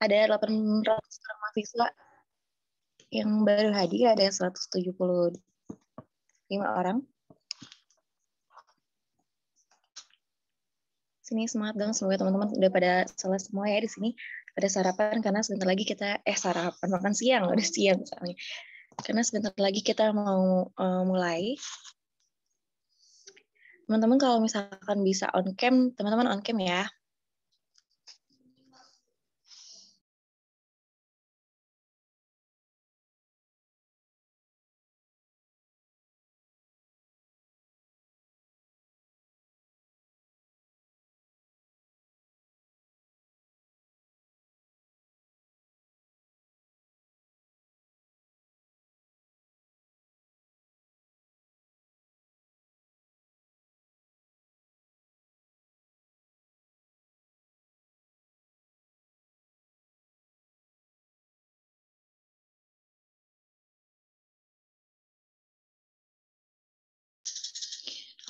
ada 800 orang mahasiswa yang baru hadir, ada yang 175 orang. Sini semangat dong, semoga teman-teman udah pada selesai semua ya di sini. Ada sarapan karena sebentar lagi kita eh sarapan makan siang udah siang soalnya. Karena sebentar lagi kita mau uh, mulai teman-teman kalau misalkan bisa on cam, teman-teman on cam ya.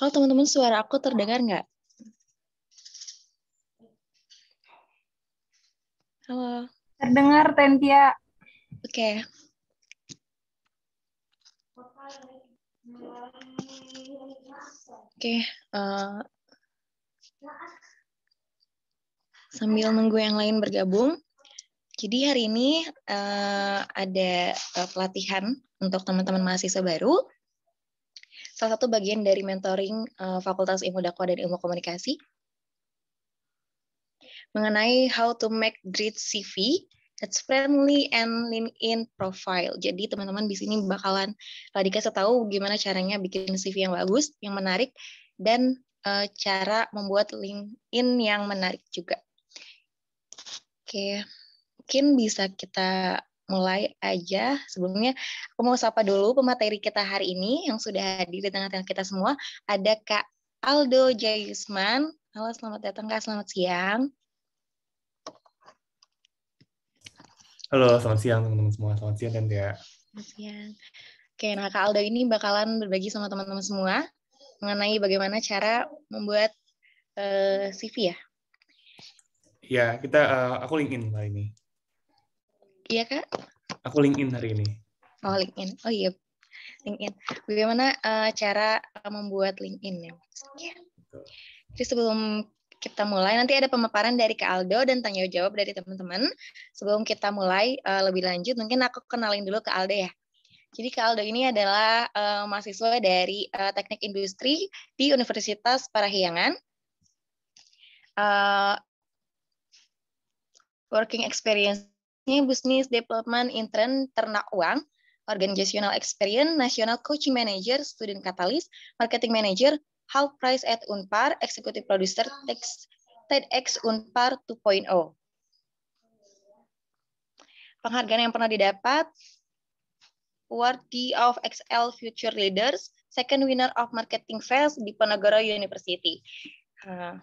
Kalau teman-teman suara aku terdengar nggak? Halo. Terdengar, Tentia. Oke. Okay. Oke, okay, uh, eh, sambil nunggu yang lain bergabung, jadi hari ini uh, ada uh, pelatihan untuk teman-teman mahasiswa baru salah satu bagian dari mentoring uh, Fakultas Ilmu Dakwah dan Ilmu Komunikasi mengenai how to make great CV that's friendly and LinkedIn profile. Jadi teman-teman di sini bakalan Radika tahu gimana caranya bikin CV yang bagus, yang menarik, dan uh, cara membuat LinkedIn yang menarik juga. Oke, mungkin bisa kita mulai aja. Sebelumnya aku mau sapa dulu pemateri kita hari ini yang sudah hadir di tengah-tengah kita semua. Ada Kak Aldo Jayusman. Halo, selamat datang Kak, selamat siang. Halo, selamat siang teman-teman semua. Selamat siang, Tante. Ya. Selamat siang. Oke, nah Kak Aldo ini bakalan berbagi sama teman-teman semua mengenai bagaimana cara membuat uh, eh, CV ya? Ya, kita uh, aku linkin kali ini. Iya kak? Aku LinkedIn hari ini. Oh LinkedIn, oh iya LinkedIn. Bagaimana uh, cara eh, membuat LinkedIn ya? Yeah. Jadi sebelum kita mulai, nanti ada pemaparan dari Kak Aldo dan tanya jawab dari teman-teman. Sebelum kita mulai uh, lebih lanjut, mungkin aku kenalin dulu ke Aldo ya. Jadi Kak Aldo ini adalah uh, mahasiswa dari uh, Teknik Industri di Universitas Parahyangan. Uh, working experience ini bisnis Development Intern Ternak Uang, Organizational Experience, National Coaching Manager, Student Catalyst, Marketing Manager, half Price at Unpar, Executive Producer, TEDx Unpar 2.0. Penghargaan yang pernah didapat, worthy of XL Future Leaders, Second Winner of Marketing Fest di Ponegoro University. Uh,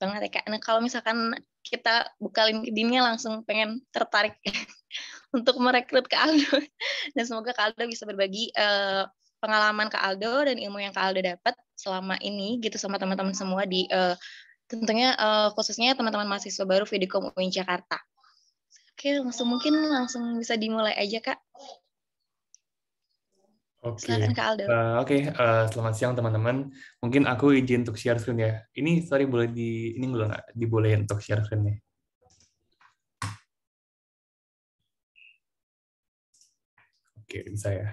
banget ya, Kak. Nah, kalau misalkan kita buka LinkedIn-nya langsung pengen tertarik untuk merekrut ke Aldo. Dan semoga Kak Aldo bisa berbagi uh, pengalaman Kak Aldo dan ilmu yang Kak Aldo dapat selama ini gitu sama teman-teman semua di uh, tentunya uh, khususnya teman-teman mahasiswa baru Vidicom UIN Jakarta. Oke, langsung mungkin langsung bisa dimulai aja Kak. Oke, okay. Uh, eh, Oke, okay. uh, eh, selamat siang teman-teman. Mungkin aku izin untuk share screen ya. Ini sorry boleh di ini belum nggak dibolehin untuk share screen nih. Oke, okay, bisa ya.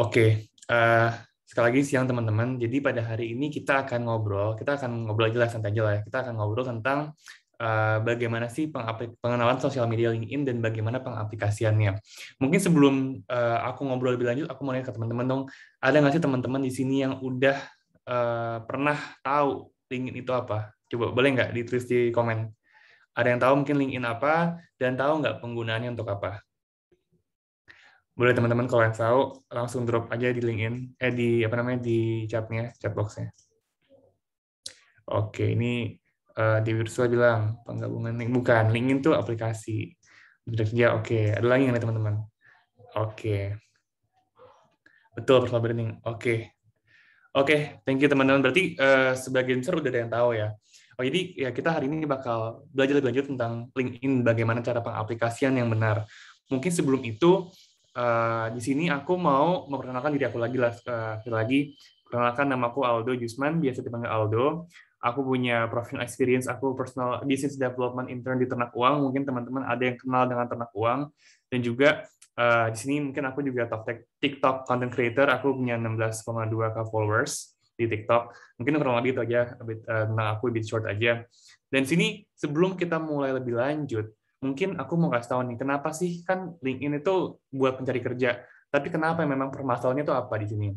Oke, okay. uh, eh, sekali lagi siang teman-teman. Jadi pada hari ini kita akan ngobrol, kita akan ngobrol aja lah, santai aja lah. Ya. Kita akan ngobrol tentang Eh, bagaimana sih pengenalan sosial media LinkedIn dan bagaimana pengaplikasiannya. Mungkin sebelum uh, aku ngobrol lebih lanjut, aku mau nanya ke teman-teman dong, ada nggak sih teman-teman di sini yang udah uh, pernah tahu LinkedIn itu apa? Coba boleh nggak ditulis di komen? Ada yang tahu mungkin LinkedIn apa dan tahu nggak penggunaannya untuk apa? Boleh teman-teman kalau yang tahu langsung drop aja di LinkedIn, eh di apa namanya di chatnya, chat boxnya. Oke, ini uh, di Ursula bilang penggabungan link bukan LinkedIn tuh aplikasi bekerja oke okay. ada lagi nggak teman-teman oke okay. betul personal branding oke okay. oke okay. thank you teman-teman berarti uh, eh, sebagai user udah ada yang tahu ya oh jadi ya kita hari ini bakal belajar lebih lanjut tentang LinkedIn bagaimana cara pengaplikasian yang benar mungkin sebelum itu Uh, di sini aku mau memperkenalkan diri aku lagi, uh, lagi perkenalkan nama aku Aldo Jusman, biasa dipanggil Aldo aku punya professional experience, aku personal business development intern di ternak uang, mungkin teman-teman ada yang kenal dengan ternak uang, dan juga uh, di sini mungkin aku juga top TikTok content creator, aku punya 16,2k followers di TikTok. Mungkin kurang lebih itu aja bit, uh, tentang aku, lebih short aja. Dan sini sebelum kita mulai lebih lanjut, mungkin aku mau kasih tahu nih, kenapa sih kan LinkedIn itu buat pencari kerja, tapi kenapa memang permasalahannya itu apa di sini?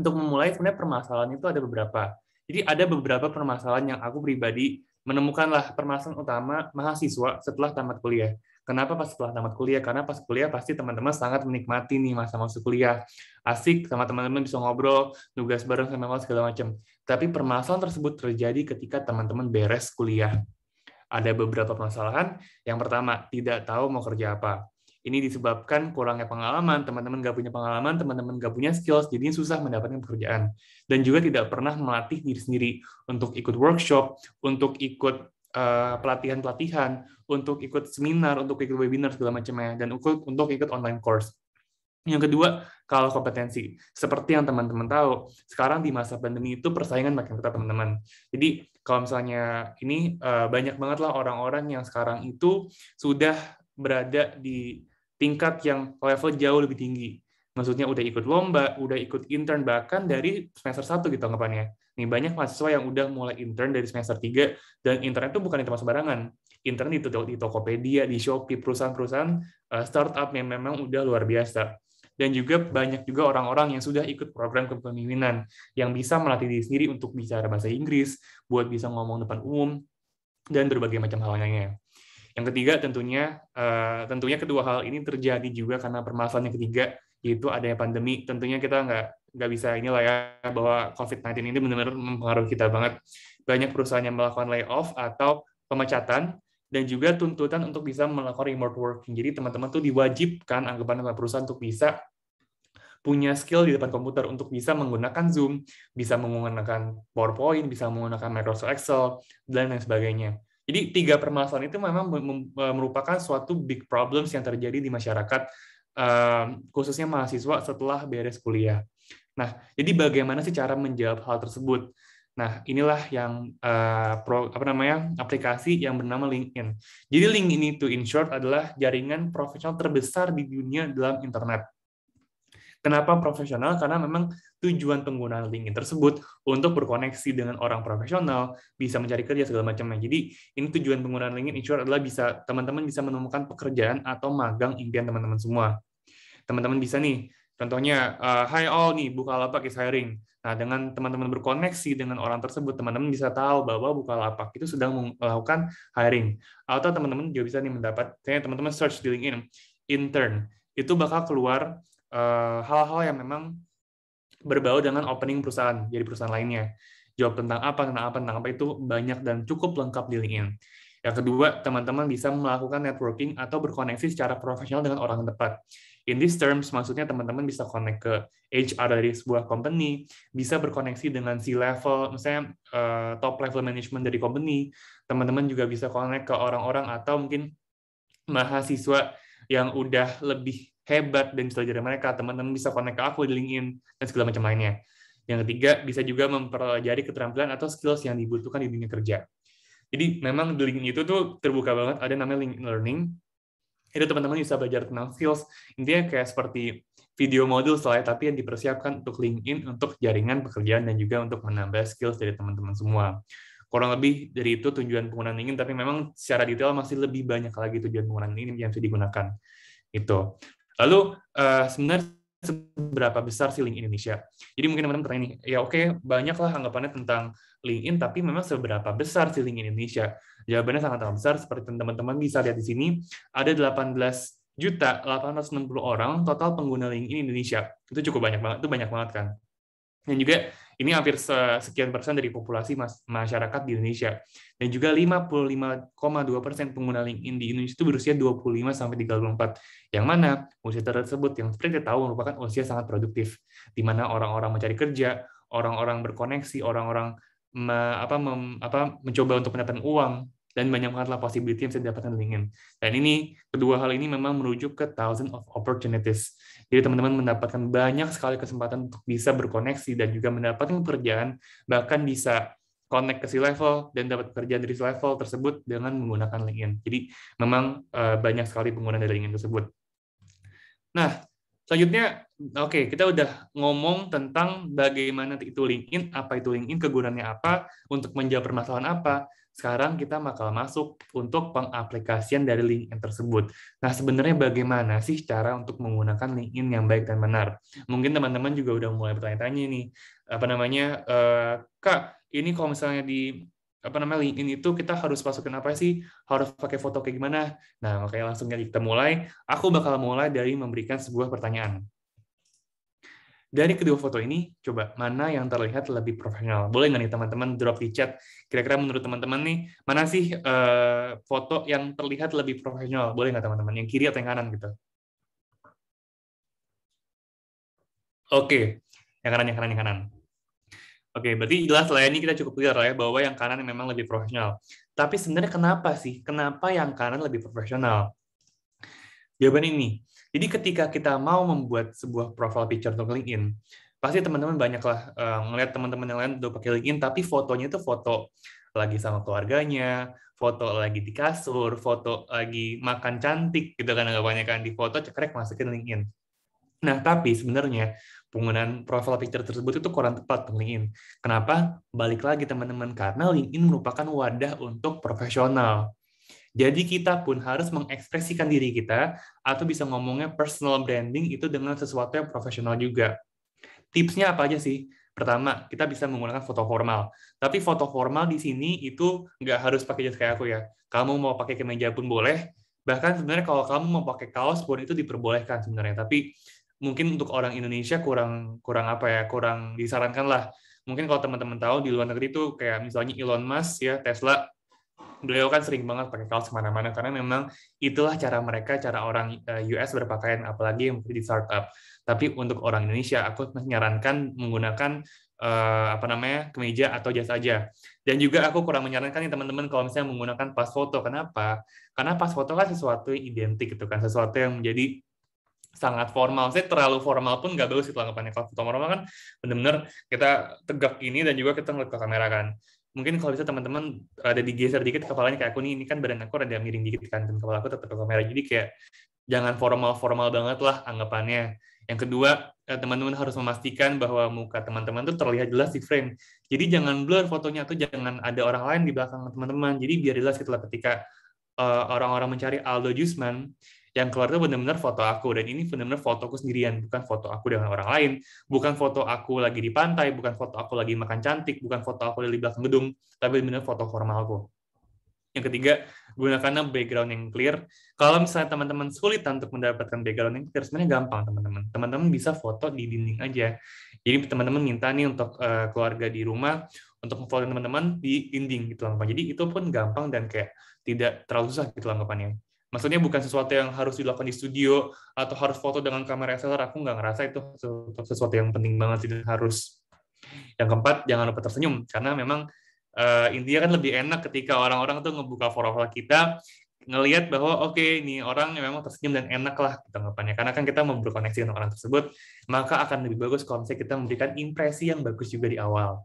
Untuk memulai sebenarnya permasalahannya itu ada beberapa jadi ada beberapa permasalahan yang aku pribadi menemukanlah permasalahan utama mahasiswa setelah tamat kuliah. Kenapa pas setelah tamat kuliah? Karena pas kuliah pasti teman-teman sangat menikmati nih masa masa kuliah. Asik sama teman-teman bisa ngobrol, tugas bareng sama segala macam. Tapi permasalahan tersebut terjadi ketika teman-teman beres kuliah. Ada beberapa permasalahan. Yang pertama, tidak tahu mau kerja apa. Ini disebabkan kurangnya pengalaman, teman-teman nggak punya pengalaman, teman-teman nggak punya skills, jadi susah mendapatkan pekerjaan. Dan juga tidak pernah melatih diri sendiri untuk ikut workshop, untuk ikut eh, pelatihan-pelatihan, untuk ikut seminar, untuk ikut webinar segala macamnya, dan untuk, untuk ikut online course. Yang kedua, kalau kompetensi. Seperti yang teman-teman tahu, sekarang di masa pandemi itu persaingan makin ketat, teman-teman. Jadi, kalau misalnya ini eh, banyak banget lah orang-orang yang sekarang itu sudah berada di tingkat yang level jauh lebih tinggi. Maksudnya udah ikut lomba, udah ikut intern bahkan dari semester 1 gitu anggapannya. Nih banyak mahasiswa yang udah mulai intern dari semester 3 dan intern itu bukan di tempat sembarangan. Intern itu di Tokopedia, di Shopee, perusahaan-perusahaan eh, startup yang memang udah luar biasa. Dan juga banyak juga orang-orang yang sudah ikut program kepemimpinan yang bisa melatih diri sendiri untuk bicara bahasa Inggris, buat bisa ngomong depan umum, dan berbagai macam hal lainnya. Yang ketiga tentunya uh, tentunya kedua hal ini terjadi juga karena permasalahan yang ketiga yaitu adanya pandemi. Tentunya kita nggak nggak bisa inilah ya bahwa COVID-19 ini benar-benar mempengaruhi kita banget. Banyak perusahaan yang melakukan layoff atau pemecatan dan juga tuntutan untuk bisa melakukan remote working. Jadi teman-teman tuh diwajibkan anggapan perusahaan untuk bisa punya skill di depan komputer untuk bisa menggunakan Zoom, bisa menggunakan PowerPoint, bisa menggunakan Microsoft Excel, dan lain sebagainya. Jadi tiga permasalahan itu memang eh, merupakan suatu big problems yang terjadi di masyarakat khususnya mahasiswa setelah beres kuliah. Nah, jadi bagaimana sih cara menjawab hal tersebut? Nah, inilah yang apa namanya aplikasi yang bernama LinkedIn. Jadi LinkedIn itu in short adalah jaringan profesional terbesar di dunia dalam internet. Kenapa profesional? Karena memang tujuan penggunaan LinkedIn tersebut untuk berkoneksi dengan orang profesional, bisa mencari kerja segala macamnya. Jadi ini tujuan penggunaan LinkedIn insure adalah bisa teman-teman bisa menemukan pekerjaan atau magang impian teman-teman semua. Teman-teman bisa nih Contohnya, uh, eh, hi all nih, buka lapak is hiring. Nah, dengan teman-teman berkoneksi dengan orang tersebut, teman-teman bisa tahu bahwa buka lapak itu sedang melakukan hiring. Atau teman-teman juga bisa nih mendapat, teman-teman search di LinkedIn, intern. Itu bakal keluar Eh, hal-hal yang memang berbau dengan opening perusahaan, jadi perusahaan lainnya. Jawab tentang apa, tentang apa, tentang apa itu banyak dan cukup lengkap di LinkedIn. Yang kedua, teman-teman bisa melakukan networking atau berkoneksi secara profesional dengan orang yang tepat. In this terms, maksudnya teman-teman bisa connect ke HR dari sebuah company, bisa berkoneksi dengan C-level, misalnya uh, eh, top level management dari company, teman-teman juga bisa connect ke orang-orang atau mungkin mahasiswa yang udah lebih hebat dan bisa dari mereka, teman-teman bisa connect ke aku di LinkedIn, dan segala macam lainnya. Yang ketiga, bisa juga mempelajari keterampilan atau skills yang dibutuhkan di dunia kerja. Jadi memang di LinkedIn itu tuh terbuka banget, ada namanya LinkedIn Learning, itu teman-teman bisa belajar tentang skills, intinya kayak seperti video modul selain tapi yang dipersiapkan untuk LinkedIn, untuk jaringan pekerjaan, dan juga untuk menambah skills dari teman-teman semua kurang lebih dari itu tujuan penggunaan LinkedIn tapi memang secara detail masih lebih banyak lagi tujuan penggunaan LinkedIn yang bisa digunakan itu Lalu uh, sebenarnya seberapa besar sih link Indonesia? Jadi mungkin teman-teman tanya nih, ya oke okay, banyaklah anggapannya tentang LinkedIn, tapi memang seberapa besar sih link Indonesia? Jawabannya sangat sangat besar, seperti teman-teman bisa lihat di sini, ada 18 juta 860 orang total pengguna LinkedIn Indonesia. Itu cukup banyak banget, itu banyak banget kan. Dan juga ini hampir sekian persen dari populasi masyarakat di Indonesia. Dan juga 55,2 persen pengguna LinkedIn di Indonesia itu berusia 25 sampai 34. Yang mana usia tersebut yang seperti kita tahu merupakan usia sangat produktif, di mana orang-orang mencari kerja, orang-orang berkoneksi, orang-orang apa, apa, mencoba untuk mendapatkan uang, dan banyak lah possibility yang bisa didapatkan LinkedIn. Dan ini kedua hal ini memang merujuk ke thousand of opportunities. Jadi teman-teman mendapatkan banyak sekali kesempatan untuk bisa berkoneksi dan juga mendapatkan pekerjaan, bahkan bisa connect ke si level dan dapat pekerjaan dari si level tersebut dengan menggunakan LinkedIn. Jadi memang eh, banyak sekali pengguna dari LinkedIn tersebut. Nah, selanjutnya oke okay, kita udah ngomong tentang bagaimana itu LinkedIn, apa itu LinkedIn, kegunaannya apa, untuk menjawab permasalahan apa. Sekarang kita bakal masuk untuk pengaplikasian dari LinkedIn tersebut. Nah, sebenarnya bagaimana sih cara untuk menggunakan LinkedIn yang baik dan benar? Mungkin teman-teman juga udah mulai bertanya-tanya nih, apa namanya, eh, Kak, ini kalau misalnya di apa namanya LinkedIn itu kita harus masukin apa sih harus pakai foto kayak gimana nah makanya langsung kita mulai aku bakal mulai dari memberikan sebuah pertanyaan dari kedua foto ini, coba mana yang terlihat lebih profesional? Boleh nggak nih teman-teman drop di chat? Kira-kira menurut teman-teman nih, mana sih uh, foto yang terlihat lebih profesional? Boleh nggak teman-teman? Yang kiri atau yang kanan gitu? Oke, yang kanan, yang kanan, yang kanan. Oke, berarti jelas lah ya, ini kita cukup clear lah ya bahwa yang kanan memang lebih profesional. Tapi sebenarnya kenapa sih? Kenapa yang kanan lebih profesional? Jawaban ini, jadi ketika kita mau membuat sebuah profile picture untuk LinkedIn, pasti teman-teman banyaklah lah eh, ngeliat teman-teman yang lain untuk pakai LinkedIn, tapi fotonya itu foto lagi sama keluarganya, foto lagi di kasur, foto lagi makan cantik gitu kan agak banyak kan di foto cekrek masukin LinkedIn. Nah, tapi sebenarnya penggunaan profile picture tersebut itu kurang tepat untuk LinkedIn. Kenapa? Balik lagi teman-teman, karena LinkedIn merupakan wadah untuk profesional. Jadi kita pun harus mengekspresikan diri kita atau bisa ngomongnya personal branding itu dengan sesuatu yang profesional juga. Tipsnya apa aja sih? Pertama, kita bisa menggunakan foto formal. Tapi foto formal di sini itu nggak harus pakai jas kayak aku ya. Kamu mau pakai kemeja pun boleh. Bahkan sebenarnya kalau kamu mau pakai kaos pun itu diperbolehkan sebenarnya. Tapi mungkin untuk orang Indonesia kurang kurang apa ya kurang disarankan lah mungkin kalau teman-teman tahu di luar negeri itu kayak misalnya Elon Musk ya Tesla beliau kan sering banget pakai kaos mana-mana karena memang itulah cara mereka, cara orang eh, US berpakaian, apalagi yang di startup. Tapi untuk orang Indonesia, aku menyarankan menggunakan uh, apa namanya kemeja atau jas aja. Dan juga aku kurang menyarankan nih teman-teman kalau misalnya menggunakan pas foto. Kenapa? Karena pas foto kan sesuatu yang identik gitu kan, sesuatu yang menjadi sangat formal. Saya terlalu formal pun nggak bagus itu anggapannya. Kalau foto formal kan benar-benar kita tegak ini dan juga kita ngeliat ke kamera kan mungkin kalau bisa teman-teman rada digeser dikit kepalanya kayak aku nih ini kan badan aku rada miring dikit kan dan kepala aku tetap ke kamera jadi kayak jangan formal-formal banget lah anggapannya yang kedua, eh, teman-teman harus memastikan bahwa muka teman-teman itu terlihat jelas di frame. Jadi jangan blur fotonya atau jangan ada orang lain di belakang teman-teman. Jadi biar jelas gitu ketika eh, orang-orang uh, orang -orang mencari Aldo Jusman, yang keluar itu benar-benar foto aku dan ini benar-benar fotoku sendirian bukan foto aku dengan orang lain bukan foto aku lagi di pantai bukan foto aku lagi makan cantik bukan foto aku di belakang gedung tapi benar-benar foto formalku yang ketiga gunakanlah background yang clear kalau misalnya teman-teman sulit untuk mendapatkan background yang clear sebenarnya gampang teman-teman teman-teman bisa foto di dinding aja jadi teman-teman minta nih untuk uh, keluarga di rumah untuk memfoto teman-teman di dinding gitu anggapan jadi itu pun gampang dan kayak tidak terlalu susah gitu anggapannya Maksudnya bukan sesuatu yang harus dilakukan di studio atau harus foto dengan kamera SLR. Aku nggak ngerasa itu sesuatu yang penting banget sih harus. Yang keempat, jangan lupa tersenyum karena memang uh, intinya kan lebih enak ketika orang-orang tuh ngebuka profile kita ngelihat bahwa oke okay, ini orang yang memang tersenyum dan enak lah tanggapannya gitu karena kan kita mau berkoneksi dengan orang tersebut maka akan lebih bagus kalau misalnya kita memberikan impresi yang bagus juga di awal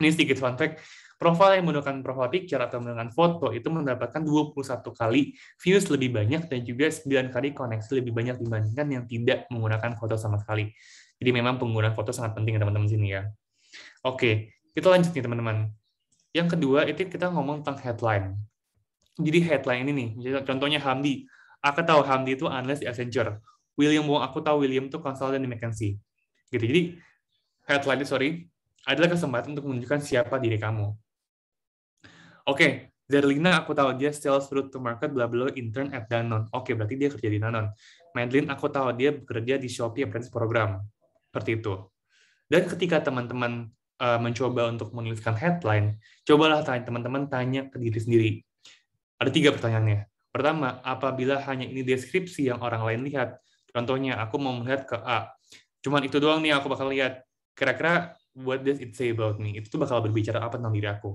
ini sedikit fun fact Profile yang menggunakan profile picture atau menggunakan foto itu mendapatkan 21 kali views lebih banyak dan juga 9 kali koneksi lebih banyak dibandingkan yang tidak menggunakan foto sama sekali. Jadi memang penggunaan foto sangat penting ya teman-teman sini ya. Oke, kita lanjut nih teman-teman. Yang kedua itu kita ngomong tentang headline. Jadi headline ini nih, contohnya Hamdi. Aku tahu Hamdi itu analyst di Accenture. William Wong, aku tahu William itu konsultan di McKinsey. Gitu. Jadi headline sorry adalah kesempatan untuk menunjukkan siapa diri kamu. Oke, okay, Zerlina aku tahu dia sales route to market bla bla intern at Danone. Oke, okay, berarti dia kerja di Danone. Madeline aku tahu dia bekerja di Shopee Apprentice Program. Seperti itu. Dan ketika teman-teman uh, mencoba untuk menuliskan headline, cobalah tanya teman-teman tanya ke diri sendiri. Ada tiga pertanyaannya. Pertama, apabila hanya ini deskripsi yang orang lain lihat, contohnya aku mau melihat ke A, cuman itu doang nih aku bakal lihat. Kira-kira what does it say about me? Itu tuh bakal berbicara apa tentang diri aku.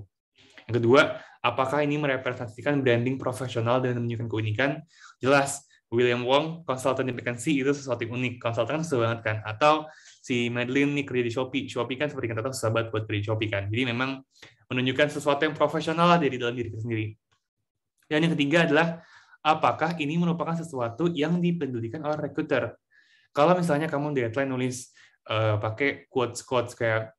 Yang kedua, apakah ini merepresentasikan branding profesional dan menunjukkan keunikan? Jelas, William Wong, konsultan McKinsey itu sesuatu yang unik. Konsultan kan susah banget kan. Atau si Madeline nih kerja di Shopee. Shopee kan seperti kata tahu sahabat buat kerja di Shopee kan. Jadi memang menunjukkan sesuatu yang profesional lah dari dalam diri kita sendiri. Dan yang ketiga adalah apakah ini merupakan sesuatu yang dipedulikan oleh recruiter. Kalau misalnya kamu deadline nulis uh, pakai quotes quotes kayak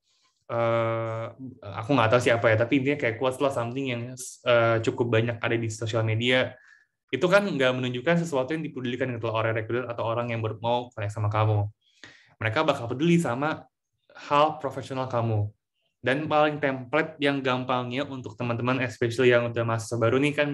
uh, aku nggak tahu siapa ya tapi intinya kayak quotes lah something yang uh, cukup banyak ada di sosial media itu kan nggak menunjukkan sesuatu yang dipedulikan gitu orang reguler atau orang yang mau connect sama kamu mereka bakal peduli sama hal profesional kamu dan paling template yang gampangnya untuk teman-teman especially yang udah masa baru nih kan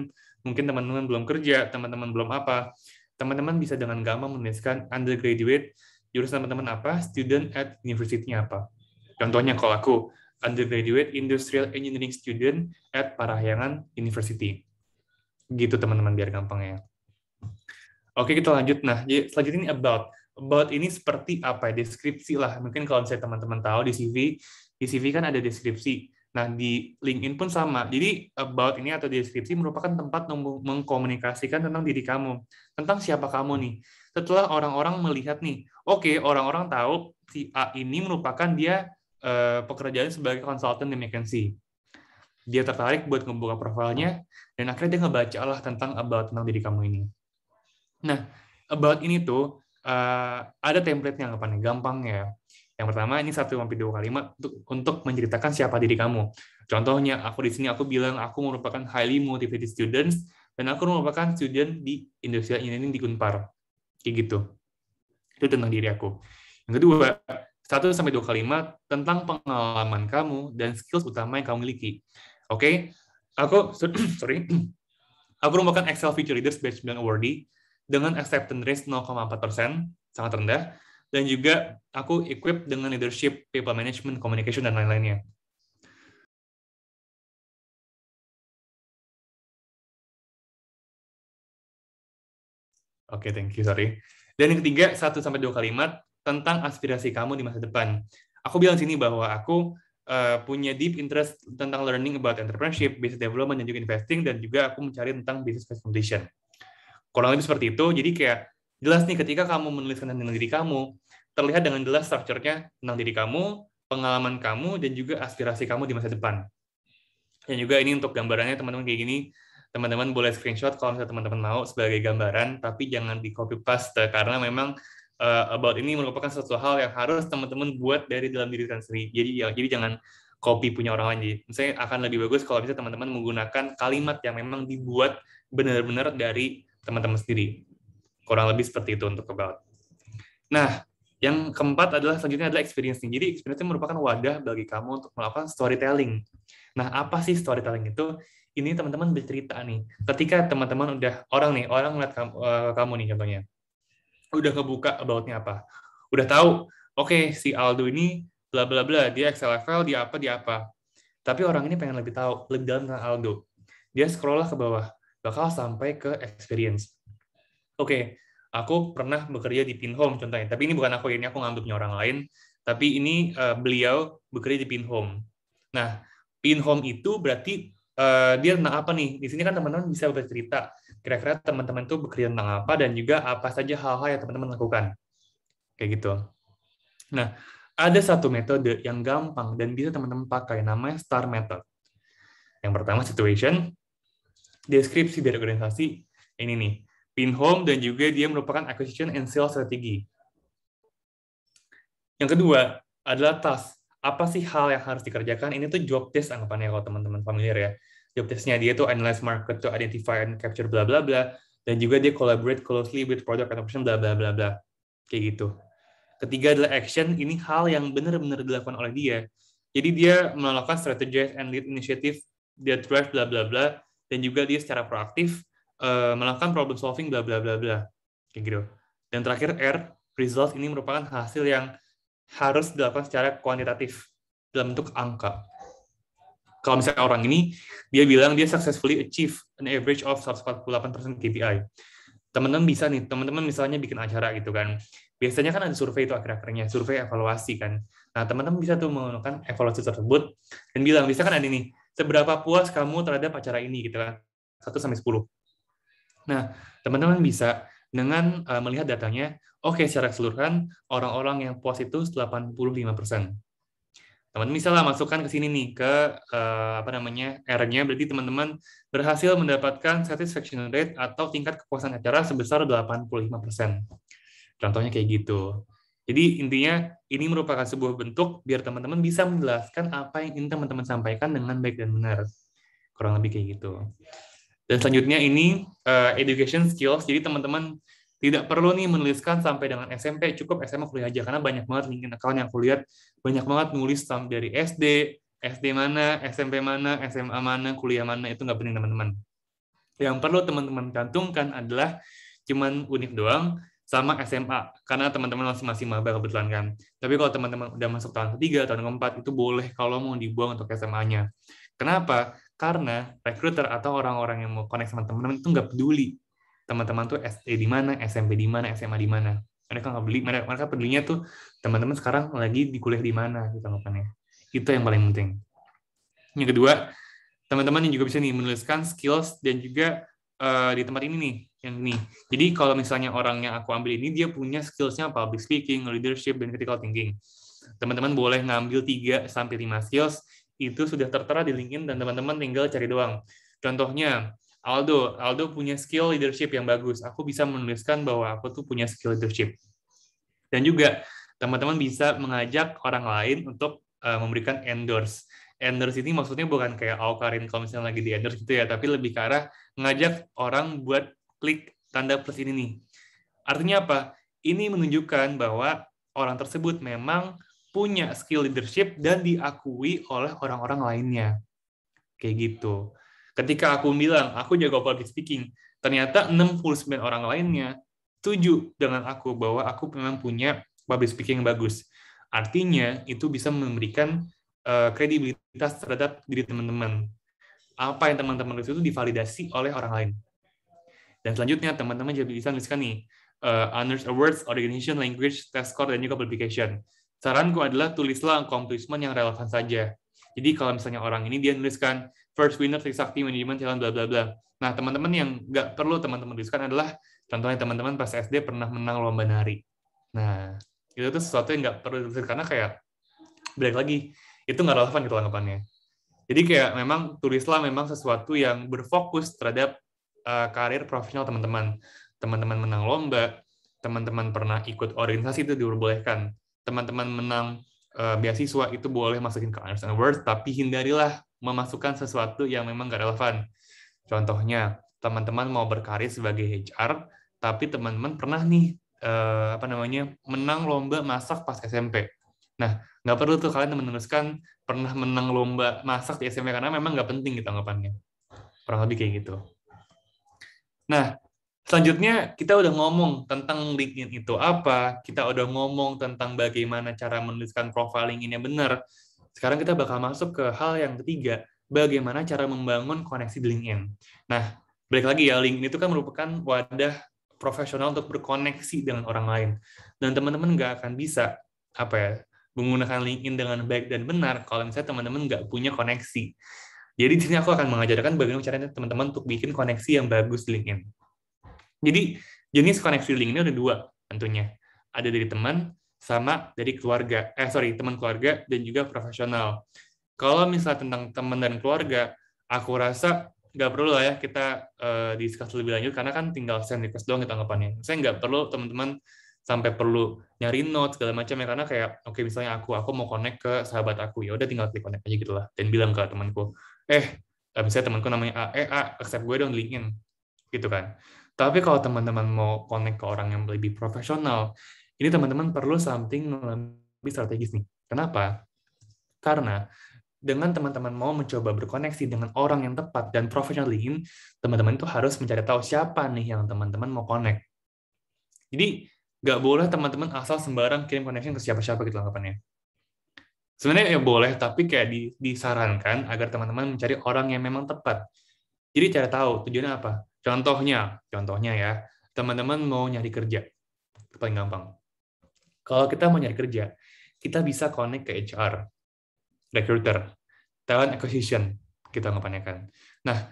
mungkin teman-teman belum kerja teman-teman belum apa teman-teman bisa dengan gampang menuliskan undergraduate jurusan teman-teman apa student at university-nya apa Contohnya kalau aku undergraduate industrial engineering student at Parahyangan University. Gitu teman-teman biar gampangnya. Oke, kita lanjut. Nah, selanjutnya ini about. About ini seperti apa ya? Deskripsi lah. Mungkin kalau misalnya teman-teman tahu di CV, di CV kan ada deskripsi. Nah, di LinkedIn pun sama. Jadi, about ini atau deskripsi merupakan tempat mengkomunikasikan tentang diri kamu, tentang siapa kamu nih. Setelah orang-orang melihat nih, oke, okay, orang-orang tahu si A ini merupakan dia Eh, pekerjaan sebagai konsultan di McKinsey. Dia tertarik buat ngebuka profilnya dan akhirnya dia ngebaca lah tentang about tentang diri kamu ini. Nah, about ini tuh uh, ada template yang gampang ya. Yang pertama ini satu sampai dua kalimat untuk, untuk menceritakan siapa diri kamu. Contohnya aku di sini aku bilang aku merupakan highly motivated students dan aku merupakan student di industrial engineering di Unpar. Kayak gitu. Itu tentang diri aku. Yang kedua, satu sampai dua kalimat tentang pengalaman kamu dan skills utama yang kamu miliki. Oke, okay? aku sorry. Aku merupakan Excel Future Leaders Batch 9 awardee dengan acceptance rate 0,4%, sangat rendah, dan juga aku equip dengan leadership, people management, communication, dan lain-lainnya. Oke, okay, thank you, sorry. Dan yang ketiga, satu sampai dua kalimat tentang aspirasi kamu di masa depan. Aku bilang sini bahwa aku uh, punya deep interest tentang learning about entrepreneurship, business development, dan juga investing, dan juga aku mencari tentang business foundation. Kurang lebih seperti itu, jadi kayak jelas nih ketika kamu menuliskan tentang diri kamu, terlihat dengan jelas strukturnya tentang diri kamu, pengalaman kamu, dan juga aspirasi kamu di masa depan. Dan juga ini untuk gambarannya teman-teman kayak gini, teman-teman boleh screenshot kalau misalnya teman-teman mau sebagai gambaran, tapi jangan di copy paste karena memang uh, about ini merupakan suatu hal yang harus teman-teman buat dari dalam diri kalian sendiri. Jadi ya, jadi jangan copy punya orang lain. Jadi, misalnya akan lebih bagus kalau bisa teman-teman menggunakan kalimat yang memang dibuat benar-benar dari teman-teman sendiri. Kurang lebih seperti itu untuk about. Nah, yang keempat adalah selanjutnya adalah experience. Jadi experience merupakan wadah bagi kamu untuk melakukan storytelling. Nah, apa sih storytelling itu? Ini teman-teman bercerita nih. Ketika teman-teman udah orang nih, orang ngeliat kamu, uh, kamu nih contohnya udah kebuka aboutnya apa udah tahu oke okay, si Aldo ini bla bla bla dia excel level dia apa dia apa tapi orang ini pengen lebih tahu lebih dalam tentang Aldo dia scroll lah ke bawah bakal sampai ke experience oke okay, aku pernah bekerja di Pinhome contohnya tapi ini bukan aku ini aku ngambil punya orang lain tapi ini uh, beliau bekerja di Pinhome nah Pinhome itu berarti uh, dia tentang apa nih di sini kan teman-teman bisa bercerita kira-kira teman-teman itu bekerja tentang apa dan juga apa saja hal-hal yang teman-teman lakukan. Kayak gitu. Nah, ada satu metode yang gampang dan bisa teman-teman pakai, namanya STAR method. Yang pertama situation, deskripsi dari organisasi, ini nih, Pin home dan juga dia merupakan acquisition and sales strategy. Yang kedua adalah task. Apa sih hal yang harus dikerjakan? Ini tuh job test anggapannya kalau teman-teman familiar ya job testnya dia tuh analyze market to identify and capture bla bla bla dan juga dia collaborate closely with product and operation bla bla bla bla kayak gitu. Ketiga adalah action, ini hal yang benar-benar dilakukan oleh dia. Jadi dia melakukan strategi and lead initiative, dia drive bla bla bla, dan juga dia secara proaktif uh, melakukan problem solving bla bla bla bla kayak gitu. Dan terakhir R, result ini merupakan hasil yang harus dilakukan secara kuantitatif dalam bentuk angka kalau misalnya orang ini dia bilang dia successfully achieve an average of 148% KPI. Teman-teman bisa nih, teman-teman misalnya bikin acara gitu kan. Biasanya kan ada survei itu akhir-akhirnya, survei evaluasi kan. Nah, teman-teman bisa tuh menggunakan evaluasi tersebut dan bilang, bisa kan ada ini, seberapa puas kamu terhadap acara ini gitu kan. 1 sampai 10. Nah, teman-teman bisa dengan eh, melihat datanya, oke okay, secara keseluruhan orang-orang yang puas itu 85%. persen teman teman misalnya masukkan ke sini nih ke uh, apa namanya R-nya berarti teman-teman berhasil mendapatkan satisfaction rate atau tingkat kepuasan acara sebesar 85%. Contohnya kayak gitu. Jadi intinya ini merupakan sebuah bentuk biar teman-teman bisa menjelaskan apa yang ingin teman-teman sampaikan dengan baik dan benar. Kurang lebih kayak gitu. Dan selanjutnya ini uh, education skills. Jadi teman-teman tidak perlu nih menuliskan sampai dengan SMP, cukup SMA kuliah aja karena banyak banget LinkedIn account yang aku lihat banyak banget nulis dari SD, SD mana, SMP mana, SMA mana, kuliah mana itu nggak penting teman-teman. Yang perlu teman-teman cantumkan adalah cuman unik doang sama SMA karena teman-teman masih-masih maba kebetulan kan. Tapi kalau teman-teman udah masuk tahun ketiga, tahun keempat itu boleh kalau mau dibuang untuk SMA-nya. Kenapa? Karena recruiter atau orang-orang yang mau connect sama teman-teman itu nggak peduli teman-teman tuh SD di mana, SMP di mana, SMA di mana. Mereka nggak beli, mereka, mereka pedulinya tuh teman-teman sekarang lagi di kuliah di mana gitu makanya. Itu yang paling penting. Yang kedua, teman-teman yang juga bisa nih menuliskan skills dan juga uh, di tempat ini nih, yang ini. Jadi kalau misalnya orang yang aku ambil ini dia punya skillsnya public speaking, leadership, dan critical thinking. Teman-teman boleh ngambil 3 sampai 5 skills itu sudah tertera di LinkedIn dan teman-teman tinggal cari doang. Contohnya, Aldo, Aldo punya skill leadership yang bagus. Aku bisa menuliskan bahwa aku tuh punya skill leadership. Dan juga teman-teman bisa mengajak orang lain untuk uh, memberikan endorse. Endorse ini maksudnya bukan kayak Al oh, Karin kalau misalnya lagi di endorse gitu ya, tapi lebih ke arah mengajak orang buat klik tanda plus ini nih. Artinya apa? Ini menunjukkan bahwa orang tersebut memang punya skill leadership dan diakui oleh orang-orang lainnya. Kayak gitu. Ketika aku bilang, aku jago public speaking, ternyata 69 orang lainnya setuju dengan aku bahwa aku memang punya public speaking yang bagus. Artinya, itu bisa memberikan uh, kredibilitas terhadap diri teman-teman. Apa yang teman-teman tulis itu divalidasi oleh orang lain. Dan selanjutnya, teman-teman juga bisa menuliskan nih, uh, Honors Awards, Organization, Language, Test Score, dan juga Publication. Saranku adalah tulislah accomplishment yang relevan saja. Jadi kalau misalnya orang ini dia menuliskan, first winner Trisakti Manajemen Jalan bla bla bla. Nah, teman-teman yang nggak perlu teman-teman riskan adalah contohnya teman-teman pas SD pernah menang lomba nari. Nah, itu tuh sesuatu yang nggak perlu diriskan karena kayak balik lagi itu nggak relevan gitu anggapannya. Jadi kayak memang tulislah memang sesuatu yang berfokus terhadap uh, karir profesional teman-teman. Teman-teman menang lomba, teman-teman pernah ikut organisasi itu diperbolehkan. Teman-teman menang uh, beasiswa itu boleh masukin ke Anderson Awards, tapi hindarilah memasukkan sesuatu yang memang nggak relevan. Contohnya, teman-teman mau berkarir sebagai HR, tapi teman-teman pernah nih eh, apa namanya menang lomba masak pas SMP. Nah, nggak perlu tuh kalian meneruskan pernah menang lomba masak di SMP karena memang nggak penting gitu anggapannya. Kurang lebih kayak gitu. Nah, selanjutnya kita udah ngomong tentang LinkedIn itu apa, kita udah ngomong tentang bagaimana cara menuliskan profiling ini benar, sekarang kita bakal masuk ke hal yang ketiga, bagaimana cara membangun koneksi di LinkedIn. Nah, balik lagi ya, LinkedIn itu kan merupakan wadah profesional untuk berkoneksi dengan orang lain. Dan teman-teman nggak akan bisa apa ya menggunakan LinkedIn dengan baik dan benar kalau misalnya teman-teman nggak punya koneksi. Jadi di sini aku akan mengajarkan bagaimana caranya teman-teman untuk bikin koneksi yang bagus di LinkedIn. Jadi jenis koneksi di LinkedIn ada dua tentunya. Ada dari teman sama dari keluarga, eh sorry, teman keluarga dan juga profesional. Kalau misalnya tentang teman dan keluarga, aku rasa nggak perlu lah ya kita uh, discuss lebih lanjut karena kan tinggal send request doang kita anggapannya. Saya nggak perlu teman-teman sampai perlu nyari notes segala macam ya karena kayak oke okay, misalnya aku aku mau connect ke sahabat aku ya udah tinggal klik connect aja gitu lah dan bilang ke temanku eh, eh misalnya temanku namanya A eh A accept gue dong linkin gitu kan tapi kalau teman-teman mau connect ke orang yang lebih profesional ini teman-teman perlu something lebih strategis nih. Kenapa? Karena dengan teman-teman mau mencoba berkoneksi dengan orang yang tepat dan professional teman-teman itu harus mencari tahu siapa nih yang teman-teman mau connect. Jadi, nggak boleh teman-teman asal sembarang kirim connection ke siapa-siapa gitu anggapannya. Sebenarnya ya boleh, tapi kayak di, disarankan agar teman-teman mencari orang yang memang tepat. Jadi cara tahu tujuannya apa. Contohnya, contohnya ya, teman-teman mau nyari kerja, paling gampang. Kalau kita mau nyari kerja, kita bisa connect ke HR, recruiter, talent acquisition, kita anggapannya kan. Nah,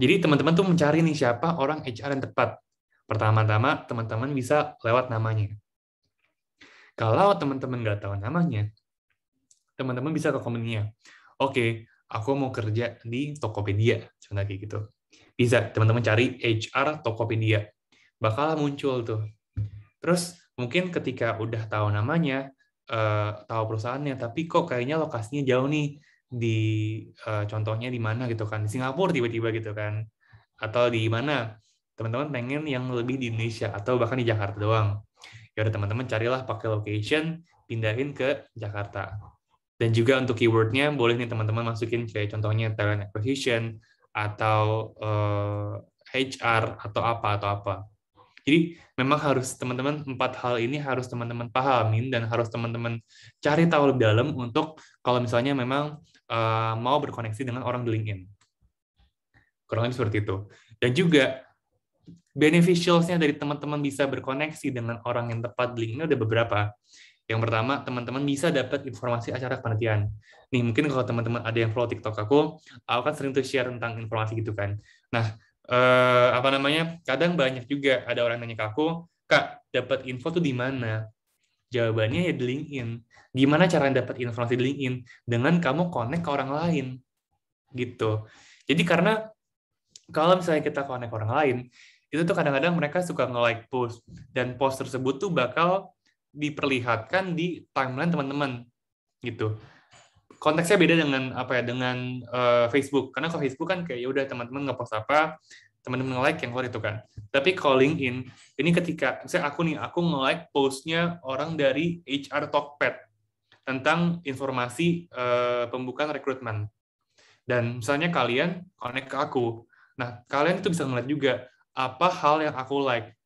jadi teman-teman tuh mencari nih siapa orang HR yang tepat. Pertama-tama teman-teman bisa lewat namanya. Kalau teman-teman nggak tahu namanya, teman-teman bisa ke komennya. Oke, aku mau kerja di Tokopedia, Cuma kayak gitu. Bisa teman-teman cari HR Tokopedia. Bakal muncul tuh. Terus mungkin ketika udah tahu namanya, uh, tahu perusahaannya, tapi kok kayaknya lokasinya jauh nih di uh, contohnya di mana gitu kan, di Singapura tiba-tiba gitu kan, atau di mana teman-teman pengen yang lebih di Indonesia atau bahkan di Jakarta doang. Ya udah teman-teman carilah pakai location, pindahin ke Jakarta. Dan juga untuk keywordnya boleh nih teman-teman masukin kayak contohnya talent acquisition atau uh, eh, HR atau apa atau apa. Jadi memang harus teman-teman empat hal ini harus teman-teman pahamin dan harus teman-teman cari tahu lebih dalam untuk kalau misalnya memang uh, mau berkoneksi dengan orang di LinkedIn. Kurang lebih seperti itu. Dan juga beneficialsnya dari teman-teman bisa berkoneksi dengan orang yang tepat di LinkedIn ada beberapa. Yang pertama, teman-teman bisa dapat informasi acara kepanitiaan. Nih, mungkin kalau teman-teman ada yang follow TikTok aku, aku kan sering tuh share tentang informasi gitu kan. Nah, uh, apa namanya kadang banyak juga ada orang nanya ke aku kak dapat info tuh di mana jawabannya ya di LinkedIn gimana cara dapat informasi di LinkedIn dengan kamu connect ke orang lain gitu jadi karena kalau misalnya kita connect orang lain itu tuh kadang-kadang mereka suka nge-like post dan post tersebut tuh bakal diperlihatkan di timeline teman-teman gitu konteksnya beda dengan apa ya dengan uh, Facebook karena kalau Facebook kan kayak ya udah teman-teman ngepost apa teman-teman nge-like yang keluar itu kan tapi calling in ini ketika saya aku nih aku nge-like postnya orang dari HR Talkpad tentang informasi uh, pembukaan rekrutmen dan misalnya kalian connect ke aku nah kalian itu bisa ngeliat juga apa hal yang aku like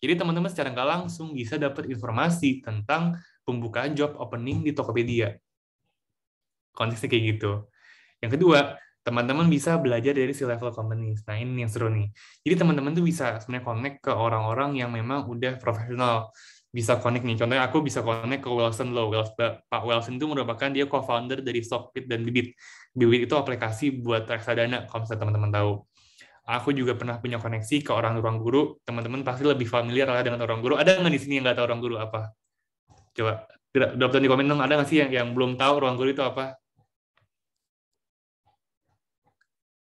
jadi teman-teman secara nggak langsung bisa dapat informasi tentang pembukaan job opening di Tokopedia konteksnya kayak gitu. Yang kedua, teman-teman bisa belajar dari si level company. Nah, ini yang seru nih. Jadi teman-teman tuh bisa sebenarnya connect ke orang-orang yang memang udah profesional. Bisa connect nih. Contohnya aku bisa connect ke Wilson Low. Pak Wilson itu merupakan dia co-founder dari Stockpit dan Bibit. Bibit itu aplikasi buat reksadana, kalau misalnya teman-teman tahu. Aku juga pernah punya koneksi ke orang orang guru. Teman-teman pasti lebih familiar lah dengan orang guru. Ada nggak di sini yang nggak tahu orang guru apa? Coba, drop down di komen dong. Ada nggak sih yang, yang belum tahu orang guru itu apa?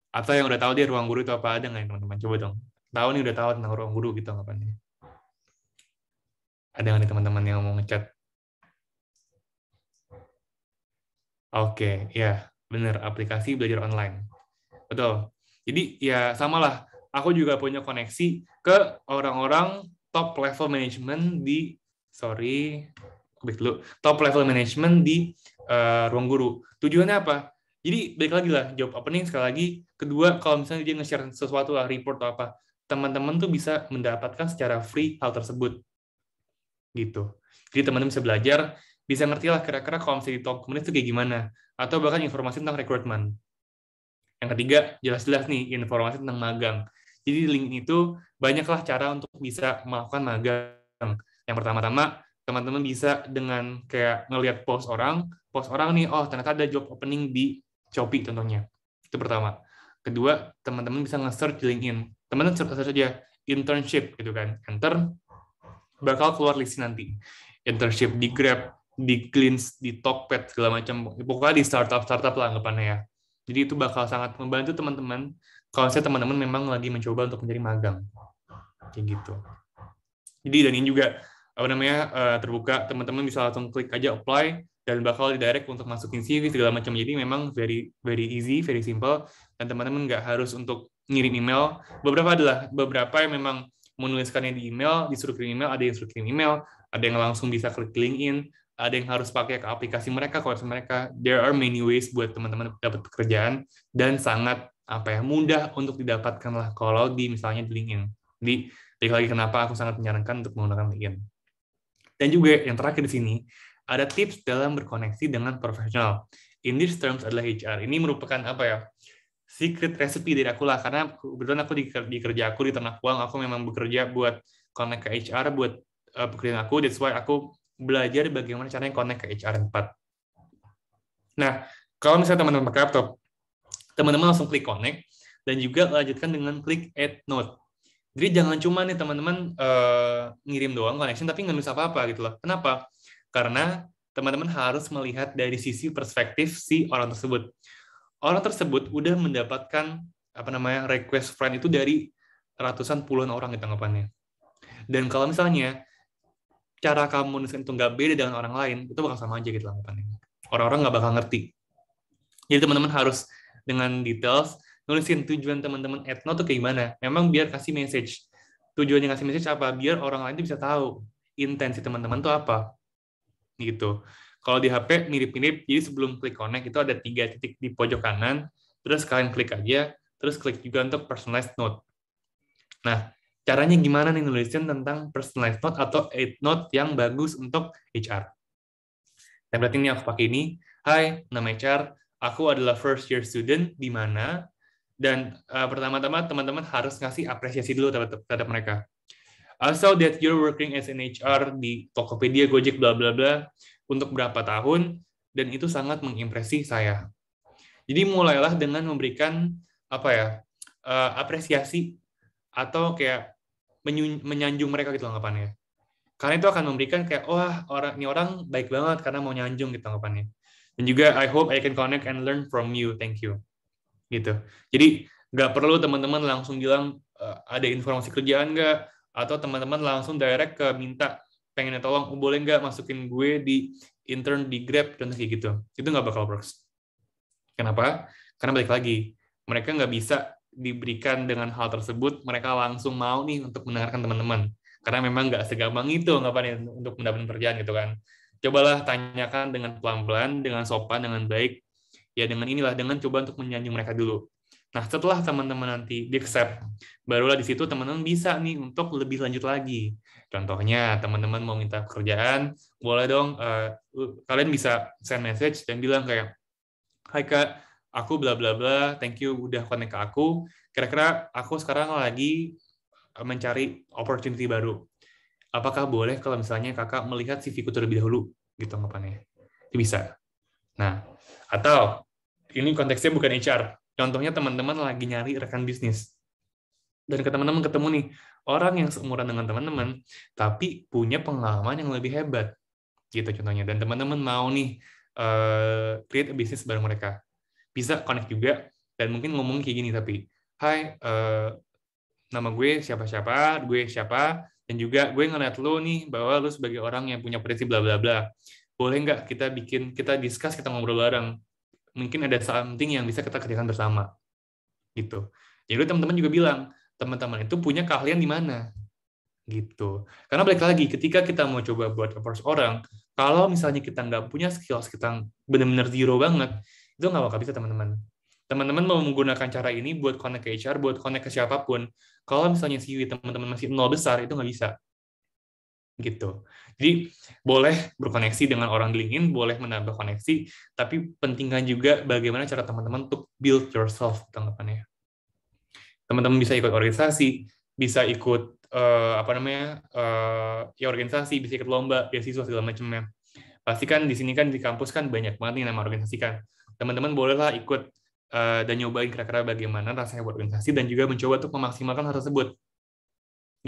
atau yang udah tahu dia ruang guru itu apa aja nggak teman-teman coba dong tahu nih udah tahu tentang ruang guru gitu apa nih ada nggak nih teman-teman yang mau ngechat oke ya bener aplikasi belajar online betul jadi ya samalah aku juga punya koneksi ke orang-orang top level management di sorry kubik dulu top level management di uh, ruang guru tujuannya apa jadi balik lagi lah job opening sekali lagi. Kedua kalau misalnya dia nge-share sesuatu lah report atau apa, teman-teman tuh bisa mendapatkan secara free hal tersebut. Gitu. Jadi teman-teman bisa belajar, bisa ngerti lah kira-kira kalau misalnya di talk itu kayak gimana. Atau bahkan informasi tentang recruitment. Yang ketiga, jelas-jelas nih informasi tentang magang. Jadi link itu banyaklah cara untuk bisa melakukan magang. Yang pertama-tama, teman-teman bisa dengan kayak ngelihat post orang, post orang nih, oh ternyata ada job opening di Shopee contohnya. Itu pertama. Kedua, teman-teman bisa nge-search di LinkedIn. Teman-teman search saja internship gitu kan. Enter, bakal keluar list nanti. Internship di Grab, di Cleans, di Tokped, segala macam. Pokoknya di startup-startup lah anggapannya ya. Jadi itu bakal sangat membantu teman-teman kalau saya teman-teman memang lagi mencoba untuk menjadi magang. Kayak gitu. Jadi dan ini juga apa namanya eh, terbuka, teman-teman bisa langsung klik aja apply, dan bakal direct untuk masukin CV segala macam jadi memang very very easy very simple dan teman-teman nggak harus untuk ngirim email beberapa adalah beberapa yang memang menuliskannya di email disuruh kirim email ada yang suruh kirim email ada yang langsung bisa klik link in ada yang harus pakai ke aplikasi mereka kalau mereka there are many ways buat teman-teman dapat pekerjaan dan sangat apa ya mudah untuk didapatkan lah kalau di misalnya di LinkedIn jadi lagi lagi kenapa aku sangat menyarankan untuk menggunakan LinkedIn dan juga yang terakhir di sini ada tips dalam berkoneksi dengan profesional. In this terms adalah HR. Ini merupakan apa ya? Secret recipe dari aku lah, karena kebetulan aku di, kerja aku di ternak Uang, aku memang bekerja buat connect ke HR, buat uh, eh, pekerjaan aku, that's why aku belajar bagaimana caranya connect ke HR 4. Nah, kalau misalnya teman-teman pakai laptop, teman-teman langsung klik connect, dan juga lanjutkan dengan klik add note. Jadi jangan cuma nih teman-teman uh, ngirim doang connection tapi nggak bisa apa-apa gitu loh. Kenapa? Karena teman-teman harus melihat dari sisi perspektif si orang tersebut. Orang tersebut udah mendapatkan apa namanya request friend itu dari ratusan puluhan orang gitu tanggapannya. Dan kalau misalnya cara kamu nulisin itu nggak beda dengan orang lain, itu bakal sama aja gitu tanggapannya. Orang-orang nggak bakal ngerti. Jadi teman-teman harus dengan details nulisin tujuan teman-teman etno tuh kayak gimana. Memang biar kasih message. Tujuannya kasih message apa? Biar orang lain tuh bisa tahu intensi teman-teman tuh apa gitu. Kalau di HP mirip-mirip, jadi sebelum klik connect itu ada tiga titik di pojok kanan, terus kalian klik aja, terus klik juga untuk personalized note. Nah, caranya gimana nih nulisin tentang personalized note atau eight note yang bagus untuk HR? Nah, Template ini aku pakai ini, Hai, nama HR, aku adalah first year student di mana dan uh, pertama-tama teman-teman harus ngasih apresiasi dulu terhadap, terhadap mereka. I saw that you're working as an HR di Tokopedia, Gojek, bla bla bla untuk berapa tahun dan itu sangat mengimpresi saya. Jadi mulailah dengan memberikan apa ya uh, apresiasi atau kayak menyanjung mereka gitu anggapannya. Karena itu akan memberikan kayak wah orang ini orang baik banget karena mau nyanjung gitu anggapannya. Dan juga I hope I can connect and learn from you. Thank you. Gitu. Jadi nggak perlu teman-teman langsung bilang eh, ada informasi kerjaan nggak atau teman-teman langsung direct ke minta pengen tolong oh, boleh nggak masukin gue di intern di Grab dan kayak gitu itu nggak bakal works kenapa karena balik lagi mereka nggak bisa diberikan dengan hal tersebut mereka langsung mau nih untuk mendengarkan teman-teman karena memang nggak segampang itu ngapain untuk mendapatkan kerjaan gitu kan cobalah tanyakan dengan pelan-pelan dengan sopan dengan baik ya dengan inilah dengan coba untuk menyanyi mereka dulu Nah, setelah teman-teman nanti di accept, barulah di situ teman-teman bisa nih untuk lebih lanjut lagi. Contohnya, teman-teman mau minta pekerjaan, boleh dong uh, kalian bisa send message dan bilang kayak, "Hai Kak, aku bla bla bla, thank you udah connect ke aku. Kira-kira aku sekarang lagi eh, mencari opportunity baru. Apakah boleh kalau misalnya Kakak melihat CV ku terlebih dahulu?" gitu ngapainnya. Itu bisa. Nah, atau ini konteksnya bukan HR, Contohnya teman-teman lagi nyari rekan bisnis. Dan ke teman-teman ketemu nih, orang yang seumuran dengan teman-teman, tapi punya pengalaman yang lebih hebat. Gitu contohnya. Dan teman-teman mau nih uh, create a business bareng mereka. Bisa connect juga, dan mungkin ngomong kayak gini tapi, Hai, uh, nama gue siapa-siapa, gue siapa, dan juga gue ngeliat lo nih bahwa lo sebagai orang yang punya prinsip bla bla bla. Boleh nggak kita bikin, kita discuss, kita ngobrol bareng mungkin ada something yang bisa kita kerjakan bersama gitu jadi ya teman-teman juga bilang teman-teman itu punya keahlian di mana gitu. Karena balik lagi, ketika kita mau coba buat approach orang, kalau misalnya kita nggak punya skills, kita benar-benar zero banget, itu nggak bakal bisa teman-teman. Teman-teman mau menggunakan cara ini buat connect ke HR, buat connect ke siapapun, kalau misalnya CV teman-teman masih nol besar, itu nggak bisa. Gitu. Jadi boleh berkoneksi dengan orang di LinkedIn, boleh menambah koneksi, tapi pentingkan juga bagaimana cara teman-teman untuk build yourself tanggapannya. Gitu teman-teman bisa ikut organisasi, bisa ikut uh, apa namanya uh, ya organisasi, bisa ikut lomba, beasiswa segala macamnya. Pastikan di sini kan di kampus kan banyak banget yang nama organisasi kan. Teman-teman bolehlah ikut uh, dan nyobain kira-kira bagaimana rasanya buat organisasi dan juga mencoba untuk memaksimalkan hal tersebut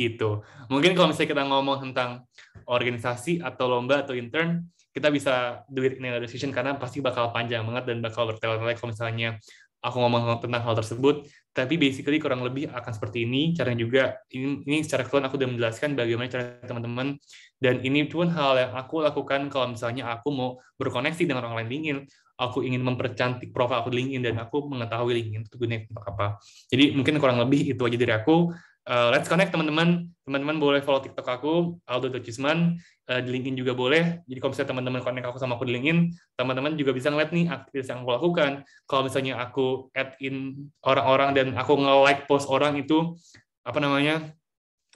gitu. Mungkin kalau misalnya kita ngomong tentang organisasi atau lomba atau intern kita bisa do it in another decision karena pasti bakal panjang banget dan bakal bertele-tele kalau misalnya aku ngomong tentang hal tersebut tapi basically kurang lebih akan seperti ini caranya juga ini, ini secara keseluruhan aku udah menjelaskan bagaimana cara teman-teman dan ini pun hal yang aku lakukan kalau misalnya aku mau berkoneksi dengan orang lain LinkedIn aku ingin mempercantik profil aku di LinkedIn dan aku mengetahui LinkedIn itu gunanya untuk apa. Jadi mungkin kurang lebih itu aja dari aku. Uh, let's connect teman-teman. Teman-teman boleh follow TikTok aku, Aldo Docisman. Uh, eh, di LinkedIn juga boleh. Jadi kalau misalnya teman-teman connect aku sama aku di LinkedIn, teman-teman juga bisa ngeliat nih aktivitas yang aku lakukan. Kalau misalnya aku add in orang-orang dan aku nge-like post orang itu, apa namanya,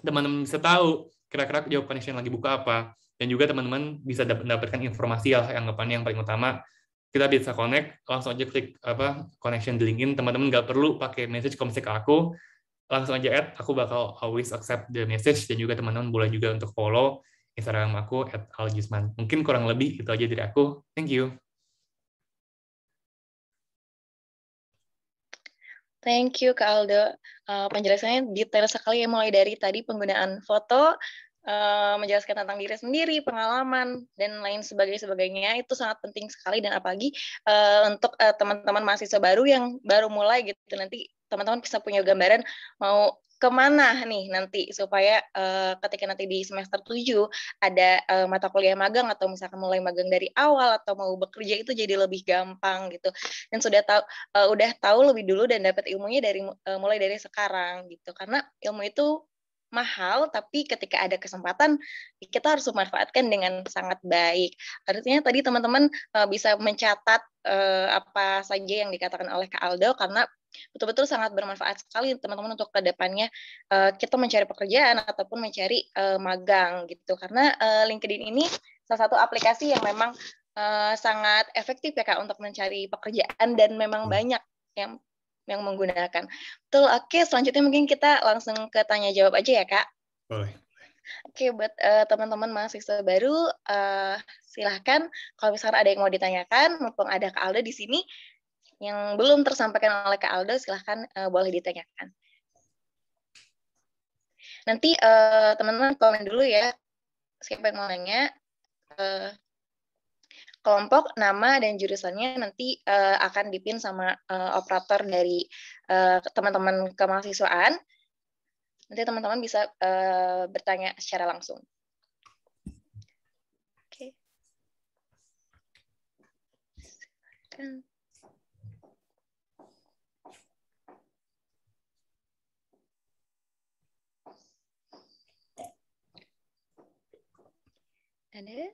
teman-teman bisa tahu kira-kira job connection lagi buka apa. Dan juga teman-teman bisa mendapatkan informasi lah yang yang paling utama kita bisa connect langsung aja klik apa connection di LinkedIn teman-teman nggak perlu pakai message komisi ke aku langsung aja add, aku bakal always accept the message dan juga teman-teman boleh juga untuk follow Instagram aku at aljusman. Mungkin kurang lebih itu aja dari aku. Thank you. Thank you Kak Aldo. Uh, penjelasannya detail sekali ya mulai dari tadi penggunaan foto, uh, menjelaskan tentang diri sendiri, pengalaman dan lain sebagainya sebagainya itu sangat penting sekali dan apalagi uh, untuk teman-teman mahasiswa baru yang baru mulai gitu nanti teman-teman bisa punya gambaran mau kemana nih nanti supaya uh, ketika nanti di semester 7 ada uh, mata kuliah magang atau misalkan mulai magang dari awal atau mau bekerja itu jadi lebih gampang gitu dan sudah tahu uh, eh, udah tahu lebih dulu dan dapat ilmunya dari uh, mulai dari sekarang gitu karena ilmu itu mahal tapi ketika ada kesempatan kita harus memanfaatkan dengan sangat baik artinya tadi teman-teman uh, bisa mencatat uh, apa saja yang dikatakan oleh Kak Aldo karena betul-betul sangat bermanfaat sekali teman-teman untuk kedepannya uh, kita mencari pekerjaan ataupun mencari uh, magang gitu karena uh, LinkedIn ini salah satu aplikasi yang memang uh, sangat efektif ya kak untuk mencari pekerjaan dan memang hmm. banyak yang yang menggunakan. Betul. Oke, selanjutnya mungkin kita langsung ke tanya jawab aja ya kak. Boleh. Oke, buat uh, teman-teman mahasiswa baru, uh, silahkan kalau misalnya ada yang mau ditanyakan, mumpung ada Kak Alda di sini, yang belum tersampaikan oleh Kak Aldo silahkan uh, boleh ditanyakan. Nanti eh, teman-teman uh, komen dulu ya siapa yang mau nanya. Uh, kelompok, nama, dan jurusannya nanti uh, akan dipin sama uh, operator dari teman-teman uh, kemahasiswaan. Nanti teman-teman bisa uh, bertanya secara langsung. Oke. Okay. Anne?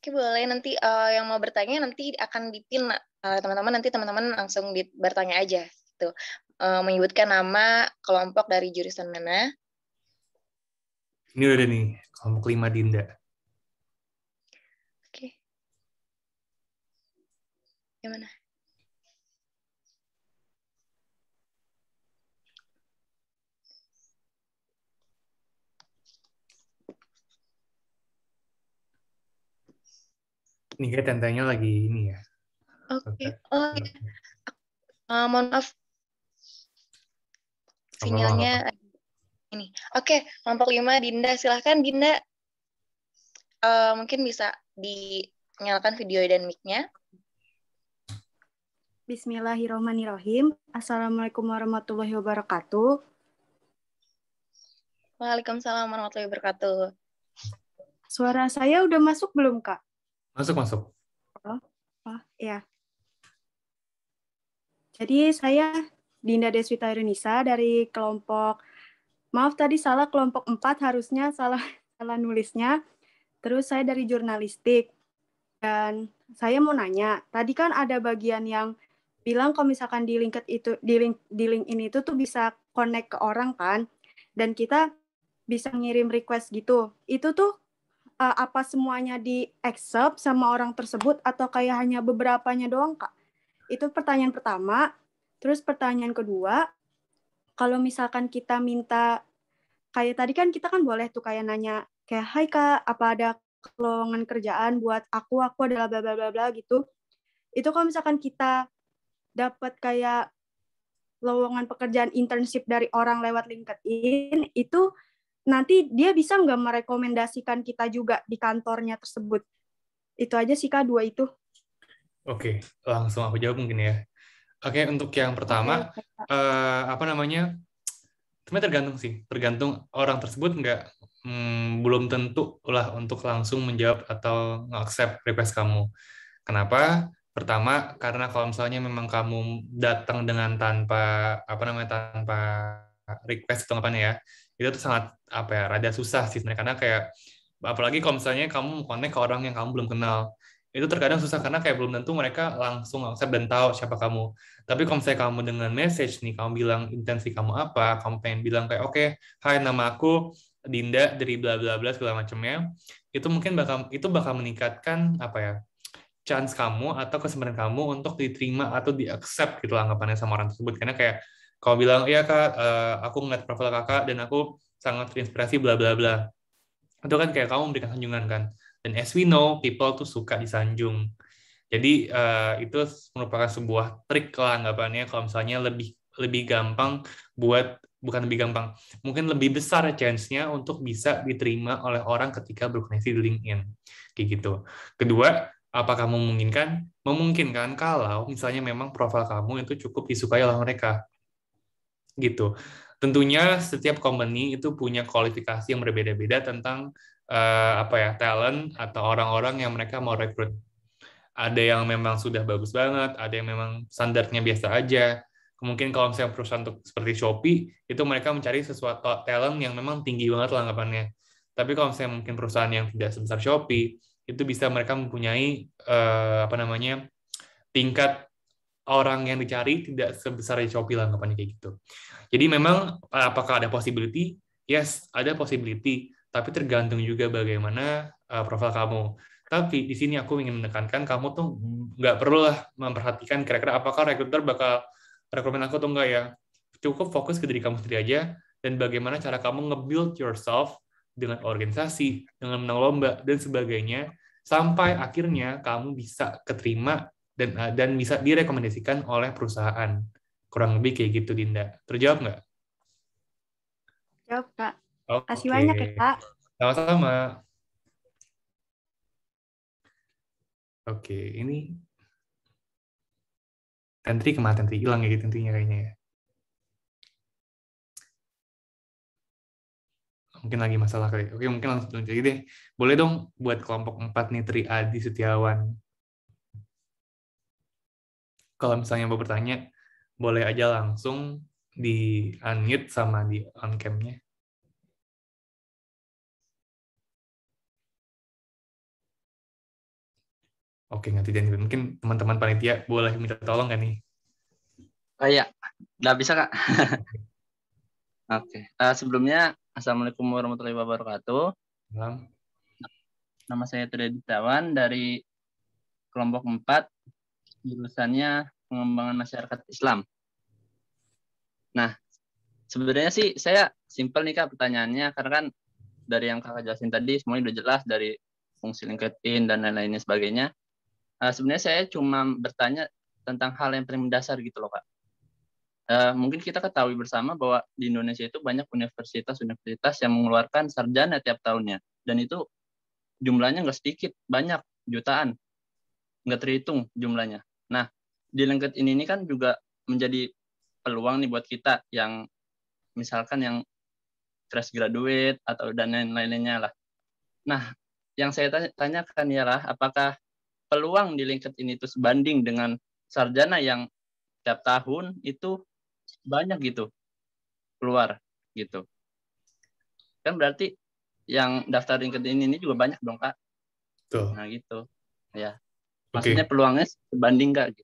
Oke boleh nanti uh, yang mau bertanya nanti akan dipin eh, teman-teman uh, nanti teman-teman langsung bertanya aja tuh gitu. eh, uh, menyebutkan nama kelompok dari jurusan mana. Ini udah nih kelompok lima Dinda. Oke. Gimana? Nih kayak tentanya lagi ini ya. Oke. Okay. Oh, uh, mohon maaf. Sinyalnya apa, apa. ini. Oke, okay, nomor lima Dinda. Silahkan Dinda. Uh, mungkin bisa dinyalakan video dan mic-nya. Bismillahirrahmanirrahim. Assalamualaikum warahmatullahi wabarakatuh. Waalaikumsalam warahmatullahi wabarakatuh. Suara saya udah masuk belum, Kak? Masuk, masuk. Oh, oh ya. Jadi saya Dinda Deswita Irunisa dari kelompok, maaf tadi salah kelompok 4 harusnya salah salah nulisnya. Terus saya dari jurnalistik. Dan saya mau nanya, tadi kan ada bagian yang bilang kalau misalkan di link itu di link di link ini itu tuh bisa connect ke orang kan dan kita bisa ngirim request gitu. Itu tuh uh, apa semuanya di accept sama orang tersebut atau kayak hanya beberapanya doang kak? Itu pertanyaan pertama. Terus pertanyaan kedua, kalau misalkan kita minta kayak tadi kan kita kan boleh tuh kayak nanya kayak Hai kak, apa ada lowongan kerjaan buat aku? Aku adalah bla bla bla bla gitu. Itu kalau misalkan kita dapat kayak lowongan pekerjaan internship dari orang lewat LinkedIn itu nanti dia bisa nggak merekomendasikan kita juga di kantornya tersebut. Itu aja sih Kak, dua itu. Oke, langsung aku jawab mungkin ya. Oke, untuk yang pertama, okay. uh, eh, apa namanya, sebenarnya tergantung sih, tergantung orang tersebut nggak, hmm, belum tentu lah untuk langsung menjawab atau nge-accept request kamu. Kenapa? Pertama, karena kalau misalnya memang kamu datang dengan tanpa, apa namanya, tanpa request atau apa ya, itu tuh sangat apa ya rada susah sih sebenarnya karena kayak apalagi kalau misalnya kamu connect ke orang yang kamu belum kenal itu terkadang susah karena kayak belum tentu mereka langsung accept dan tahu siapa kamu. Tapi kalau misalnya kamu dengan message nih, kamu bilang intensi kamu apa, kamu pengen bilang kayak, oke, okay, hai nama aku Dinda dari bla bla bla segala macamnya, itu mungkin bakal itu bakal meningkatkan apa ya chance kamu atau kesempatan kamu untuk diterima atau di accept gitu anggapannya sama orang tersebut karena kayak Kau bilang, iya kak, uh, aku ngeliat profil kakak dan aku sangat terinspirasi bla bla bla. Itu kan kayak kamu memberikan sanjungan kan. Dan as we know, people tuh suka disanjung. Jadi uh, itu merupakan sebuah trik lah anggapannya kalau misalnya lebih lebih gampang buat bukan lebih gampang, mungkin lebih besar chance-nya untuk bisa diterima oleh orang ketika berkoneksi di LinkedIn. Kayak gitu. Kedua, apakah memungkinkan? Memungkinkan kalau misalnya memang profil kamu itu cukup disukai oleh mereka gitu. Tentunya setiap company itu punya kualifikasi yang berbeda-beda tentang uh, apa ya talent atau orang-orang yang mereka mau rekrut. Ada yang memang sudah bagus banget, ada yang memang standarnya biasa aja. Mungkin kalau misalnya perusahaan untuk seperti Shopee, itu mereka mencari sesuatu talent yang memang tinggi banget langgapannya. Tapi kalau misalnya mungkin perusahaan yang tidak sebesar Shopee, itu bisa mereka mempunyai uh, apa namanya tingkat orang yang dicari tidak sebesar yang Shopee lah anggapannya kayak gitu. Jadi memang eh, apakah ada possibility? Yes, ada possibility, tapi tergantung juga bagaimana uh, profil kamu. Tapi di sini aku ingin menekankan kamu tuh nggak perlu lah memperhatikan kira-kira apakah recruiter bakal rekrutmen aku atau enggak ya. Cukup fokus ke diri kamu sendiri aja dan bagaimana cara kamu nge-build yourself dengan organisasi, dengan menang lomba dan sebagainya sampai akhirnya kamu bisa keterima dan ah, dan bisa direkomendasikan oleh perusahaan kurang lebih kayak gitu Dinda terjawab nggak? Jawab kak. Kasih okay. banyak ya kak. Sama-sama. Oke okay, ini tentri kemana tentri hilang ya tentunya kayaknya ya. mungkin lagi masalah kali. Oke, mungkin langsung gitu deh. Boleh dong buat kelompok 4 nih Tri Adi Setiawan kalau misalnya mau bertanya, boleh aja langsung di unmute sama di on camnya Oke, nanti dan mungkin teman-teman panitia boleh minta tolong kan nih? Oh iya, nggak bisa kak. Oke, okay. uh, eh, sebelumnya assalamualaikum warahmatullahi wabarakatuh. Salam. Nama saya Tawan dari kelompok 4, jurusannya pengembangan masyarakat Islam. Nah, sebenarnya sih saya simpel nih Kak pertanyaannya karena kan dari yang Kakak jelasin tadi semuanya udah jelas dari fungsi LinkedIn dan lain-lainnya sebagainya. Uh, sebenarnya saya cuma bertanya tentang hal yang paling mendasar gitu loh Kak. Uh, mungkin kita ketahui bersama bahwa di Indonesia itu banyak universitas-universitas yang mengeluarkan sarjana tiap tahunnya dan itu jumlahnya nggak sedikit, banyak jutaan, nggak terhitung jumlahnya. Nah, di lengket ini kan juga menjadi peluang nih buat kita yang misalkan yang fresh graduate atau dan lain-lainnya lah. Nah, yang saya tanyakan ialah ya apakah peluang di lengket ini itu sebanding dengan sarjana yang setiap tahun itu banyak gitu keluar gitu. Kan berarti yang daftar lengket ini juga banyak dong kak. Tuh. Nah gitu, ya. Maksudnya okay. peluangnya sebanding gak? Gitu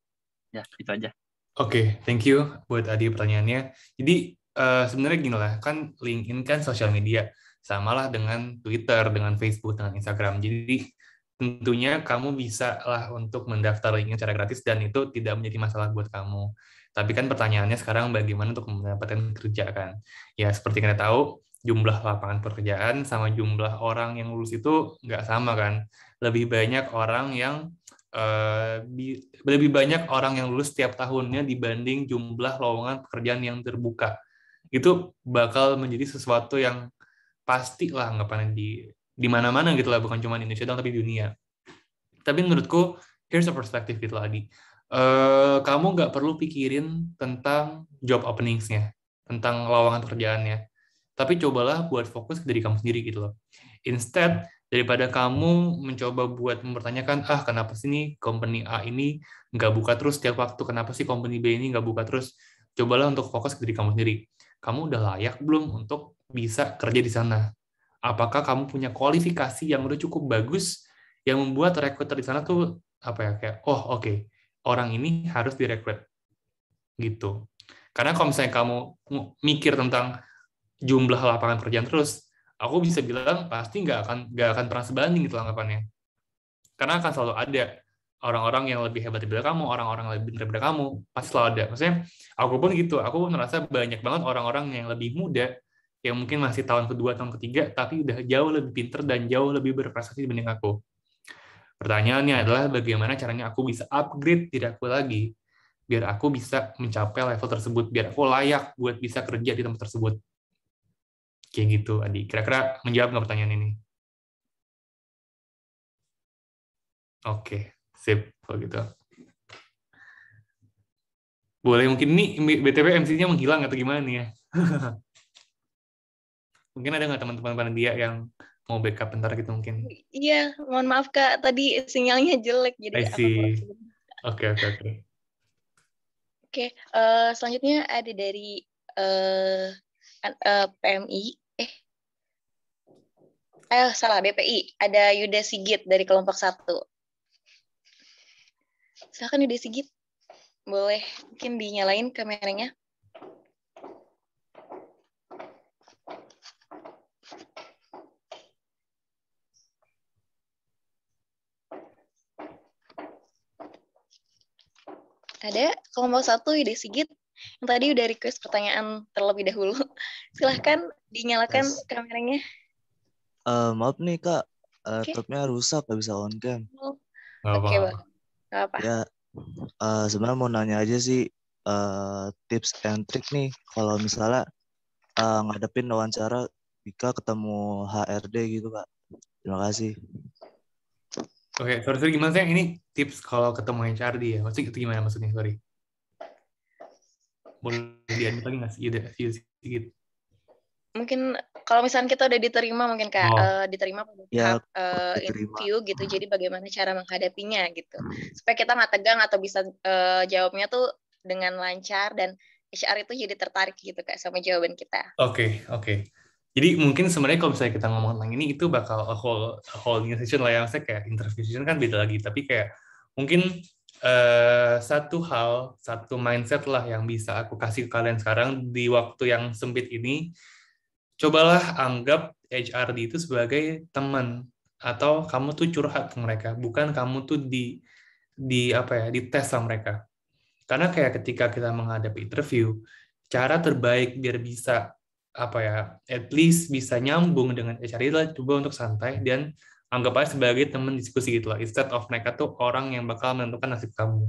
ya itu aja oke okay, thank you buat Adi pertanyaannya jadi uh, sebenarnya gini lah kan LinkedIn kan sosial media sama lah dengan Twitter dengan Facebook dengan Instagram jadi tentunya kamu bisa lah untuk mendaftar LinkedIn secara gratis dan itu tidak menjadi masalah buat kamu. Tapi kan pertanyaannya sekarang bagaimana untuk mendapatkan kerja kan? Ya seperti kita tahu jumlah lapangan pekerjaan sama jumlah orang yang lulus itu nggak sama kan. Lebih banyak orang yang Eh, lebih banyak orang yang lulus setiap tahunnya dibanding jumlah lowongan pekerjaan yang terbuka. Itu bakal menjadi sesuatu yang pasti lah anggapannya di di mana-mana gitu lah, bukan cuma di Indonesia tapi dunia. Tapi menurutku here's a perspective gitu lagi. Eh, kamu nggak perlu pikirin tentang job openingsnya, tentang lowongan pekerjaannya. Tapi cobalah buat fokus ke diri kamu sendiri gitu loh. Instead, daripada kamu mencoba buat mempertanyakan ah kenapa sih nih company A ini nggak buka terus setiap waktu kenapa sih company B ini nggak buka terus cobalah untuk fokus ke diri kamu sendiri kamu udah layak belum untuk bisa kerja di sana apakah kamu punya kualifikasi yang udah cukup bagus yang membuat rekruter di sana tuh apa ya kayak oh oke okay, orang ini harus direkrut gitu karena kalau misalnya kamu mikir tentang jumlah lapangan kerjaan terus aku bisa bilang pasti nggak akan nggak akan pernah sebanding gitu anggapannya karena akan selalu ada orang-orang yang lebih hebat daripada kamu, orang-orang yang lebih pintar daripada kamu, pasti selalu ada. Maksudnya, aku pun gitu, aku pun merasa banyak banget orang-orang yang lebih muda, yang mungkin masih tahun kedua, tahun ketiga, tapi udah jauh lebih pinter dan jauh lebih berprestasi dibanding aku. Pertanyaannya adalah bagaimana caranya aku bisa upgrade diri aku lagi, biar aku bisa mencapai level tersebut, biar aku layak buat bisa kerja di tempat tersebut. Kayak gitu, Adi. Kira-kira menjawab nggak pertanyaan ini? Oke, sip. Kalau gitu. Boleh mungkin ini BTW MC-nya menghilang atau gimana nih ya? mungkin ada nggak teman-teman panitia yang mau backup bentar gitu mungkin? Iya, mohon maaf Kak, tadi sinyalnya jelek jadi aku Oke, oke, oke. Oke, eh, selanjutnya ada dari uh, eh, uh, eh, PMI eh salah BPI ada Yuda Sigit dari kelompok satu silakan Yuda Sigit boleh mungkin dinyalain kameranya ada kelompok satu Yuda Sigit yang tadi udah request pertanyaan terlebih dahulu. Silahkan dinyalakan yes. kameranya. Uh, maaf nih kak, uh, eh, okay. rusak gak bisa on cam. Oh, oke okay, apa. Ya, uh, sebenarnya mau nanya aja sih uh, tips and trick nih kalau misalnya uh, ngadepin wawancara jika ketemu HRD gitu kak. Terima kasih. Oke, okay, sorry, sorry gimana sih ini tips kalau ketemu HRD ya? Maksudnya itu gimana maksudnya? Sorry. Boleh diambil lagi nggak sih? Iya, gitu mungkin kalau misalnya kita udah diterima mungkin kak oh. uh, diterima pada ya, uh, interview gitu hmm. jadi bagaimana cara menghadapinya gitu hmm. supaya kita nggak tegang atau bisa uh, jawabnya tuh dengan lancar dan HR itu jadi tertarik gitu kak sama jawaban kita oke okay, oke okay. jadi mungkin sebenarnya kalau misalnya kita ngomong tentang ini itu bakal a whole a whole new session lah yang saya kayak interview session kan beda lagi tapi kayak mungkin Uh, satu hal, satu mindset lah yang bisa aku kasih ke kalian sekarang di waktu yang sempit ini cobalah anggap HRD itu sebagai teman atau kamu tuh curhat ke mereka, bukan kamu tuh di di apa ya, di tes sama mereka. Karena kayak ketika kita menghadapi interview, cara terbaik biar bisa apa ya, at least bisa nyambung dengan HRD adalah coba untuk santai dan anggap aja sebagai teman diskusi gitu lah. Instead of mereka tuh orang yang bakal menentukan nasib kamu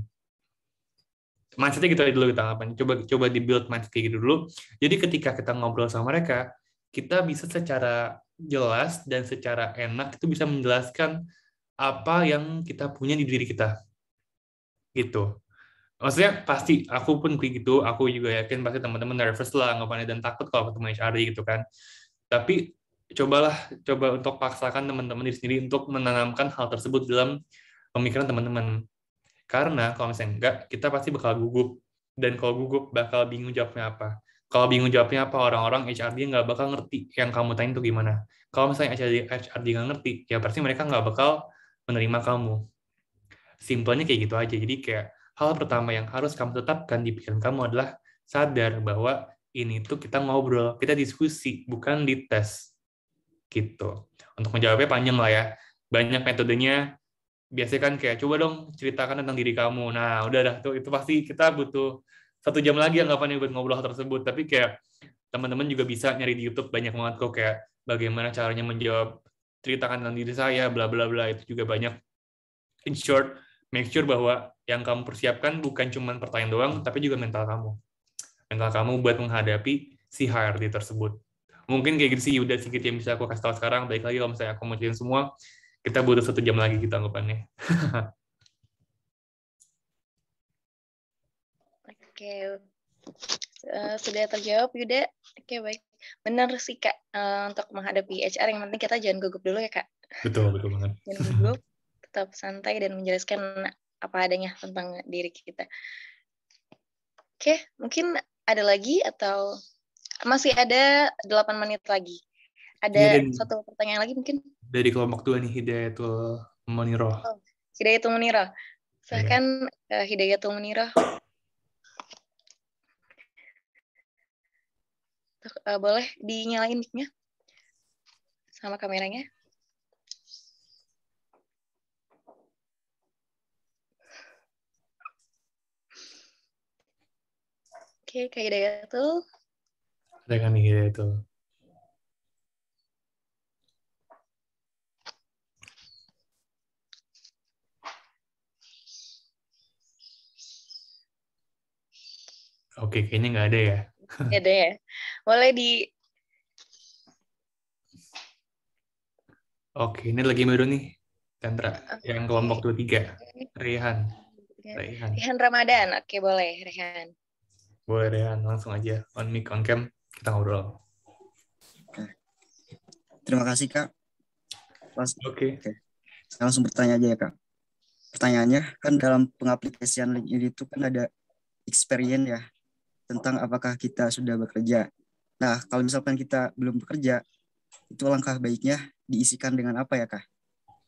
mindsetnya gitu aja dulu kita apa coba coba di build mindset kayak gitu dulu jadi ketika kita ngobrol sama mereka kita bisa secara jelas dan secara enak itu bisa menjelaskan apa yang kita punya di diri kita. Gitu. Maksudnya pasti aku pun kayak gitu, aku juga yakin pasti teman-teman nervous lah, anggapannya dan takut kalau ketemu HRD gitu kan. Tapi cobalah coba untuk paksakan teman-teman di sendiri untuk menanamkan hal tersebut dalam pemikiran teman-teman. Karena kalau misalnya enggak, kita pasti bakal gugup dan kalau gugup bakal bingung jawabnya apa. Kalau bingung jawabnya apa orang-orang HRD nggak bakal ngerti yang kamu tanya itu gimana. Kalau misalnya HRD, HRD nggak ngerti, ya pasti mereka nggak bakal menerima kamu. Simpelnya kayak gitu aja. Jadi kayak hal pertama yang harus kamu tetapkan di pikiran kamu adalah sadar bahwa ini tuh kita ngobrol, kita diskusi, bukan dites. Gitu. Untuk menjawabnya panjang lah ya. Banyak metodenya, biasanya kan kayak coba dong ceritakan tentang diri kamu. Nah, udah dah tuh itu pasti kita butuh satu jam lagi anggapannya buat ngobrol hal tersebut tapi kayak teman-teman juga bisa nyari di YouTube banyak banget kok kayak bagaimana caranya menjawab ceritakan tentang diri saya bla bla bla itu juga banyak in short make sure bahwa yang kamu persiapkan bukan cuma pertanyaan doang tapi juga mental kamu mental kamu buat menghadapi si HRD tersebut mungkin kayak gitu sih udah sedikit yang bisa aku kasih tahu sekarang baik lagi kalau misalnya aku mau semua kita butuh satu jam lagi kita gitu anggapannya okay. uh, eh, sudah terjawab Yuda. Oke okay, baik, benar sih kak uh, untuk menghadapi HR yang penting kita jangan gugup dulu ya kak. Betul betul banget. jangan gugup, tetap santai dan menjelaskan apa adanya tentang diri kita. Oke, okay, mungkin ada lagi atau masih ada 8 menit lagi. Ada ya, satu pertanyaan lagi mungkin? Dari kelompok dua nih, Hidayatul Muniro. Oh, Hidayatul Muniro. Iya. Silahkan ya. uh, eh, Hidayatul Muniro uh, boleh dinyalain mic-nya sama kameranya. Oke, Ada kan? Dengan tuh. Oke, kayaknya nggak ada ya ya deh ya. Boleh di Oke, ini lagi baru nih, Chandra. Yang kelompok 23, Rehan. Rehan. Rehan Ramadan, oke boleh, Rehan. Boleh, Rehan. Langsung aja, on mic, on cam, kita ngobrol. Terima kasih, Kak. Oke. Okay. Saya langsung bertanya aja ya, Kak. Pertanyaannya, kan dalam pengaplikasian itu kan ada experience ya tentang apakah kita sudah bekerja. Nah, kalau misalkan kita belum bekerja, itu langkah baiknya diisikan dengan apa ya, Kak?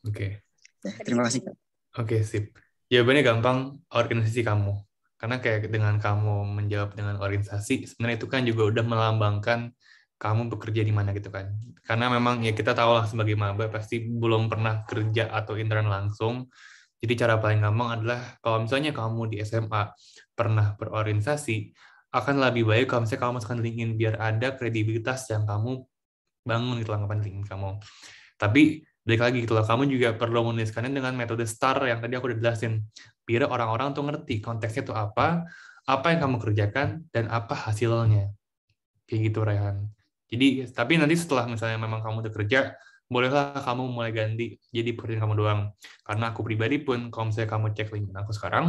Oke. Okay. Ya, terima kasih, Kak. Oke, okay, sip. Jawabannya gampang, organisasi kamu. Karena kayak dengan kamu menjawab dengan organisasi, sebenarnya itu kan juga udah melambangkan kamu bekerja di mana gitu kan. Karena memang ya kita tahu lah sebagai maba pasti belum pernah kerja atau intern langsung. Jadi cara paling gampang adalah kalau misalnya kamu di SMA pernah berorganisasi, akan lebih baik kalau misalnya kamu masukkan LinkedIn biar ada kredibilitas yang kamu bangun di gitu, langkapan LinkedIn kamu. Tapi balik lagi gitu loh, kamu juga perlu menuliskannya dengan metode STAR yang tadi aku udah jelasin. Biar orang-orang tuh ngerti konteksnya tuh apa, apa yang kamu kerjakan, dan apa hasilnya. Kayak gitu, Rehan. Jadi, tapi nanti setelah misalnya memang kamu udah kerja, bolehlah kamu mulai ganti jadi pekerjaan kamu doang. Karena aku pribadi pun, kalau misalnya kamu cek LinkedIn aku sekarang,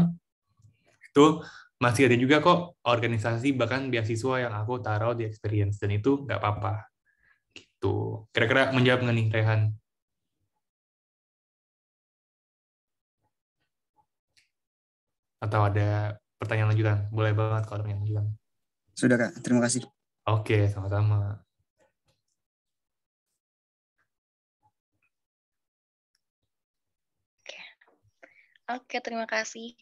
itu masih ada juga kok organisasi bahkan beasiswa yang aku taruh di experience dan itu nggak apa-apa gitu kira-kira menjawab nggak nih Rehan atau ada pertanyaan lanjutan boleh banget kalau ada yang lanjutan sudah kak terima kasih oke sama-sama Oke, terima kasih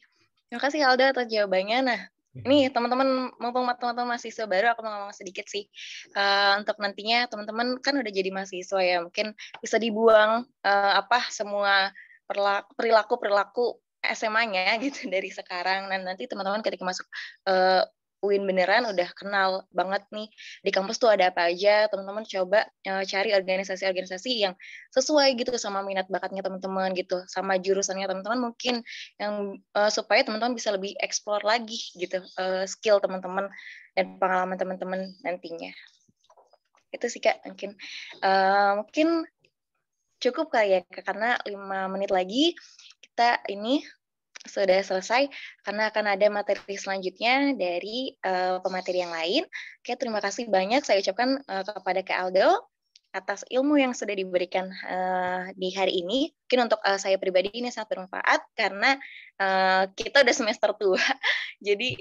Terima kasih Alda atas jawabannya. Nah, ini hmm. teman-teman mumpung teman-teman mahasiswa baru aku mau ngomong sedikit sih uh, untuk nantinya teman-teman kan udah jadi mahasiswa ya mungkin bisa dibuang uh, apa semua perilaku perilaku SMA-nya gitu dari sekarang dan nah, nanti teman-teman ketika masuk uh, UIN beneran udah kenal banget nih di kampus tuh ada apa aja teman-teman coba uh, cari organisasi-organisasi yang sesuai gitu sama minat bakatnya teman-teman gitu sama jurusannya teman-teman mungkin yang uh, supaya teman-teman bisa lebih explore lagi gitu uh, skill teman-teman dan pengalaman teman-teman nantinya itu sih kak mungkin uh, mungkin cukup kali ya karena lima menit lagi kita ini sudah selesai karena akan ada materi selanjutnya dari uh, pemateri yang lain. Oke, terima kasih banyak saya ucapkan uh, kepada Kak Aldo atas ilmu yang sudah diberikan uh, di hari ini. Mungkin untuk uh, saya pribadi ini sangat bermanfaat karena uh, kita udah semester tua. Jadi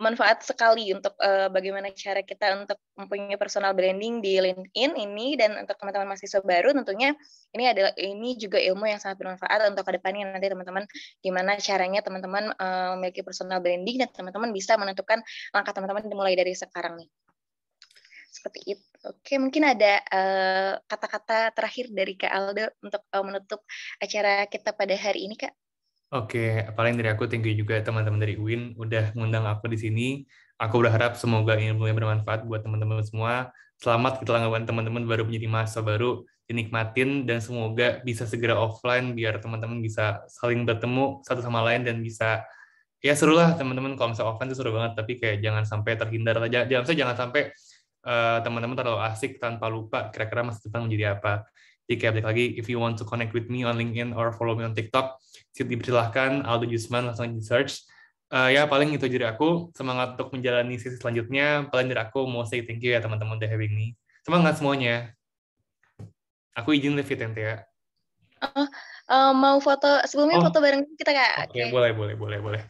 manfaat sekali untuk uh, bagaimana cara kita untuk mempunyai personal branding di LinkedIn ini dan untuk teman-teman mahasiswa baru tentunya ini adalah ini juga ilmu yang sangat bermanfaat untuk kedepannya nanti teman-teman gimana caranya teman-teman uh, memiliki personal branding dan teman-teman bisa menentukan langkah teman-teman dimulai dari sekarang nih seperti itu. Oke, mungkin ada eh, kata-kata uh, terakhir dari Kak Aldo untuk uh, menutup acara kita pada hari ini, Kak. Oke, paling dari aku thank you juga teman-teman dari UIN udah ngundang aku di sini. Aku berharap semoga ilmunya bermanfaat buat teman-teman semua. Selamat ketelanggapan teman-teman baru menjadi masa baru. Dinikmatin dan semoga bisa segera offline biar teman-teman bisa saling bertemu satu sama lain dan bisa ya seru lah teman-teman kalau misalnya offline itu seru banget tapi kayak jangan sampai terhindar aja jangan saya jangan sampai teman eh, teman-teman terlalu asik tanpa lupa kira-kira masa depan menjadi apa. Jadi kayak lagi if you want to connect with me on LinkedIn or follow me on TikTok dipersilahkan Aldo Jusman langsung di search uh, ya paling itu jadi aku semangat untuk menjalani sesi selanjutnya paling dari aku mau say thank you ya teman-teman the having me semangat semuanya aku izin live it ya oh, uh, mau foto sebelumnya oh. foto bareng kita kak oke okay, okay. boleh boleh boleh boleh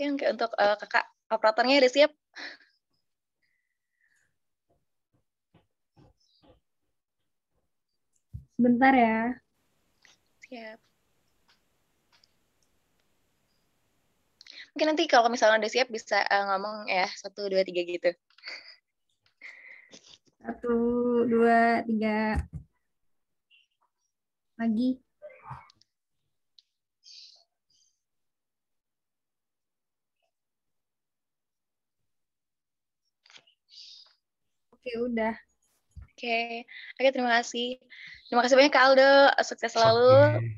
Yang kayak untuk uh, kakak operatornya udah siap sebentar ya Siap. Mungkin nanti kalau misalnya udah siap bisa uh, ngomong ya satu dua tiga gitu. Satu dua tiga lagi. Oke, udah oke okay, terima kasih terima kasih banyak kak Aldo sukses selalu okay.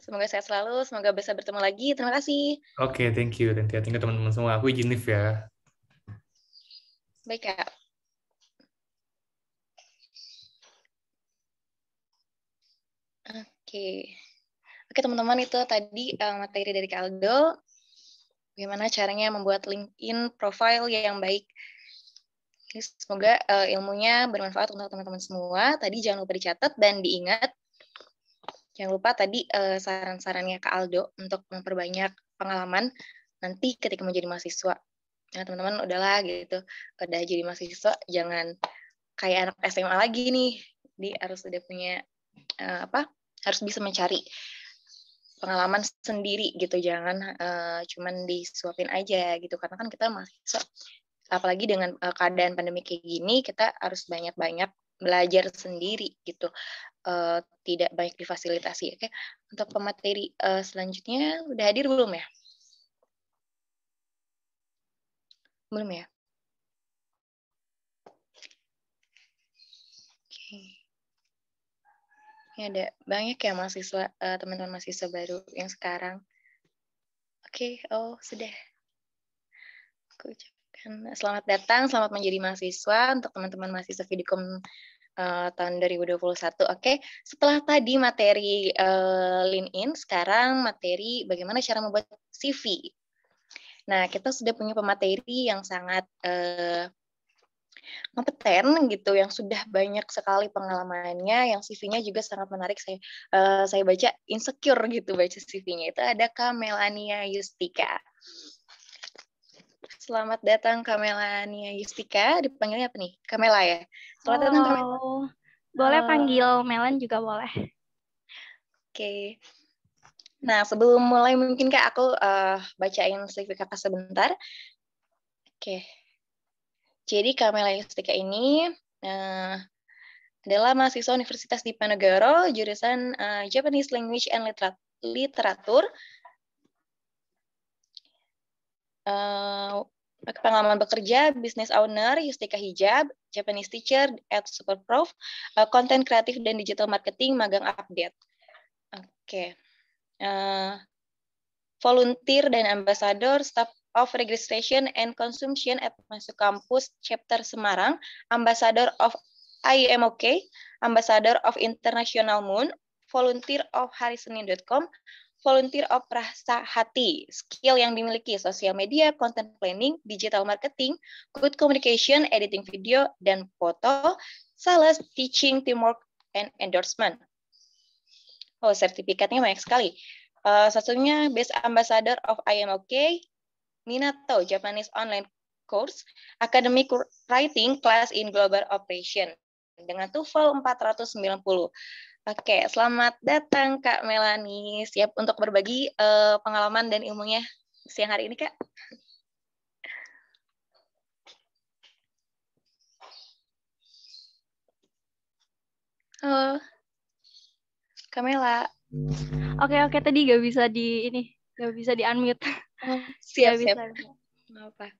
Semoga sehat selalu, semoga bisa bertemu lagi. Terima kasih. Oke, okay, thank you. Dan thank you teman-teman semua. Aku izin ya. Baik, Kak. Oke. Okay. Oke, okay, teman-teman itu tadi uh, materi dari Kak Aldo. Bagaimana caranya membuat LinkedIn profile yang baik. Semoga uh, ilmunya bermanfaat untuk teman-teman semua. Tadi jangan lupa dicatat dan diingat. Jangan lupa tadi uh, saran-sarannya Kak Aldo untuk memperbanyak pengalaman nanti ketika menjadi mahasiswa. Nah, teman-teman udahlah gitu. Udah jadi mahasiswa jangan kayak anak SMA lagi nih. Jadi harus udah punya uh, apa? Harus bisa mencari pengalaman sendiri gitu jangan uh, cuman disuapin aja gitu karena kan kita mahasiswa apalagi dengan uh, keadaan pandemi kayak gini kita harus banyak-banyak belajar sendiri gitu uh, tidak banyak difasilitasi oke okay? untuk pemateri uh, selanjutnya udah hadir belum ya belum ya ini ada banyak ya mahasiswa teman-teman uh, teman -teman mahasiswa baru yang sekarang oke okay. oh sudah aku ucap Nah, selamat datang, selamat menjadi mahasiswa untuk teman-teman mahasiswa Vidikom uh, eh, tahun 2021. Oke, okay? setelah tadi materi uh, lean in, sekarang materi bagaimana cara membuat CV. Nah, kita sudah punya pemateri yang sangat uh, kompeten gitu yang sudah banyak sekali pengalamannya yang CV-nya juga sangat menarik saya uh, saya baca insecure gitu baca CV-nya itu ada Kak Melania Yustika selamat datang Kamelania Yustika. Dipanggilnya apa nih? Kamela ya? Selamat datang Kamela. Boleh panggil Melan juga boleh. Oke. Okay. Nah, sebelum mulai mungkin Kak aku uh, bacain CV Kakak sebentar. Oke. Okay. Jadi Kamela Yustika ini uh, adalah mahasiswa Universitas Diponegoro jurusan uh, Japanese Language and Literat Literatur pengalaman bekerja, business owner, Yustika Hijab, Japanese teacher at Superprof, uh, eh, konten kreatif dan digital marketing, magang update. Oke. Okay. Uh, eh, volunteer dan ambassador, staff of registration and consumption at Masuk Kampus Chapter Semarang, ambassador of IMOK, ambassador of International Moon, volunteer of harisenin.com, volunteer of rasa hati, skill yang dimiliki sosial media, content planning, digital marketing, good communication, editing video dan foto, sales, teaching, teamwork, and endorsement. Oh, sertifikatnya banyak sekali. Uh, satunya Best Ambassador of IMOK, Minato, Japanese Online Course, Academic Writing Class in Global Operation dengan TOEFL 490. Oke, selamat datang Kak Melani. Siap untuk berbagi uh, pengalaman dan ilmunya siang hari ini, Kak? Halo. Mela. Oke, oke tadi gak bisa di ini, gak bisa di unmute. Oh, siap, siap. Bisa. Apa?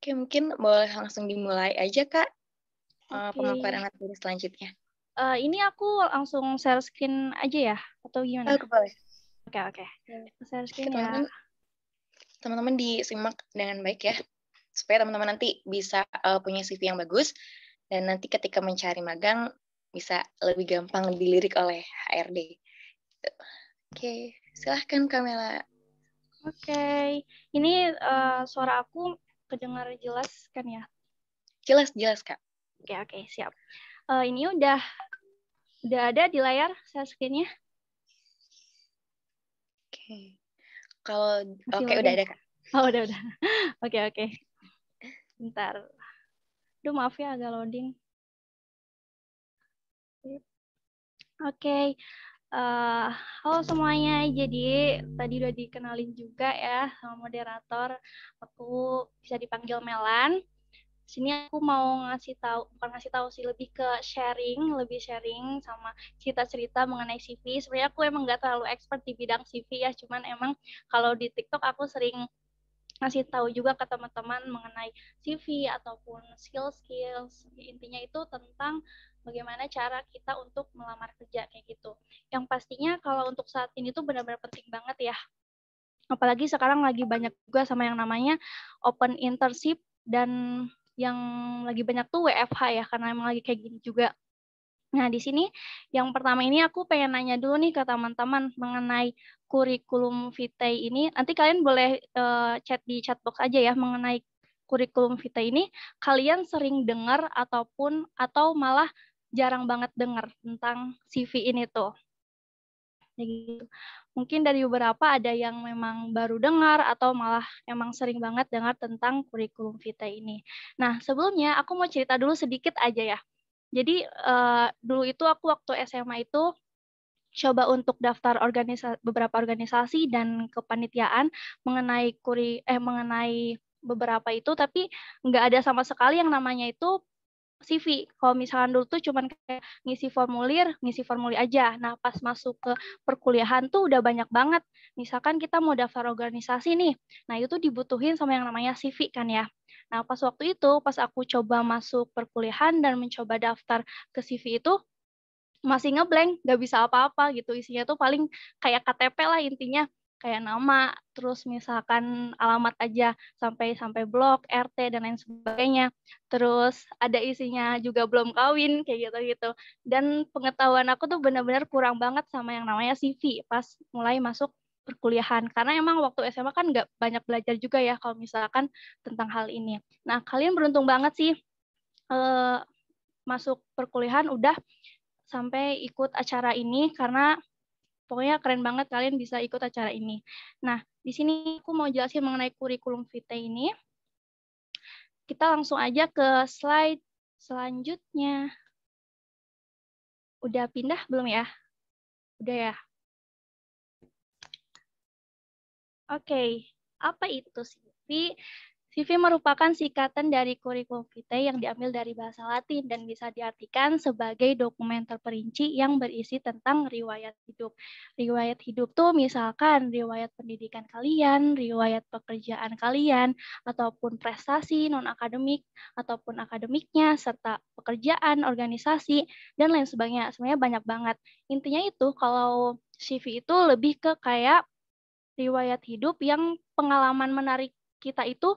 Oke, mungkin boleh langsung dimulai aja, Kak. Okay. Pemaparan materi selanjutnya. Uh, ini aku langsung share screen aja ya atau gimana? Oke, boleh. Oke, oke. Hmm. Share screen ya. Teman-teman disimak dengan baik ya. Supaya teman-teman nanti bisa uh, punya CV yang bagus dan nanti ketika mencari magang bisa lebih gampang dilirik oleh HRD. Oke, silahkan Kamela. Oke, ini uh, suara aku kedengar jelas kan ya? Jelas, jelas Kak. Oke, oke, siap uh, ini udah udah ada di layar saya screennya. Oke. Okay. Kalau oke okay, udah ada Kak. Oh, udah udah. Oke, oke. Okay. Bentar. Duh, maaf ya agak loading. Oke. Okay. Uh, eh, halo semuanya, jadi tadi udah dikenalin juga ya sama moderator. Aku bisa dipanggil Melan sini aku mau ngasih tahu bukan ngasih tahu sih lebih ke sharing lebih sharing sama cerita cerita mengenai CV sebenarnya aku emang nggak terlalu expert di bidang CV ya cuman emang kalau di TikTok aku sering ngasih tahu juga ke teman-teman mengenai CV ataupun skill skills intinya itu tentang bagaimana cara kita untuk melamar kerja kayak gitu yang pastinya kalau untuk saat ini tuh benar-benar penting banget ya apalagi sekarang lagi banyak juga sama yang namanya open internship dan yang lagi banyak tuh WFH ya karena emang lagi kayak gini juga. Nah, di sini yang pertama ini aku pengen nanya dulu nih ke teman-teman mengenai kurikulum vitae ini. Nanti kalian boleh uh, chat di chatbox aja ya mengenai kurikulum vitae ini. Kalian sering dengar ataupun atau malah jarang banget dengar tentang CV ini tuh kayak gitu. Mungkin dari beberapa ada yang memang baru dengar atau malah emang sering banget dengar tentang kurikulum vitae ini. Nah, sebelumnya aku mau cerita dulu sedikit aja ya. Jadi uh, dulu itu aku waktu SMA itu coba untuk daftar organisa beberapa organisasi dan kepanitiaan mengenai kuri eh mengenai beberapa itu tapi nggak ada sama sekali yang namanya itu CV. Kalau misalkan dulu tuh cuman kayak ngisi formulir, ngisi formulir aja. Nah, pas masuk ke perkuliahan tuh udah banyak banget. Misalkan kita mau daftar organisasi nih. Nah, itu dibutuhin sama yang namanya CV kan ya. Nah, pas waktu itu, pas aku coba masuk perkuliahan dan mencoba daftar ke CV itu, masih ngeblank, nggak bisa apa-apa gitu. Isinya tuh paling kayak KTP lah intinya kayak nama, terus misalkan alamat aja sampai sampai blok, RT dan lain sebagainya. Terus ada isinya juga belum kawin kayak gitu-gitu. Dan pengetahuan aku tuh benar-benar kurang banget sama yang namanya CV pas mulai masuk perkuliahan karena emang waktu SMA kan nggak banyak belajar juga ya kalau misalkan tentang hal ini. Nah kalian beruntung banget sih eh, masuk perkuliahan udah sampai ikut acara ini karena Pokoknya keren banget kalian bisa ikut acara ini. Nah, di sini aku mau jelasin mengenai kurikulum vitae ini. Kita langsung aja ke slide selanjutnya. Udah pindah belum ya? Udah ya? Oke, okay. apa itu sih? CV merupakan sikatan dari kurikulum vitae yang diambil dari bahasa Latin dan bisa diartikan sebagai dokumen terperinci yang berisi tentang riwayat hidup. Riwayat hidup tuh misalkan riwayat pendidikan kalian, riwayat pekerjaan kalian, ataupun prestasi non-akademik, ataupun akademiknya, serta pekerjaan, organisasi, dan lain sebagainya. Sebenarnya banyak banget. Intinya itu kalau CV itu lebih ke kayak riwayat hidup yang pengalaman menarik kita itu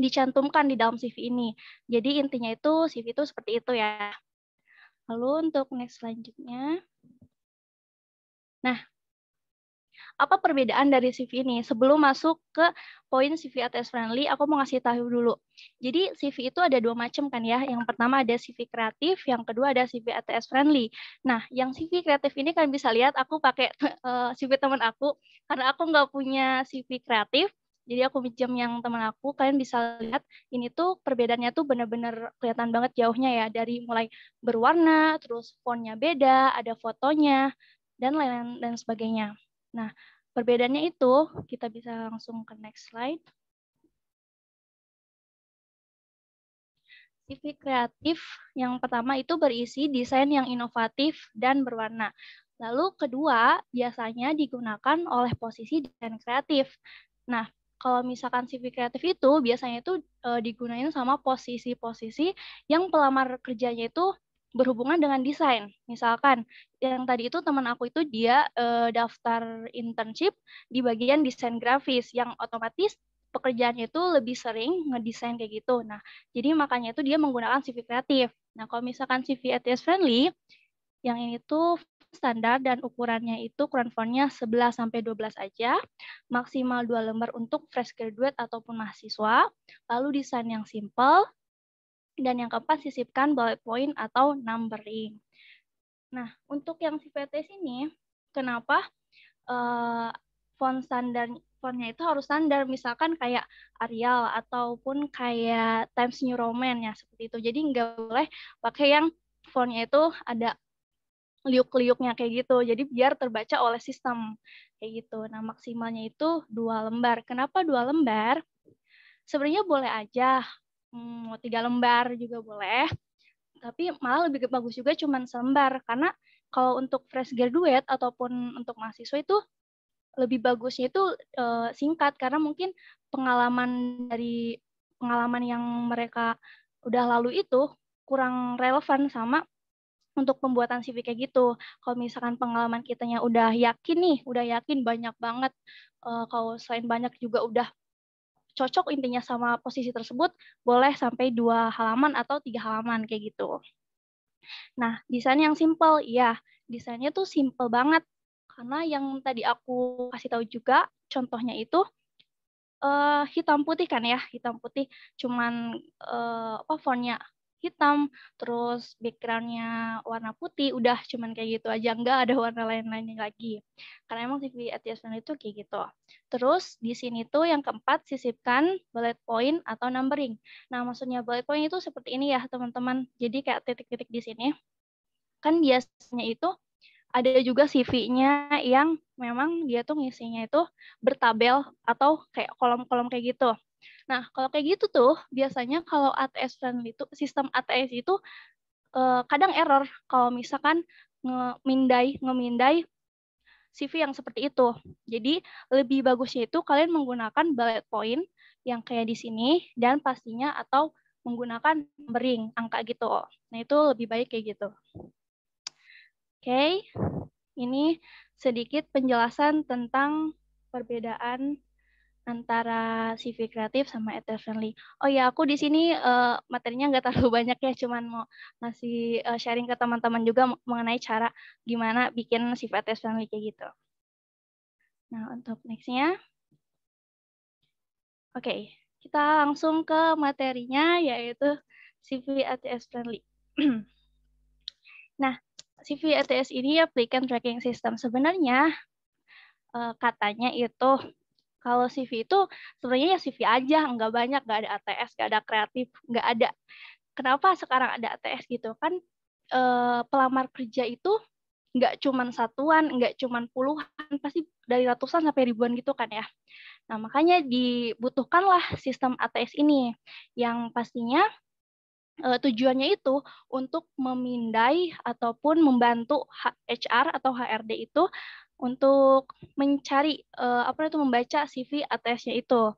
dicantumkan di dalam CV ini. Jadi intinya itu CV itu seperti itu ya. Lalu untuk next selanjutnya. Nah, apa perbedaan dari CV ini? Sebelum masuk ke poin CV ATS friendly, aku mau ngasih tahu dulu. Jadi CV itu ada dua macam kan ya. Yang pertama ada CV kreatif, yang kedua ada CV ATS friendly. Nah, yang CV kreatif ini kan bisa lihat aku pakai CV teman aku karena aku nggak punya CV kreatif jadi aku pinjam yang teman aku kalian bisa lihat ini tuh perbedaannya tuh bener-bener kelihatan banget jauhnya ya dari mulai berwarna terus fontnya beda ada fotonya dan lain-lain dan sebagainya nah perbedaannya itu kita bisa langsung ke next slide TV kreatif yang pertama itu berisi desain yang inovatif dan berwarna. Lalu kedua, biasanya digunakan oleh posisi desain kreatif. Nah, kalau misalkan CV kreatif itu biasanya itu e, digunain sama posisi-posisi yang pelamar kerjanya itu berhubungan dengan desain. Misalkan yang tadi itu teman aku itu dia e, daftar internship di bagian desain grafis yang otomatis pekerjaannya itu lebih sering ngedesain kayak gitu. Nah, jadi makanya itu dia menggunakan CV kreatif. Nah, kalau misalkan CV ATS friendly, yang ini tuh standar dan ukurannya itu kurang fontnya 11 sampai 12 aja, maksimal dua lembar untuk fresh graduate ataupun mahasiswa, lalu desain yang simple, dan yang keempat sisipkan bullet point atau numbering. Nah, untuk yang CPT sini, kenapa uh, font standar fontnya itu harus standar misalkan kayak Arial ataupun kayak Times New Roman ya seperti itu jadi nggak boleh pakai yang fontnya itu ada liuk-liuknya kayak gitu. Jadi biar terbaca oleh sistem kayak gitu. Nah maksimalnya itu dua lembar. Kenapa dua lembar? Sebenarnya boleh aja hmm, mau tiga lembar juga boleh. Tapi malah lebih bagus juga cuman selembar karena kalau untuk fresh graduate ataupun untuk mahasiswa itu lebih bagusnya itu e, singkat karena mungkin pengalaman dari pengalaman yang mereka udah lalu itu kurang relevan sama untuk pembuatan CV kayak gitu. Kalau misalkan pengalaman kitanya udah yakin nih, udah yakin banyak banget, uh, kalau selain banyak juga udah cocok intinya sama posisi tersebut, boleh sampai dua halaman atau tiga halaman kayak gitu. Nah, desain yang simple, ya desainnya tuh simple banget. Karena yang tadi aku kasih tahu juga, contohnya itu uh, hitam putih kan ya, hitam putih, cuman uh, apa fontnya hitam, terus backgroundnya warna putih, udah cuman kayak gitu aja, nggak ada warna lain-lainnya lagi. Karena emang CV adjustment itu kayak gitu. Terus di sini tuh yang keempat, sisipkan bullet point atau numbering. Nah, maksudnya bullet point itu seperti ini ya, teman-teman. Jadi kayak titik-titik di sini. Kan biasanya itu ada juga CV-nya yang memang dia tuh ngisinya itu bertabel atau kayak kolom-kolom kayak gitu. Nah, kalau kayak gitu tuh biasanya kalau ATS friendly itu sistem ATS itu eh, kadang error kalau misalkan ngemindai ngemindai CV yang seperti itu. Jadi lebih bagusnya itu kalian menggunakan bullet point yang kayak di sini dan pastinya atau menggunakan numbering angka gitu. Nah, itu lebih baik kayak gitu. Oke. Okay. Ini sedikit penjelasan tentang perbedaan antara CV kreatif sama ethical friendly. Oh ya, aku di sini uh, materinya nggak terlalu banyak ya, cuman mau ngasih uh, sharing ke teman-teman juga mengenai cara gimana bikin CV ethical friendly kayak gitu. Nah, untuk nextnya, oke, okay, kita langsung ke materinya yaitu CV ATS friendly. nah, CV ATS ini applicant tracking system sebenarnya eh, katanya itu kalau CV itu sebenarnya ya CV aja, nggak banyak, nggak ada ATS, nggak ada kreatif, nggak ada. Kenapa sekarang ada ATS gitu? Kan eh, pelamar kerja itu nggak cuma satuan, nggak cuma puluhan, pasti dari ratusan sampai ribuan gitu kan ya. Nah, makanya dibutuhkanlah sistem ATS ini yang pastinya e, tujuannya itu untuk memindai ataupun membantu HR atau HRD itu untuk mencari uh, apa itu membaca CV ATS-nya itu.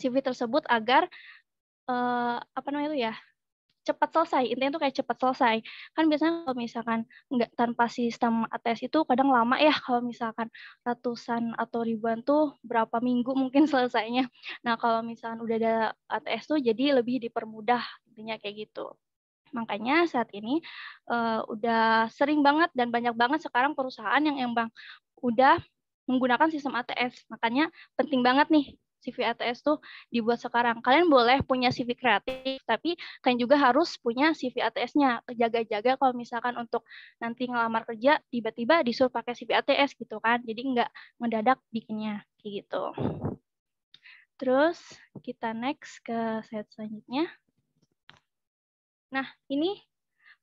CV tersebut agar uh, apa namanya itu ya? cepat selesai. Intinya itu kayak cepat selesai. Kan biasanya kalau misalkan enggak tanpa sistem ATS itu kadang lama ya kalau misalkan ratusan atau ribuan tuh berapa minggu mungkin selesainya. Nah, kalau misalkan udah ada ATS tuh jadi lebih dipermudah intinya kayak gitu. Makanya saat ini uh, udah sering banget dan banyak banget sekarang perusahaan yang emang udah menggunakan sistem ATS. Makanya penting banget nih CV ATS tuh dibuat sekarang. Kalian boleh punya CV kreatif, tapi kalian juga harus punya CV ATS-nya. Jaga-jaga kalau misalkan untuk nanti ngelamar kerja, tiba-tiba disuruh pakai CV ATS gitu kan. Jadi nggak mendadak bikinnya, gitu. Terus kita next ke slide selanjutnya. Nah, ini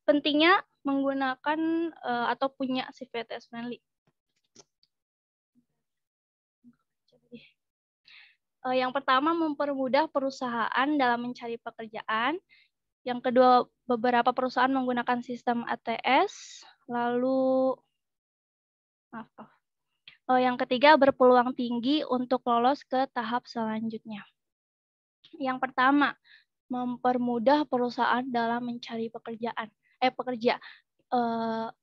pentingnya menggunakan uh, atau punya CVTS friendly. Uh, yang pertama, mempermudah perusahaan dalam mencari pekerjaan. Yang kedua, beberapa perusahaan menggunakan sistem ATS. Lalu, maaf, maaf. Oh. Oh, yang ketiga, berpeluang tinggi untuk lolos ke tahap selanjutnya. Yang pertama, mempermudah perusahaan dalam mencari pekerjaan. Eh pekerja. E,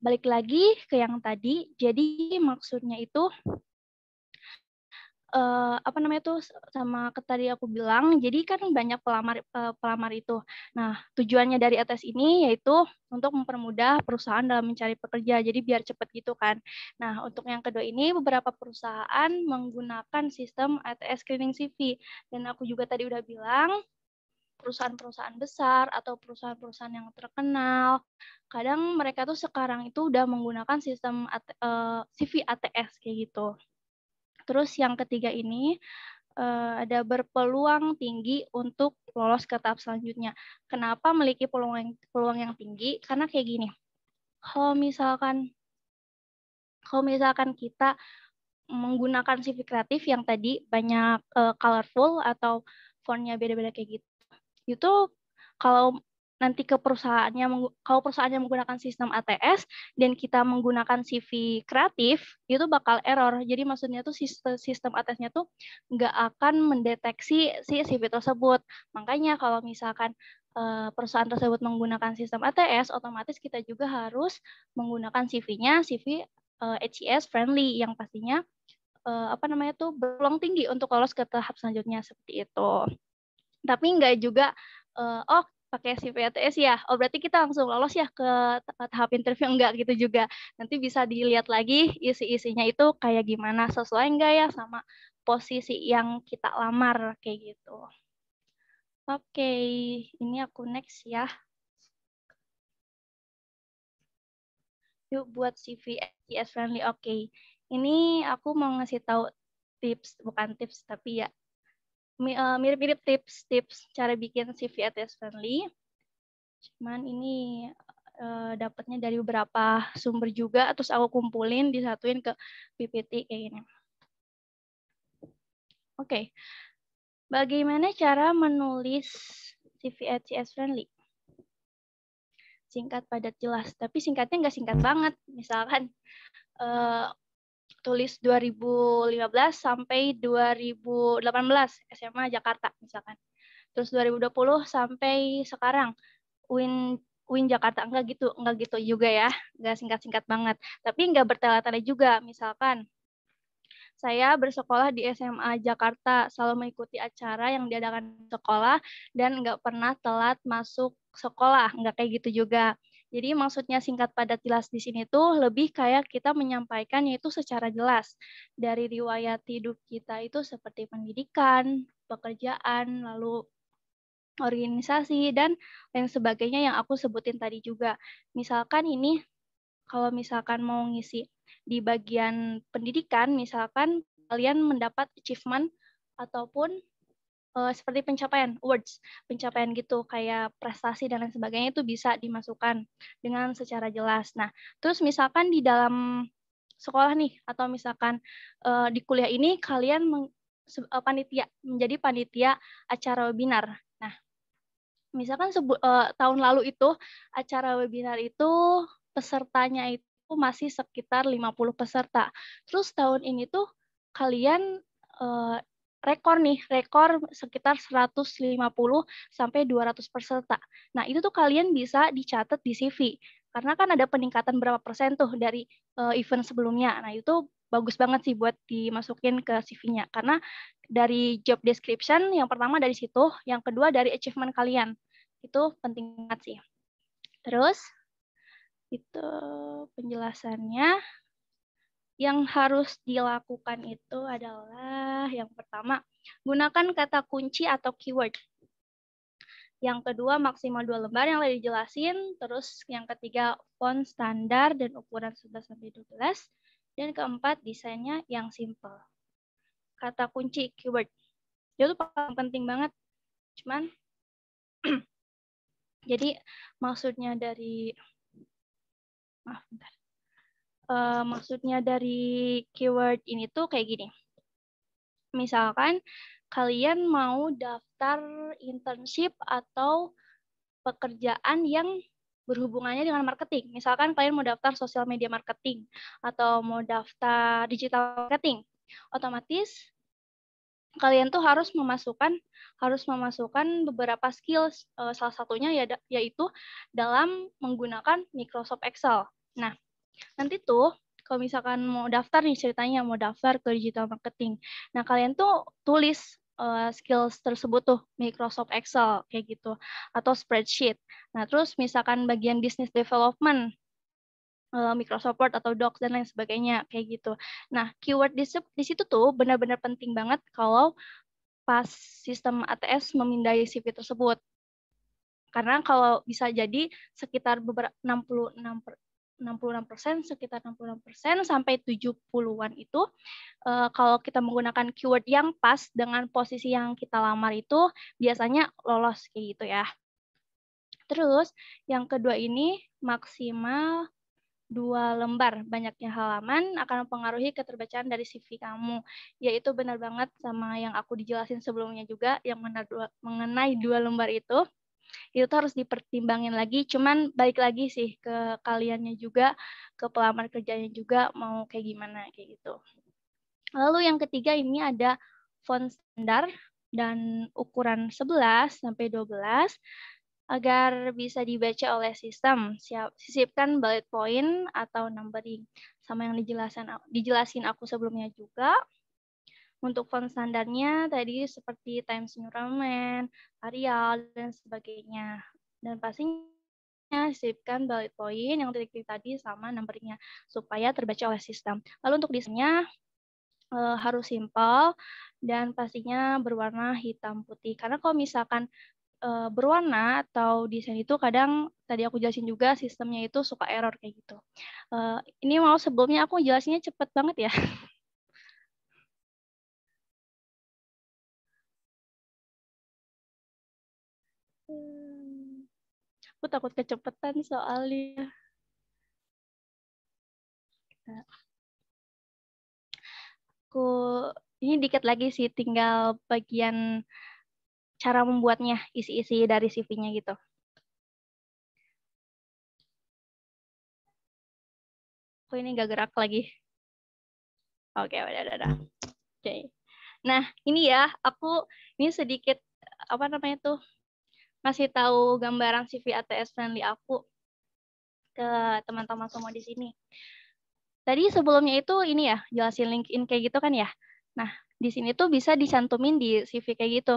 balik lagi ke yang tadi. Jadi maksudnya itu e, apa namanya itu sama tadi aku bilang jadi kan banyak pelamar e, pelamar itu nah tujuannya dari atas ini yaitu untuk mempermudah perusahaan dalam mencari pekerja jadi biar cepat gitu kan nah untuk yang kedua ini beberapa perusahaan menggunakan sistem ATS screening CV dan aku juga tadi udah bilang perusahaan-perusahaan besar atau perusahaan-perusahaan yang terkenal. Kadang mereka tuh sekarang itu udah menggunakan sistem AT, uh, eh, CV ATS kayak gitu. Terus yang ketiga ini uh, ada berpeluang tinggi untuk lolos ke tahap selanjutnya. Kenapa memiliki peluang yang, peluang yang tinggi? Karena kayak gini. Kalau misalkan kalau misalkan kita menggunakan CV kreatif yang tadi banyak uh, colorful atau fontnya beda-beda kayak gitu, itu kalau nanti ke perusahaannya kalau perusahaannya menggunakan sistem ATS dan kita menggunakan CV kreatif itu bakal error jadi maksudnya tuh sistem sistem ATS-nya tuh nggak akan mendeteksi si CV tersebut makanya kalau misalkan eh, perusahaan tersebut menggunakan sistem ATS otomatis kita juga harus menggunakan CV-nya CV HCS eh, e friendly yang pastinya eh, apa namanya tuh berpeluang tinggi untuk lolos ke tahap selanjutnya seperti itu tapi enggak juga uh, oh pakai CPTS ya, oh berarti kita langsung lolos ya ke tahap interview enggak gitu juga. Nanti bisa dilihat lagi isi-isinya itu kayak gimana, sesuai enggak ya sama posisi yang kita lamar kayak gitu. Oke, okay, ini aku next ya. Yuk buat CV SES friendly. Oke. Okay. Ini aku mau ngasih tahu tips, bukan tips tapi ya Eh, mirip-mirip tips-tips cara bikin CV ATS friendly. Cuman ini uh, dapatnya dari beberapa sumber juga, terus aku kumpulin, disatuin ke PPT kayak gini. Oke, okay. bagaimana cara menulis CV ATS friendly? Singkat, padat, jelas. Tapi singkatnya nggak singkat banget. Misalkan uh, tulis 2015 sampai 2018 SMA Jakarta misalkan. Terus 2020 sampai sekarang UIN UIN Jakarta enggak gitu, enggak gitu juga ya. Enggak singkat-singkat banget. Tapi enggak bertele-tele juga misalkan saya bersekolah di SMA Jakarta, selalu mengikuti acara yang diadakan sekolah dan nggak pernah telat masuk sekolah, nggak kayak gitu juga. Jadi maksudnya singkat padat jelas di sini itu lebih kayak kita menyampaikan yaitu secara jelas dari riwayat hidup kita itu seperti pendidikan, pekerjaan, lalu organisasi dan lain sebagainya yang aku sebutin tadi juga. Misalkan ini kalau misalkan mau ngisi di bagian pendidikan misalkan kalian mendapat achievement ataupun uh, seperti pencapaian words pencapaian gitu kayak prestasi dan lain sebagainya itu bisa dimasukkan dengan secara jelas. Nah, terus misalkan di dalam sekolah nih atau misalkan uh, di kuliah ini kalian meng, uh, panitia menjadi panitia acara webinar. Nah, misalkan sebu, uh, tahun lalu itu acara webinar itu pesertanya itu masih sekitar 50 peserta. Terus tahun ini tuh kalian uh, rekor nih, rekor sekitar 150 sampai 200 peserta. Nah, itu tuh kalian bisa dicatat di CV. Karena kan ada peningkatan berapa persen tuh dari uh, event sebelumnya. Nah, itu bagus banget sih buat dimasukin ke CV-nya. Karena dari job description yang pertama dari situ, yang kedua dari achievement kalian. Itu penting banget sih. Terus itu penjelasannya yang harus dilakukan itu adalah yang pertama, gunakan kata kunci atau keyword. Yang kedua, maksimal dua lembar yang lebih dijelasin. Terus yang ketiga, font standar dan ukuran 11-12. Dan keempat, desainnya yang simple. Kata kunci, keyword. Itu paling penting banget. Cuman, jadi maksudnya dari, maaf bentar uh, maksudnya dari keyword ini tuh kayak gini. Misalkan kalian mau daftar internship atau pekerjaan yang berhubungannya dengan marketing. Misalkan kalian mau daftar social media marketing atau mau daftar digital marketing, otomatis kalian tuh harus memasukkan harus memasukkan beberapa skill eh, salah satunya ya yaitu dalam menggunakan Microsoft Excel. Nah, Nanti tuh kalau misalkan mau daftar nih ceritanya mau daftar ke digital marketing. Nah, kalian tuh tulis uh, skills tersebut tuh Microsoft Excel kayak gitu atau spreadsheet. Nah, terus misalkan bagian business development eh, Microsoft Word atau Docs dan lain sebagainya kayak gitu. Nah, keyword di, di situ tuh benar-benar penting banget kalau pas sistem ATS memindai CV tersebut karena kalau bisa jadi sekitar beberapa 66 66% sekitar 66% sampai 70-an itu uh, kalau kita menggunakan keyword yang pas dengan posisi yang kita lamar itu biasanya lolos kayak gitu ya. Terus yang kedua ini maksimal dua lembar banyaknya halaman akan mempengaruhi keterbacaan dari CV kamu. Yaitu benar banget sama yang aku dijelasin sebelumnya juga yang mengenai dua lembar itu itu tuh harus dipertimbangin lagi cuman balik lagi sih ke kaliannya juga ke pelamar kerjanya juga mau kayak gimana kayak gitu lalu yang ketiga ini ada font standar dan ukuran 11 sampai 12 agar bisa dibaca oleh sistem. Siap, sisipkan bullet point atau numbering sama yang dijelasin dijelasin aku sebelumnya juga. Untuk font standarnya tadi seperti Times New Roman, Arial, dan sebagainya. Dan pastinya sisipkan bullet point yang titik-titik tadi sama numbernya supaya terbaca oleh sistem. Lalu untuk desainnya e, harus simple dan pastinya berwarna hitam putih. Karena kalau misalkan e, berwarna atau desain itu kadang tadi aku jelasin juga sistemnya itu suka error kayak gitu. E, ini mau sebelumnya aku jelasinnya cepet banget ya. aku takut kecepetan soalnya aku ini dikit lagi sih tinggal bagian cara membuatnya isi-isi dari CV-nya gitu. Aku ini gak gerak lagi. Oke, udah, udah, udah. Hmm. Oke. Nah, ini ya, aku ini sedikit apa namanya tuh ngasih tahu gambaran CV ATS friendly aku ke teman-teman semua di sini. Tadi sebelumnya itu ini ya, jelasin LinkedIn kayak gitu kan ya. Nah, di sini tuh bisa dicantumin di CV kayak gitu.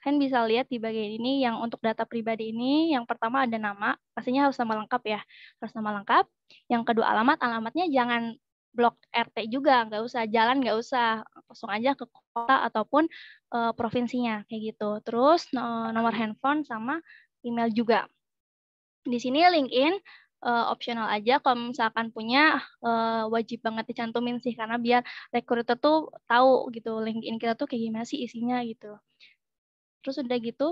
Kan bisa lihat di bagian ini yang untuk data pribadi ini, yang pertama ada nama, pastinya harus nama lengkap ya. Harus nama lengkap. Yang kedua alamat, alamatnya jangan blok RT juga, nggak usah jalan, nggak usah langsung aja ke kota ataupun uh, provinsinya kayak gitu. Terus no, eh, nomor handphone sama email juga. Di sini LinkedIn uh, eh, optional aja kalau misalkan punya uh, wajib banget dicantumin sih karena biar recruiter tuh tahu gitu LinkedIn kita tuh kayak gimana sih isinya gitu. Terus udah gitu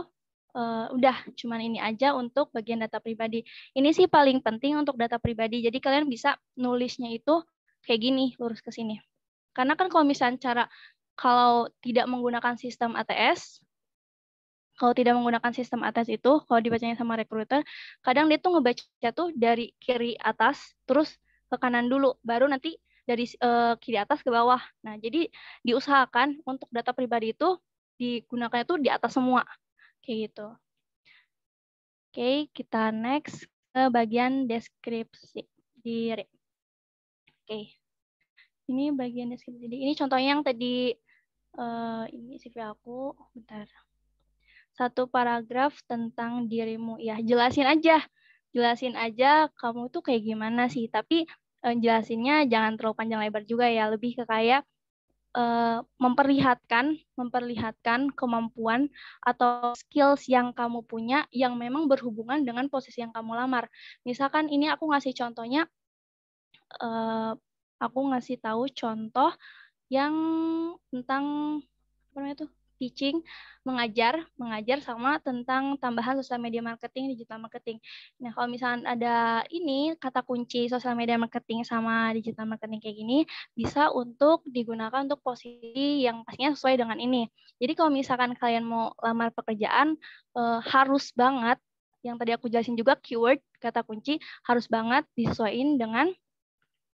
uh, udah cuman ini aja untuk bagian data pribadi. Ini sih paling penting untuk data pribadi. Jadi kalian bisa nulisnya itu kayak gini lurus ke sini. Karena kan kalau misalnya cara kalau tidak menggunakan sistem ATS, kalau tidak menggunakan sistem ATS itu, kalau dibacanya sama recruiter, kadang dia tuh ngebaca tuh dari kiri atas terus ke kanan dulu, baru nanti dari uh, kiri atas ke bawah. Nah, jadi diusahakan untuk data pribadi itu digunakannya tuh di atas semua. Kayak gitu. Oke, kita next ke bagian deskripsi diri. Oke. Ini bagian deskripsi. Ini contohnya yang tadi uh, ini CV aku. Bentar. Satu paragraf tentang dirimu. Ya, jelasin aja. Jelasin aja kamu tuh kayak gimana sih. Tapi uh, jelasinnya jangan terlalu panjang lebar juga ya. Lebih ke kayak eh, memperlihatkan memperlihatkan kemampuan atau skills yang kamu punya yang memang berhubungan dengan posisi yang kamu lamar. Misalkan ini aku ngasih contohnya uh, aku ngasih tahu contoh yang tentang apa namanya tuh teaching mengajar mengajar sama tentang tambahan sosial media marketing digital marketing nah kalau misalnya ada ini kata kunci sosial media marketing sama digital marketing kayak gini bisa untuk digunakan untuk posisi yang pastinya sesuai dengan ini jadi kalau misalkan kalian mau lamar pekerjaan eh, harus banget yang tadi aku jelasin juga keyword kata kunci harus banget disesuaikan dengan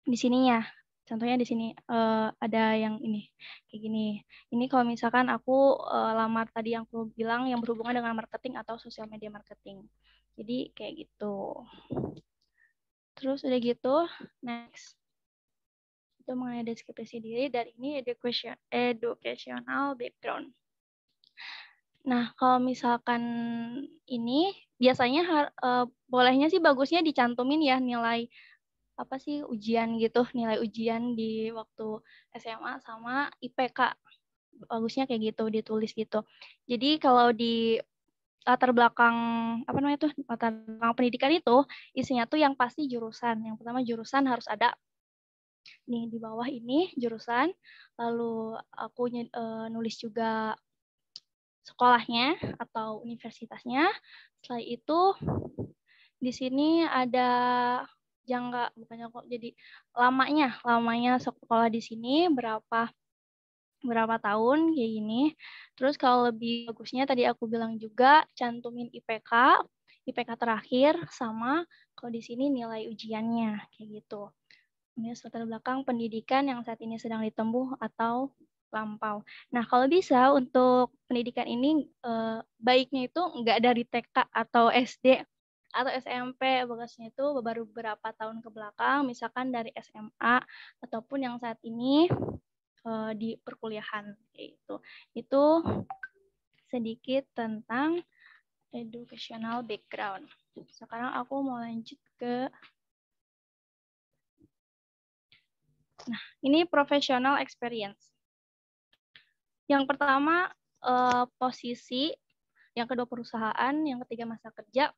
di sini ya. Contohnya di sini uh, ada yang ini kayak gini. Ini kalau misalkan aku uh, lamar tadi yang aku bilang yang berhubungan dengan marketing atau sosial media marketing. Jadi kayak gitu. Terus udah gitu, next itu mengenai deskripsi diri dan ini education, educational background. Nah, kalau misalkan ini biasanya uh, bolehnya sih bagusnya dicantumin ya nilai apa sih ujian gitu nilai ujian di waktu SMA sama IPK bagusnya kayak gitu ditulis gitu jadi kalau di latar belakang apa namanya tuh latar belakang pendidikan itu isinya tuh yang pasti jurusan yang pertama jurusan harus ada nih di bawah ini jurusan lalu aku uh, nulis juga sekolahnya atau universitasnya setelah itu di sini ada jangka ya, bukannya kok jadi lamanya lamanya sekolah di sini berapa berapa tahun kayak gini. Terus kalau lebih bagusnya tadi aku bilang juga cantumin IPK, IPK terakhir sama kalau di sini nilai ujiannya kayak gitu. Ini latar belakang pendidikan yang saat ini sedang ditempuh atau lampau. Nah, kalau bisa untuk pendidikan ini eh, baiknya itu nggak dari TK atau SD atau SMP bagusnya itu baru beberapa tahun ke belakang misalkan dari SMA ataupun yang saat ini uh, di perkuliahan itu itu sedikit tentang educational background sekarang aku mau lanjut ke nah ini professional experience yang pertama eh, posisi, yang kedua perusahaan, yang ketiga masa kerja,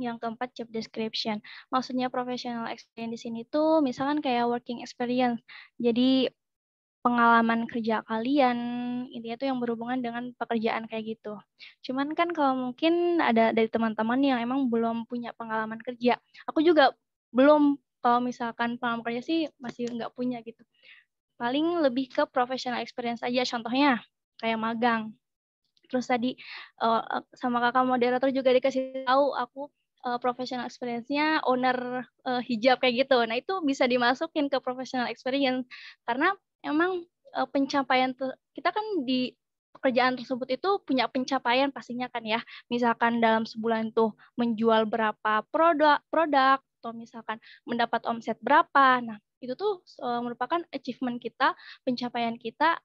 yang keempat job description. Maksudnya professional experience di sini tuh misalkan kayak working experience. Jadi pengalaman kerja kalian ini tuh yang berhubungan dengan pekerjaan kayak gitu. Cuman kan kalau mungkin ada dari teman-teman yang emang belum punya pengalaman kerja. Aku juga belum kalau misalkan pengalaman kerja sih masih nggak punya gitu. Paling lebih ke professional experience aja contohnya kayak magang. Terus tadi eh, sama kakak moderator juga dikasih tahu aku uh, professional experience-nya owner uh, hijab kayak gitu. Nah, itu bisa dimasukin ke professional experience karena emang uh, pencapaian kita kan di pekerjaan tersebut itu punya pencapaian pastinya kan ya. Misalkan dalam sebulan tuh menjual berapa produk produk atau misalkan mendapat omset berapa. Nah, itu tuh uh, merupakan achievement kita, pencapaian kita.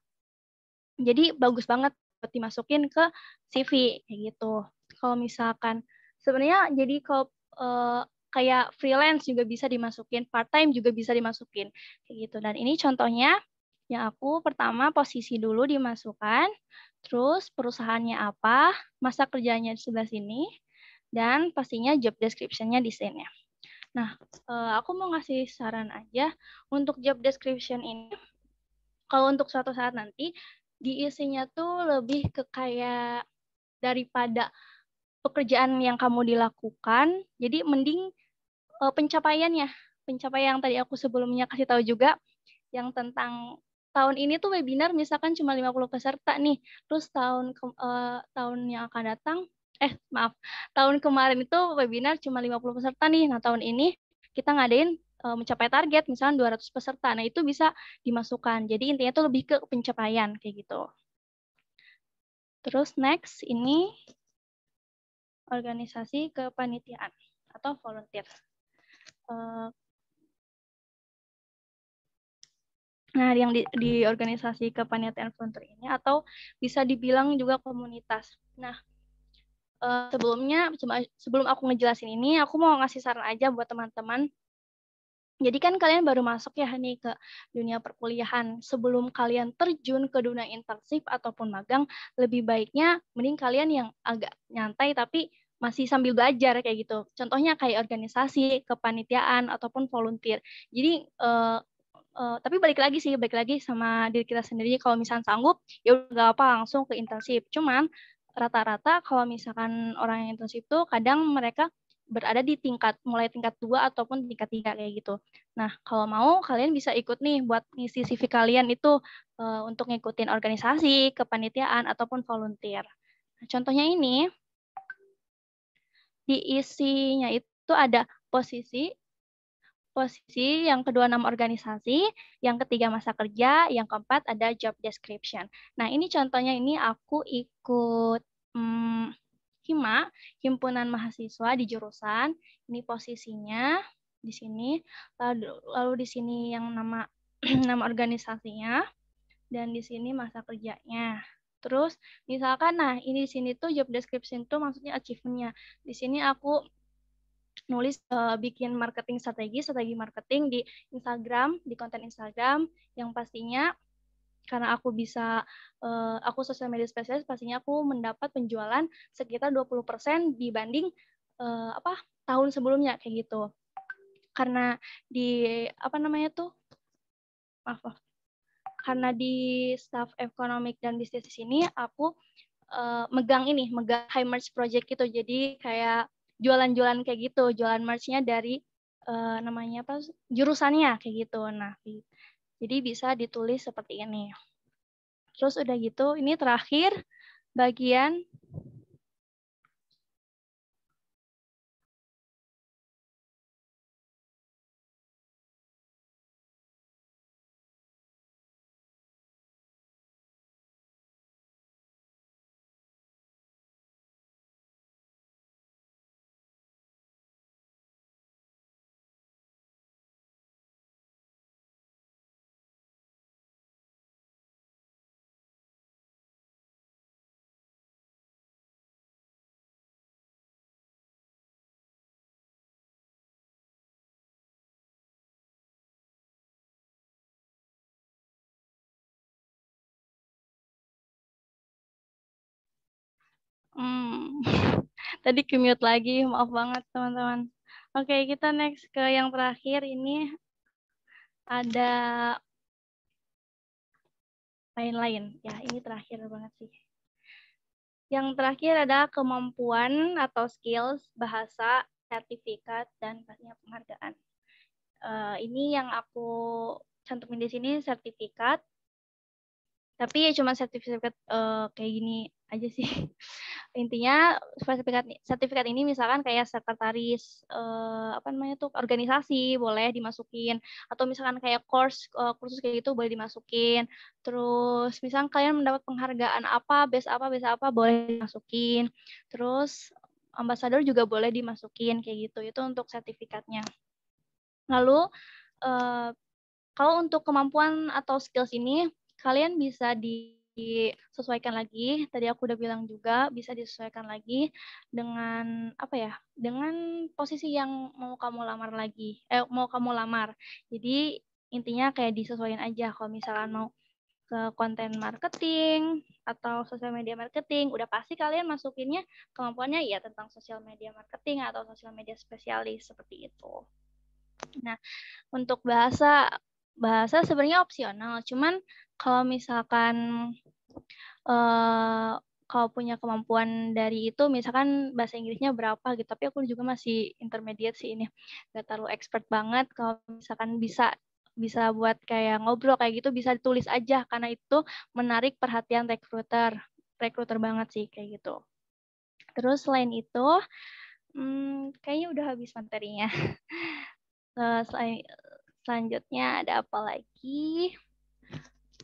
Jadi bagus banget buat dimasukin ke CV kayak gitu. Kalau misalkan sebenarnya jadi kalau uh, kayak freelance juga bisa dimasukin, part time juga bisa dimasukin kayak gitu. Dan ini contohnya yang aku pertama posisi dulu dimasukkan, terus perusahaannya apa, masa kerjanya di sebelah sini, dan pastinya job descriptionnya nya di sini. Nah, eh, aku mau ngasih saran aja untuk job description ini, kalau untuk suatu saat nanti diisinya tuh lebih ke kayak daripada pekerjaan yang kamu dilakukan. Jadi mending uh, pencapaiannya, pencapaian yang tadi aku sebelumnya kasih tahu juga yang tentang tahun ini tuh webinar misalkan cuma 50 peserta nih. Terus tahun ke, uh, tahun yang akan datang eh maaf, tahun kemarin itu webinar cuma 50 peserta nih. Nah, tahun ini kita ngadain uh, mencapai target misalnya 200 peserta. Nah, itu bisa dimasukkan. Jadi intinya tuh lebih ke pencapaian kayak gitu. Terus next ini organisasi kepanitiaan atau volunteer. Eh, nah, yang di, di organisasi kepanitiaan volunteer ini atau bisa dibilang juga komunitas. Nah, eh, sebelumnya sebelum aku ngejelasin ini, aku mau ngasih saran aja buat teman-teman jadi kan kalian baru masuk ya nih ke dunia perkuliahan. Sebelum kalian terjun ke dunia internship ataupun magang, lebih baiknya mending kalian yang agak nyantai tapi masih sambil belajar kayak gitu. Contohnya kayak organisasi, kepanitiaan ataupun volunteer. Jadi eh, Uh, tapi balik lagi sih, balik lagi sama diri kita sendiri. Kalau misalnya sanggup, ya udah apa langsung ke internship. Cuman rata-rata kalau misalkan orang yang internship itu, kadang mereka berada di tingkat mulai tingkat dua ataupun tingkat tiga kayak gitu. Nah, kalau mau kalian bisa ikut nih buat ngisi CV kalian itu e, untuk ngikutin organisasi, kepanitiaan ataupun volunteer. Nah, contohnya ini di isinya itu ada posisi posisi, yang kedua nama organisasi, yang ketiga masa kerja, yang keempat ada job description. Nah, ini contohnya ini aku ikut hmm, HIMA, Himpunan Mahasiswa di jurusan. Ini posisinya di sini. Lalu, lalu di sini yang nama nama organisasinya dan di sini masa kerjanya. Terus misalkan nah ini di sini tuh job description tuh maksudnya achievementnya. Di sini aku nulis uh, bikin marketing strategi, strategi marketing di Instagram, di konten Instagram yang pastinya karena aku bisa uh, aku sosial media spesialis pastinya aku mendapat penjualan sekitar 20% dibanding uh, apa tahun sebelumnya kayak gitu. Karena di apa namanya tuh maaf, maaf. Karena di staff ekonomi dan bisnis di sini aku uh, megang ini, megang high merch project gitu. Jadi kayak jualan-jualan kayak gitu, jualan merchnya dari uh, namanya apa jurusannya kayak gitu. Nah, gitu jadi bisa ditulis seperti ini. Terus udah gitu, ini terakhir bagian Hmm. Tadi ke lagi, maaf banget teman-teman. Oke, kita next ke yang terakhir ini ada lain-lain. Ya, ini terakhir banget sih. Yang terakhir ada kemampuan atau skills, bahasa, sertifikat, dan pastinya penghargaan. Uh, ini yang aku cantumin di sini sertifikat tapi ya cuma sertifikat uh, kayak gini aja sih intinya sertifikat sertifikat ini misalkan kayak sekretaris uh, apa namanya tuh organisasi boleh dimasukin atau misalkan kayak course uh, kursus kayak gitu boleh dimasukin terus misalkan kalian mendapat penghargaan apa base apa base apa boleh dimasukin terus ambasador juga boleh dimasukin kayak gitu itu untuk sertifikatnya lalu uh, kalau untuk kemampuan atau skills ini kalian bisa disesuaikan lagi. Tadi aku udah bilang juga bisa disesuaikan lagi dengan apa ya? Dengan posisi yang mau kamu lamar lagi. Eh mau kamu lamar. Jadi intinya kayak disesuaikan aja kalau misalkan mau ke konten marketing atau sosial media marketing, udah pasti kalian masukinnya kemampuannya ya tentang sosial media marketing atau sosial media spesialis seperti itu. Nah, untuk bahasa bahasa sebenarnya opsional. Cuman kalau misalkan uh, kalau punya kemampuan dari itu misalkan bahasa Inggrisnya berapa gitu tapi aku juga masih intermediate sih ini gak terlalu expert banget kalau misalkan bisa bisa buat kayak ngobrol kayak gitu bisa ditulis aja karena itu menarik perhatian recruiter recruiter banget sih kayak gitu terus selain itu hmm, kayaknya udah habis materinya eh, selain Selanjutnya ada apa lagi?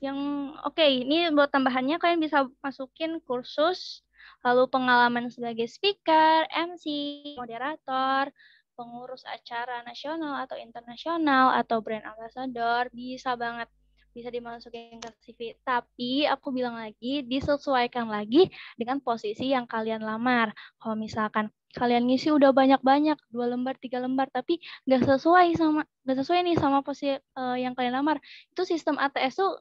Yang oke, okay, ini buat tambahannya kalian bisa masukin kursus lalu pengalaman sebagai speaker, MC, moderator, pengurus acara nasional atau internasional atau brand ambassador bisa banget bisa dimasukin ke CV. Tapi aku bilang lagi, disesuaikan lagi dengan posisi yang kalian lamar. Kalau misalkan kalian ngisi udah banyak-banyak, dua lembar, tiga lembar, tapi nggak sesuai sama nggak sesuai nih sama posisi uh, yang kalian lamar, itu sistem ATS tuh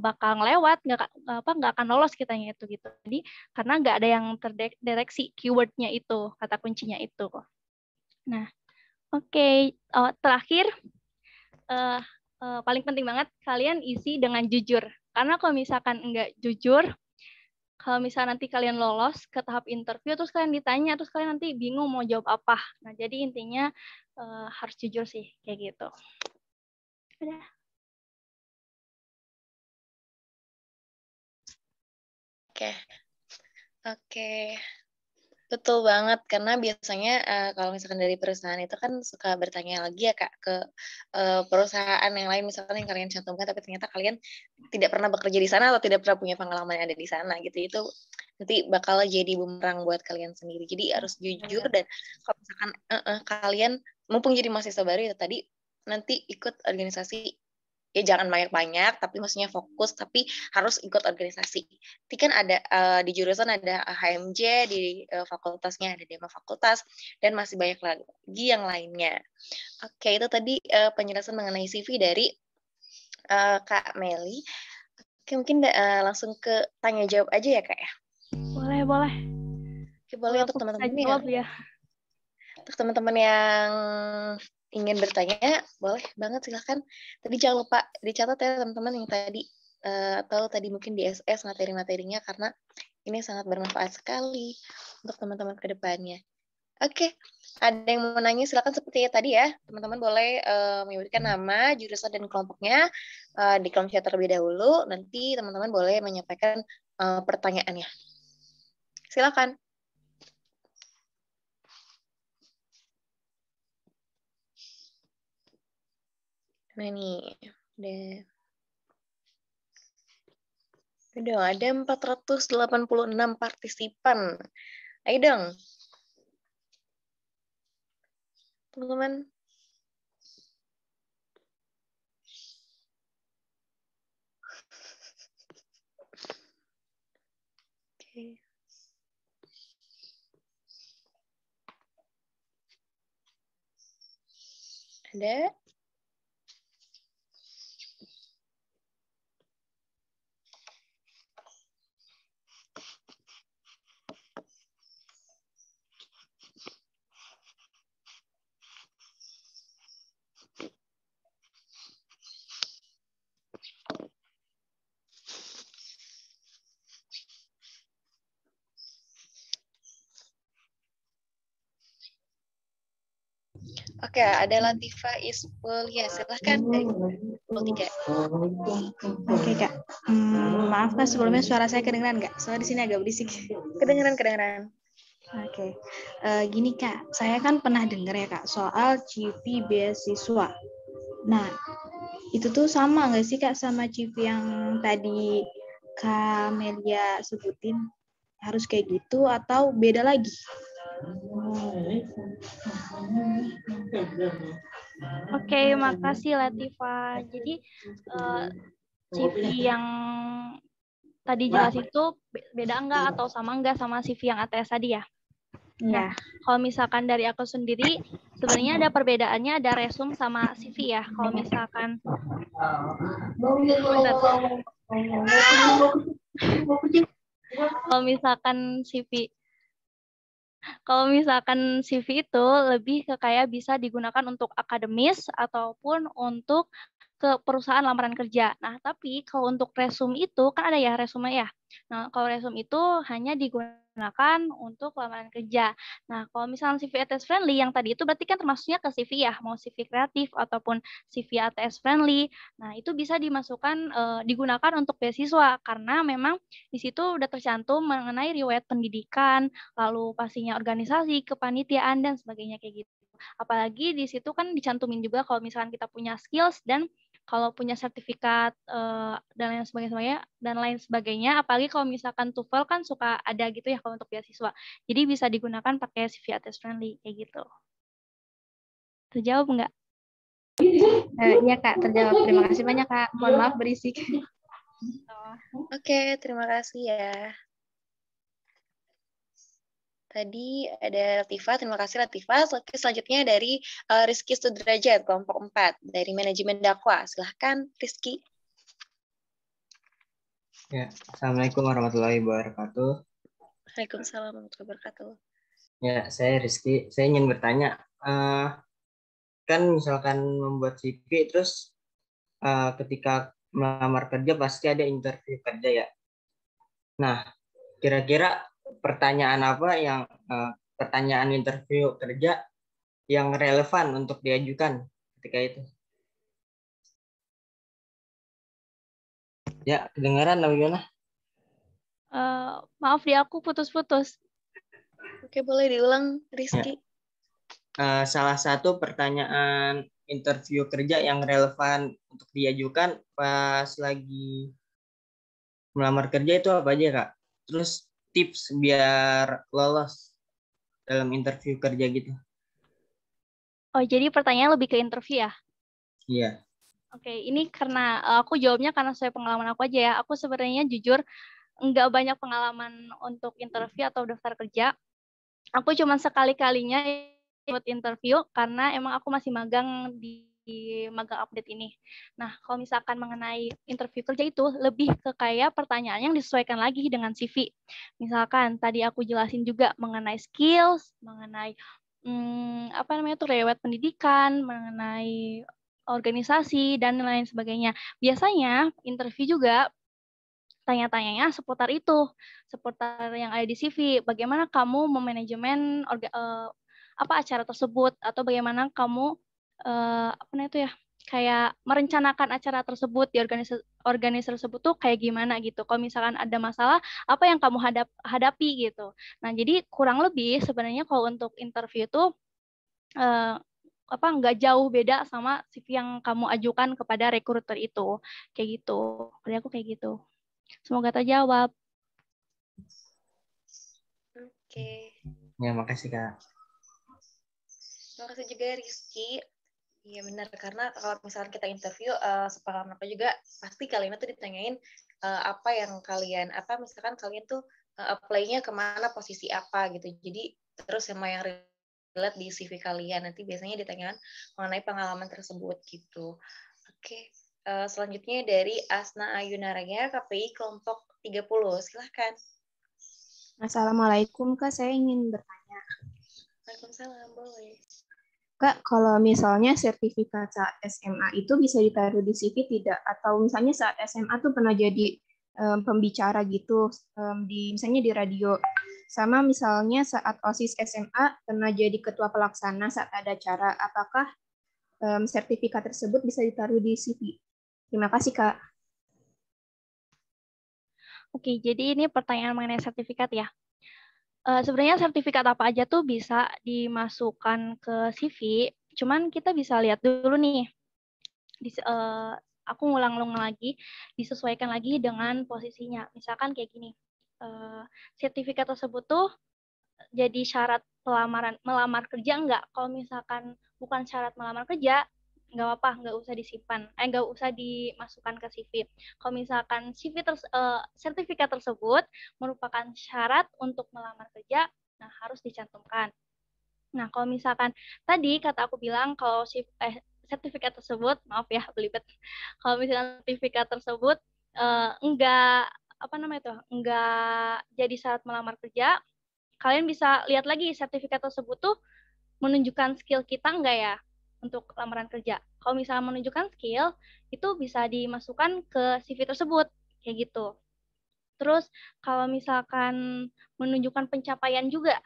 bakal ngelewat nggak apa nggak akan lolos kitanya itu gitu jadi karena nggak ada yang terdeteksi keywordnya itu kata kuncinya itu nah oke okay. oh, terakhir uh, uh, paling penting banget kalian isi dengan jujur. Karena kalau misalkan enggak jujur, kalau misalnya nanti kalian lolos ke tahap interview, terus kalian ditanya, terus kalian nanti bingung mau jawab apa. Nah, jadi intinya uh, harus jujur sih, kayak gitu. Udah. Oke. Okay. Oke. Okay. Betul banget, karena biasanya uh, kalau misalkan dari perusahaan itu kan suka bertanya lagi ya Kak ke uh, perusahaan yang lain misalkan yang kalian cantumkan tapi ternyata kalian tidak pernah bekerja di sana atau tidak pernah punya pengalaman yang ada di sana gitu. Itu nanti bakal jadi bumerang buat kalian sendiri. Jadi harus jujur dan kalau misalkan uh, uh, kalian mumpung jadi mahasiswa baru itu ya, tadi nanti ikut organisasi ya jangan banyak-banyak tapi maksudnya fokus tapi harus ikut organisasi Tapi kan ada uh, di jurusan ada HMJ di uh, fakultasnya ada demo fakultas dan masih banyak lagi yang lainnya oke itu tadi uh, penjelasan mengenai CV dari uh, kak Meli oke mungkin uh, langsung ke tanya jawab aja ya kak ya boleh boleh oke, boleh untuk teman-teman ya. ya untuk teman-teman yang ingin bertanya, boleh banget silahkan. Tadi jangan lupa dicatat ya teman-teman yang tadi eh, atau tadi mungkin di SS materi-materinya karena ini sangat bermanfaat sekali untuk teman-teman ke depannya. Oke, ada yang mau nanya silahkan seperti ya tadi ya. Teman-teman boleh uh, menyebutkan nama, jurusan dan kelompoknya uh, di kolom chat terlebih dahulu. Nanti teman-teman boleh menyampaikan uh, pertanyaannya. Silakan. Nah nih, udah udah ada 486 partisipan. Ayo dong. Teman-teman, Ada? Oke, okay, ada Latifa Isbul. Ya, silahkan. Oke, Kak. Kak. Hmm, maaf, Kak, sebelumnya suara saya kedengeran kak. Soalnya di sini agak berisik. Kedengeran, kedengeran. Oke. Okay. Uh, eh, gini, Kak. Saya kan pernah dengar ya, Kak, soal CV beasiswa. Nah, itu tuh sama nggak sih, Kak, sama CV yang tadi Kak Melia sebutin? Harus kayak gitu atau beda lagi? Oke, okay, makasih Latifa. Jadi uh, eh, CV yang tadi jelas itu beda enggak atau sama enggak sama CV yang ATS tadi ya? Iya. Nah, kalau misalkan dari aku sendiri, sebenarnya ada perbedaannya ada resume sama CV ya. Kalau misalkan kalau misalkan CV kalau misalkan CV itu lebih ke kayak bisa digunakan untuk akademis ataupun untuk ke perusahaan lamaran kerja. Nah, tapi kalau untuk resume itu kan ada ya resume ya. Nah, kalau resume itu hanya digunakan untuk lamaran kerja. Nah, kalau misalnya CV ATS friendly yang tadi itu berarti kan termasuknya ke CV ya, mau CV kreatif ataupun CV ATS friendly. Nah, itu bisa dimasukkan e, digunakan untuk beasiswa karena memang di situ udah tercantum mengenai riwayat pendidikan, lalu pastinya organisasi, kepanitiaan dan sebagainya kayak gitu apalagi di situ kan dicantumin juga kalau misalkan kita punya skills dan kalau punya sertifikat uh, dan lain sebagainya dan lain sebagainya apalagi kalau misalkan TOEFL kan suka ada gitu ya kalau untuk beasiswa jadi bisa digunakan pakai CV Ates Friendly kayak gitu terjawab nggak uh, iya kak terjawab terima kasih banyak kak mohon maaf berisik Oke, okay, terima kasih ya. Tadi ada Latifah, terima kasih Latifa. Selanjutnya dari uh, Rizky Sudrajat, kelompok 4, dari manajemen dakwa. Silahkan Rizky. Ya, Assalamualaikum warahmatullahi wabarakatuh. Waalaikumsalam warahmatullahi wabarakatuh. Ya, saya Rizky. Saya ingin bertanya, uh, kan misalkan membuat CV, terus uh, ketika melamar kerja pasti ada interview kerja ya. Nah, kira-kira pertanyaan apa yang uh, pertanyaan interview kerja yang relevan untuk diajukan ketika itu. Ya, kedengaran atau Yona? Uh, eh, maaf di ya, aku putus-putus. Oke, boleh diulang, Rizky. Ya. Uh, salah satu pertanyaan interview kerja yang relevan untuk diajukan pas lagi melamar kerja itu apa aja, Kak? Terus tips biar lolos dalam interview kerja gitu? Oh, jadi pertanyaan lebih ke interview ya? Iya. Oke, okay, ini karena eh, aku jawabnya karena sesuai pengalaman aku aja ya. Aku sebenarnya jujur nggak banyak pengalaman untuk interview atau daftar kerja. Aku cuma sekali-kalinya ikut interview karena emang aku masih magang di di magang update ini. Nah, kalau misalkan mengenai interview kerja itu lebih ke kayak pertanyaan yang disesuaikan lagi dengan CV. Misalkan tadi aku jelasin juga mengenai skills, mengenai hmm, apa namanya itu rewet pendidikan, mengenai organisasi dan lain sebagainya. Biasanya interview juga tanya-tanyanya seputar itu, seputar yang ada di CV. Bagaimana kamu memanajemen orga, eh, apa acara tersebut atau bagaimana kamu uh, apa namanya itu ya kayak merencanakan acara tersebut di organisasi organis tersebut tuh kayak gimana gitu. Kalau misalkan ada masalah, apa yang kamu hadap hadapi gitu. Nah, jadi kurang lebih sebenarnya kalau untuk interview tuh uh, apa nggak jauh beda sama CV yang kamu ajukan kepada rekruter itu. Kayak gitu. Dari aku kayak gitu. Semoga terjawab. Oke. Okay. Ya, makasih Kak. kasih juga Rizky. Iya benar karena kalau misalkan kita interview uh, sepengalaman aku juga pasti kalian tuh ditanyain uh, apa yang kalian apa misalkan kalian tuh uh, apply-nya kemana posisi apa gitu jadi terus sama yang relate di CV kalian nanti biasanya ditanyakan mengenai pengalaman tersebut gitu. Oke uh, selanjutnya dari Asna Ayunaraya KPI kelompok 30 silahkan. Assalamualaikum kak saya ingin bertanya. Waalaikumsalam boleh. Kak, kalau misalnya sertifikat saat SMA itu bisa ditaruh di CV tidak? Atau misalnya saat SMA tuh pernah jadi um, pembicara gitu, um, di misalnya di radio. Sama misalnya saat OSIS SMA pernah jadi ketua pelaksana saat ada acara. Apakah um, sertifikat tersebut bisa ditaruh di CV? Terima kasih, Kak. Oke, jadi ini pertanyaan mengenai sertifikat ya. Eh, sebenarnya sertifikat apa aja tuh bisa dimasukkan ke CV. Cuman kita bisa lihat dulu nih. Di, uh, eh, aku ngulang-ulang lagi, disesuaikan lagi dengan posisinya. Misalkan kayak gini. Uh, sertifikat tersebut tuh jadi syarat pelamaran melamar kerja enggak? Kalau misalkan bukan syarat melamar kerja, nggak apa-apa nggak usah disimpan eh nggak usah dimasukkan ke CV kalau misalkan CV ter, uh, eh, sertifikat tersebut merupakan syarat untuk melamar kerja nah harus dicantumkan nah kalau misalkan tadi kata aku bilang kalau CV, eh, sertifikat tersebut maaf ya belibet kalau misalkan sertifikat tersebut uh, eh, enggak apa namanya tuh enggak jadi syarat melamar kerja kalian bisa lihat lagi sertifikat tersebut tuh menunjukkan skill kita enggak ya untuk lamaran kerja. Kalau misalnya menunjukkan skill, itu bisa dimasukkan ke CV tersebut, kayak gitu. Terus kalau misalkan menunjukkan pencapaian juga,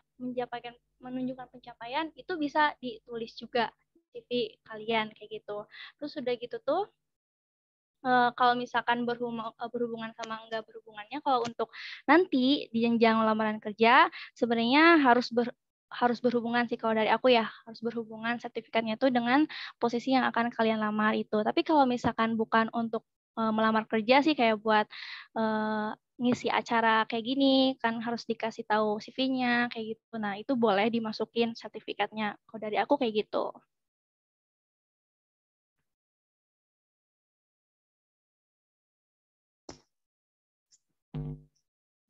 menunjukkan pencapaian itu bisa ditulis juga CV kalian kayak gitu. Terus sudah gitu tuh Uh, kalau misalkan berhubung, eh, berhubungan sama enggak berhubungannya, kalau untuk nanti di jenjang lamaran kerja sebenarnya harus ber, harus berhubungan sih kalau dari aku ya harus berhubungan sertifikatnya itu dengan posisi yang akan kalian lamar itu. Tapi kalau misalkan bukan untuk uh, melamar kerja sih kayak buat uh, ngisi acara kayak gini kan harus dikasih tahu CV-nya kayak gitu. Nah, itu boleh dimasukin sertifikatnya. Kalau dari aku kayak gitu.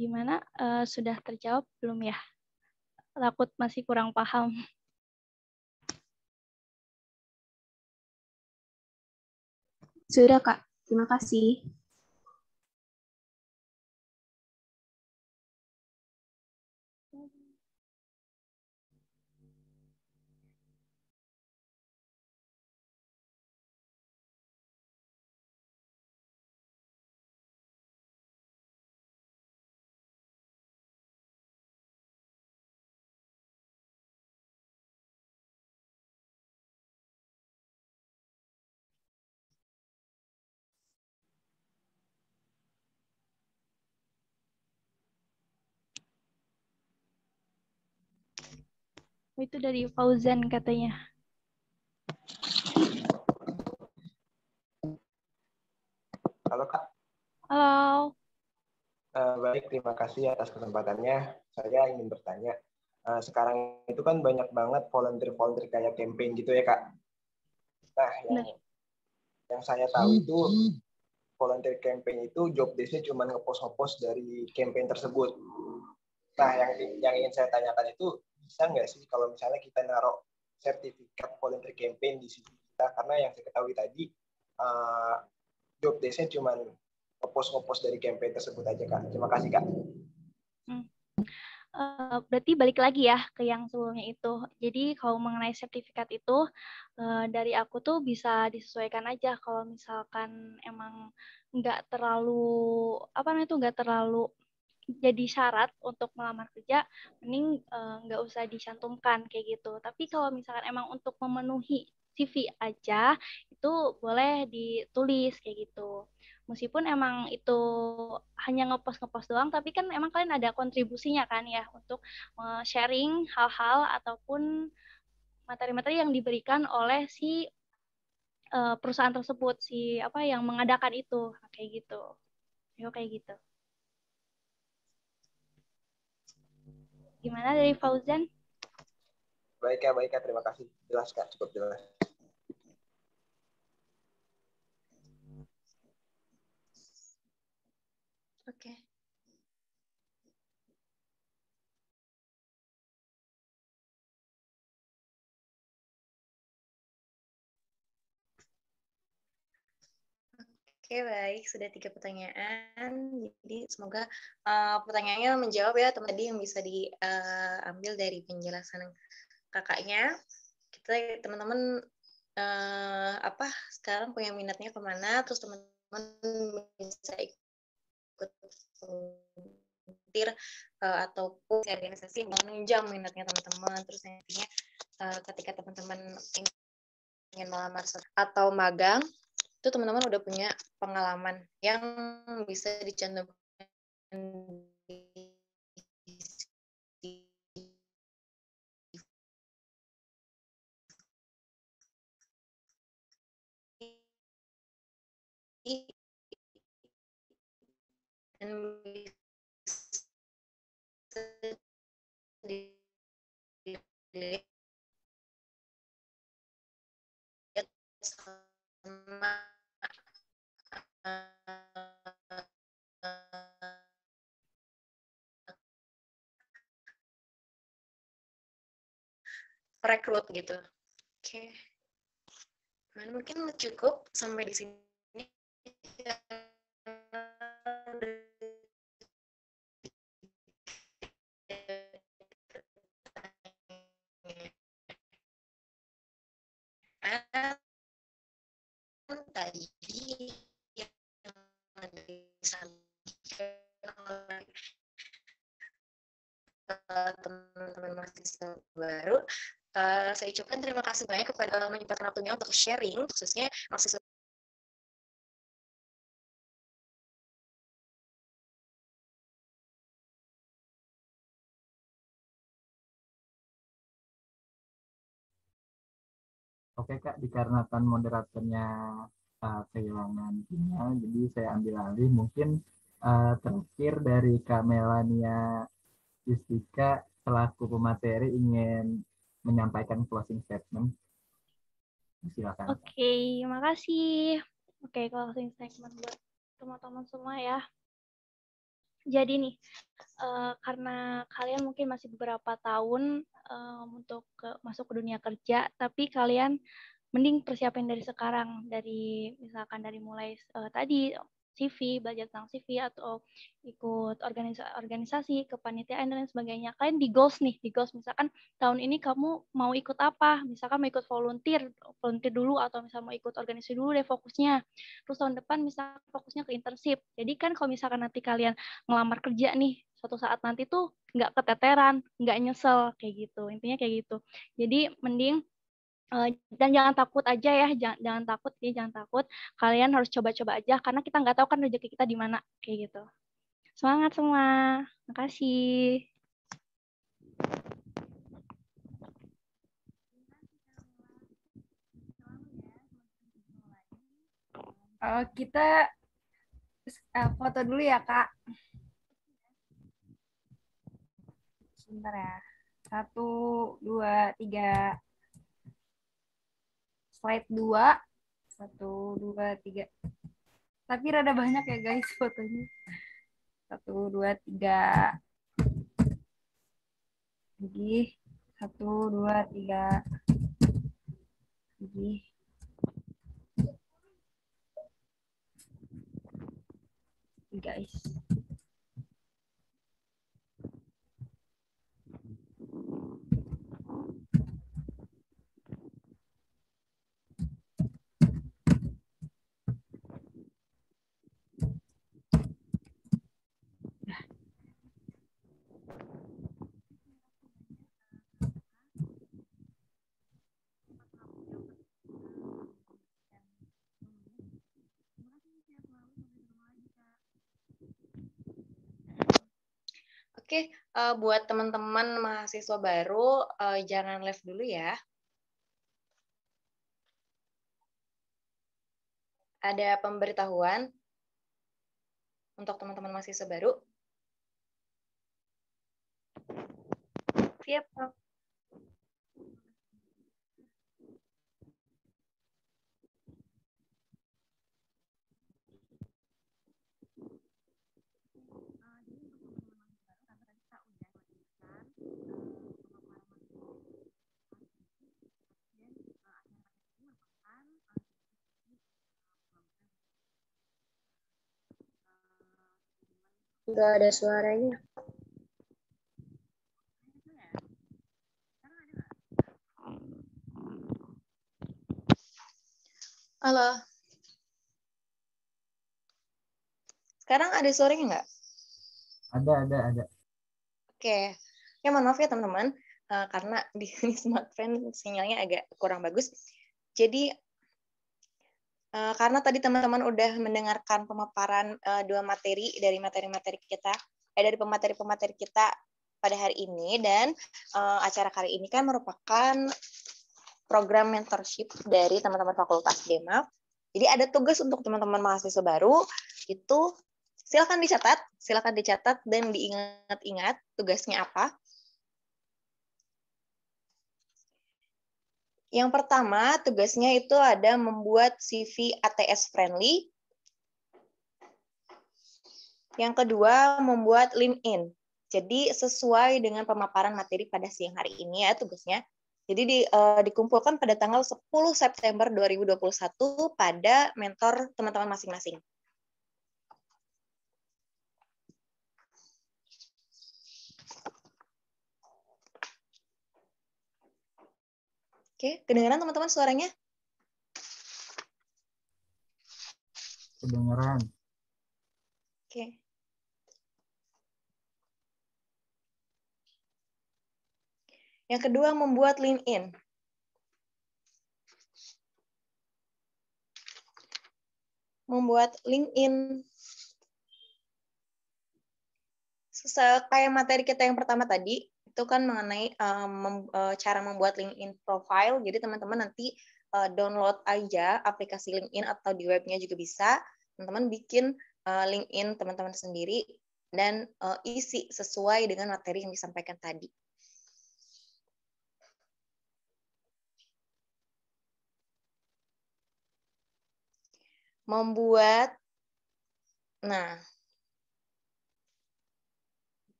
Gimana uh, sudah terjawab belum ya? takut masih kurang paham. Sudah, Kak. Terima kasih. Itu dari Fauzan katanya. Halo Kak. Halo. Uh, baik, terima kasih atas kesempatannya. Saya ingin bertanya, uh, sekarang itu kan banyak banget volunteer-volunteer kayak campaign gitu ya Kak. Nah, yang, nah. yang saya tahu itu volunteer campaign itu job desk-nya cuma ngepost-ngepost dari campaign tersebut. Nah, yang yang ingin saya tanyakan itu bisa nggak sih kalau misalnya kita naruh sertifikat volunteer campaign di sisi kita karena yang saya ketahui tadi uh, job desknya cuma ngepost ngepost dari campaign tersebut aja kak terima kasih kak hmm. Uh, berarti balik lagi ya ke yang sebelumnya itu. Jadi kalau mengenai sertifikat itu uh, dari aku tuh bisa disesuaikan aja kalau misalkan emang nggak terlalu apa namanya itu nggak terlalu jadi syarat untuk melamar kerja mending eh, nggak uh, usah dicantumkan kayak gitu tapi kalau misalkan emang untuk memenuhi CV aja itu boleh ditulis kayak gitu meskipun emang itu hanya ngepost ngepost doang tapi kan emang kalian ada kontribusinya kan ya untuk eh, sharing hal-hal ataupun materi-materi yang diberikan oleh si uh, perusahaan tersebut si apa yang mengadakan itu kayak gitu ya kayak gitu Gimana dari Fauzan? Baik ya, baik ya. Terima kasih. Jelas, Kak. Cukup jelas. Oke. Okay. Oke, baik. Sudah tiga pertanyaan. Jadi, semoga uh, pertanyaannya menjawab ya, teman tadi yang bisa diambil eh, uh, dari penjelasan kakaknya. Kita, teman-teman, uh, apa sekarang punya minatnya kemana, terus teman-teman bisa ikut volunteer uh, ataupun organisasi menunjang minatnya teman-teman. Terus nantinya uh, ketika teman-teman ingin melamar atau magang, itu teman-teman udah punya pengalaman yang bisa dicantumkan di dan bisa rekrut gitu. Oke. Okay. Nah, mungkin cukup sampai di sini. tadi yang disampaikan oleh teman-teman mahasiswa baru uh, saya ucapkan terima kasih banyak kepada menyempatkan waktunya untuk sharing, khususnya mahasiswa Oke Kak, dikarenakan moderatornya uh, kehilangan sinyal, jadi saya ambil alih mungkin uh, terakhir dari Kamelania Justika selaku pemateri ingin menyampaikan closing statement. Silakan. Oke, okay, makasih. Oke, okay, closing statement buat teman-teman semua ya. Jadi nih, uh, karena kalian mungkin masih beberapa tahun uh, untuk ke, masuk ke dunia kerja, tapi kalian mending persiapin dari sekarang, dari misalkan dari mulai uh, tadi CV, belajar tentang CV atau ikut organisa organisasi, kepanitiaan dan sebagainya. Kalian di goals nih, di goals misalkan tahun ini kamu mau ikut apa? Misalkan mau ikut volunteer, volunteer dulu atau misalkan mau ikut organisasi dulu deh fokusnya. Terus tahun depan misalkan fokusnya ke internship. Jadi kan kalau misalkan nanti kalian ngelamar kerja nih, suatu saat nanti tuh nggak keteteran, nggak nyesel kayak gitu. Intinya kayak gitu. Jadi mending Eh, dan jangan takut aja ya jangan, jangan takut ya jangan takut kalian harus coba-coba aja karena kita nggak tahu kan rezeki kita di mana kayak gitu semangat semua makasih uh, kita eh, foto dulu ya kak sebentar ya satu dua tiga slide 2. 1, 2, 3. Tapi rada banyak ya guys fotonya. 1, 2, 3. Lagi. 1, 2, 3. Lagi. Guys. Oke, uh, buat teman-teman mahasiswa baru, uh, jangan left dulu ya. Ada pemberitahuan untuk teman-teman mahasiswa baru. Siap, Pak. Nggak ada suaranya. Halo. Sekarang ada suaranya nggak? Ada, ada, ada. Oke. Ya mohon maaf ya teman-teman, uh, karena di sini smartphone sinyalnya agak kurang bagus. Jadi Eh, karena tadi teman-teman udah mendengarkan pemaparan uh, dua materi dari materi-materi kita, eh dari pemateri-pemateri kita pada hari ini dan uh, acara kali ini kan merupakan program mentorship dari teman-teman Fakultas Demak. Jadi ada tugas untuk teman-teman mahasiswa baru itu silakan dicatat, silakan dicatat dan diingat-ingat tugasnya apa. Yang pertama, tugasnya itu ada membuat CV ATS friendly. Yang kedua, membuat LinkedIn. Jadi sesuai dengan pemaparan materi pada siang hari ini ya tugasnya. Jadi di, uh, dikumpulkan pada tanggal 10 September 2021 pada mentor teman-teman masing-masing. Oke, kedengaran teman-teman suaranya? Kedengaran. Oke. Yang kedua, membuat LinkedIn. Membuat LinkedIn kayak materi kita yang pertama tadi, itu kan mengenai uh, mem, uh, cara membuat LinkedIn profile. Jadi teman-teman nanti uh, download aja aplikasi LinkedIn atau di webnya juga bisa. Teman-teman bikin uh, LinkedIn teman-teman sendiri dan uh, isi sesuai dengan materi yang disampaikan tadi. Membuat, nah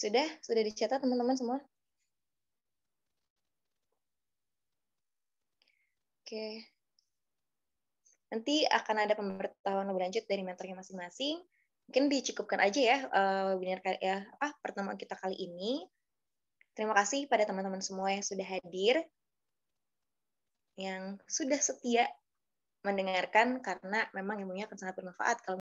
Sudah? Sudah dicatat teman-teman semua? Oke. Nanti akan ada pemberitahuan lebih lanjut dari mentornya masing-masing. Mungkin dicukupkan aja ya eh, webinar kali ya apa pertemuan kita kali ini. Terima kasih pada teman-teman semua yang sudah hadir, yang sudah setia mendengarkan karena memang ilmunya akan sangat bermanfaat kalau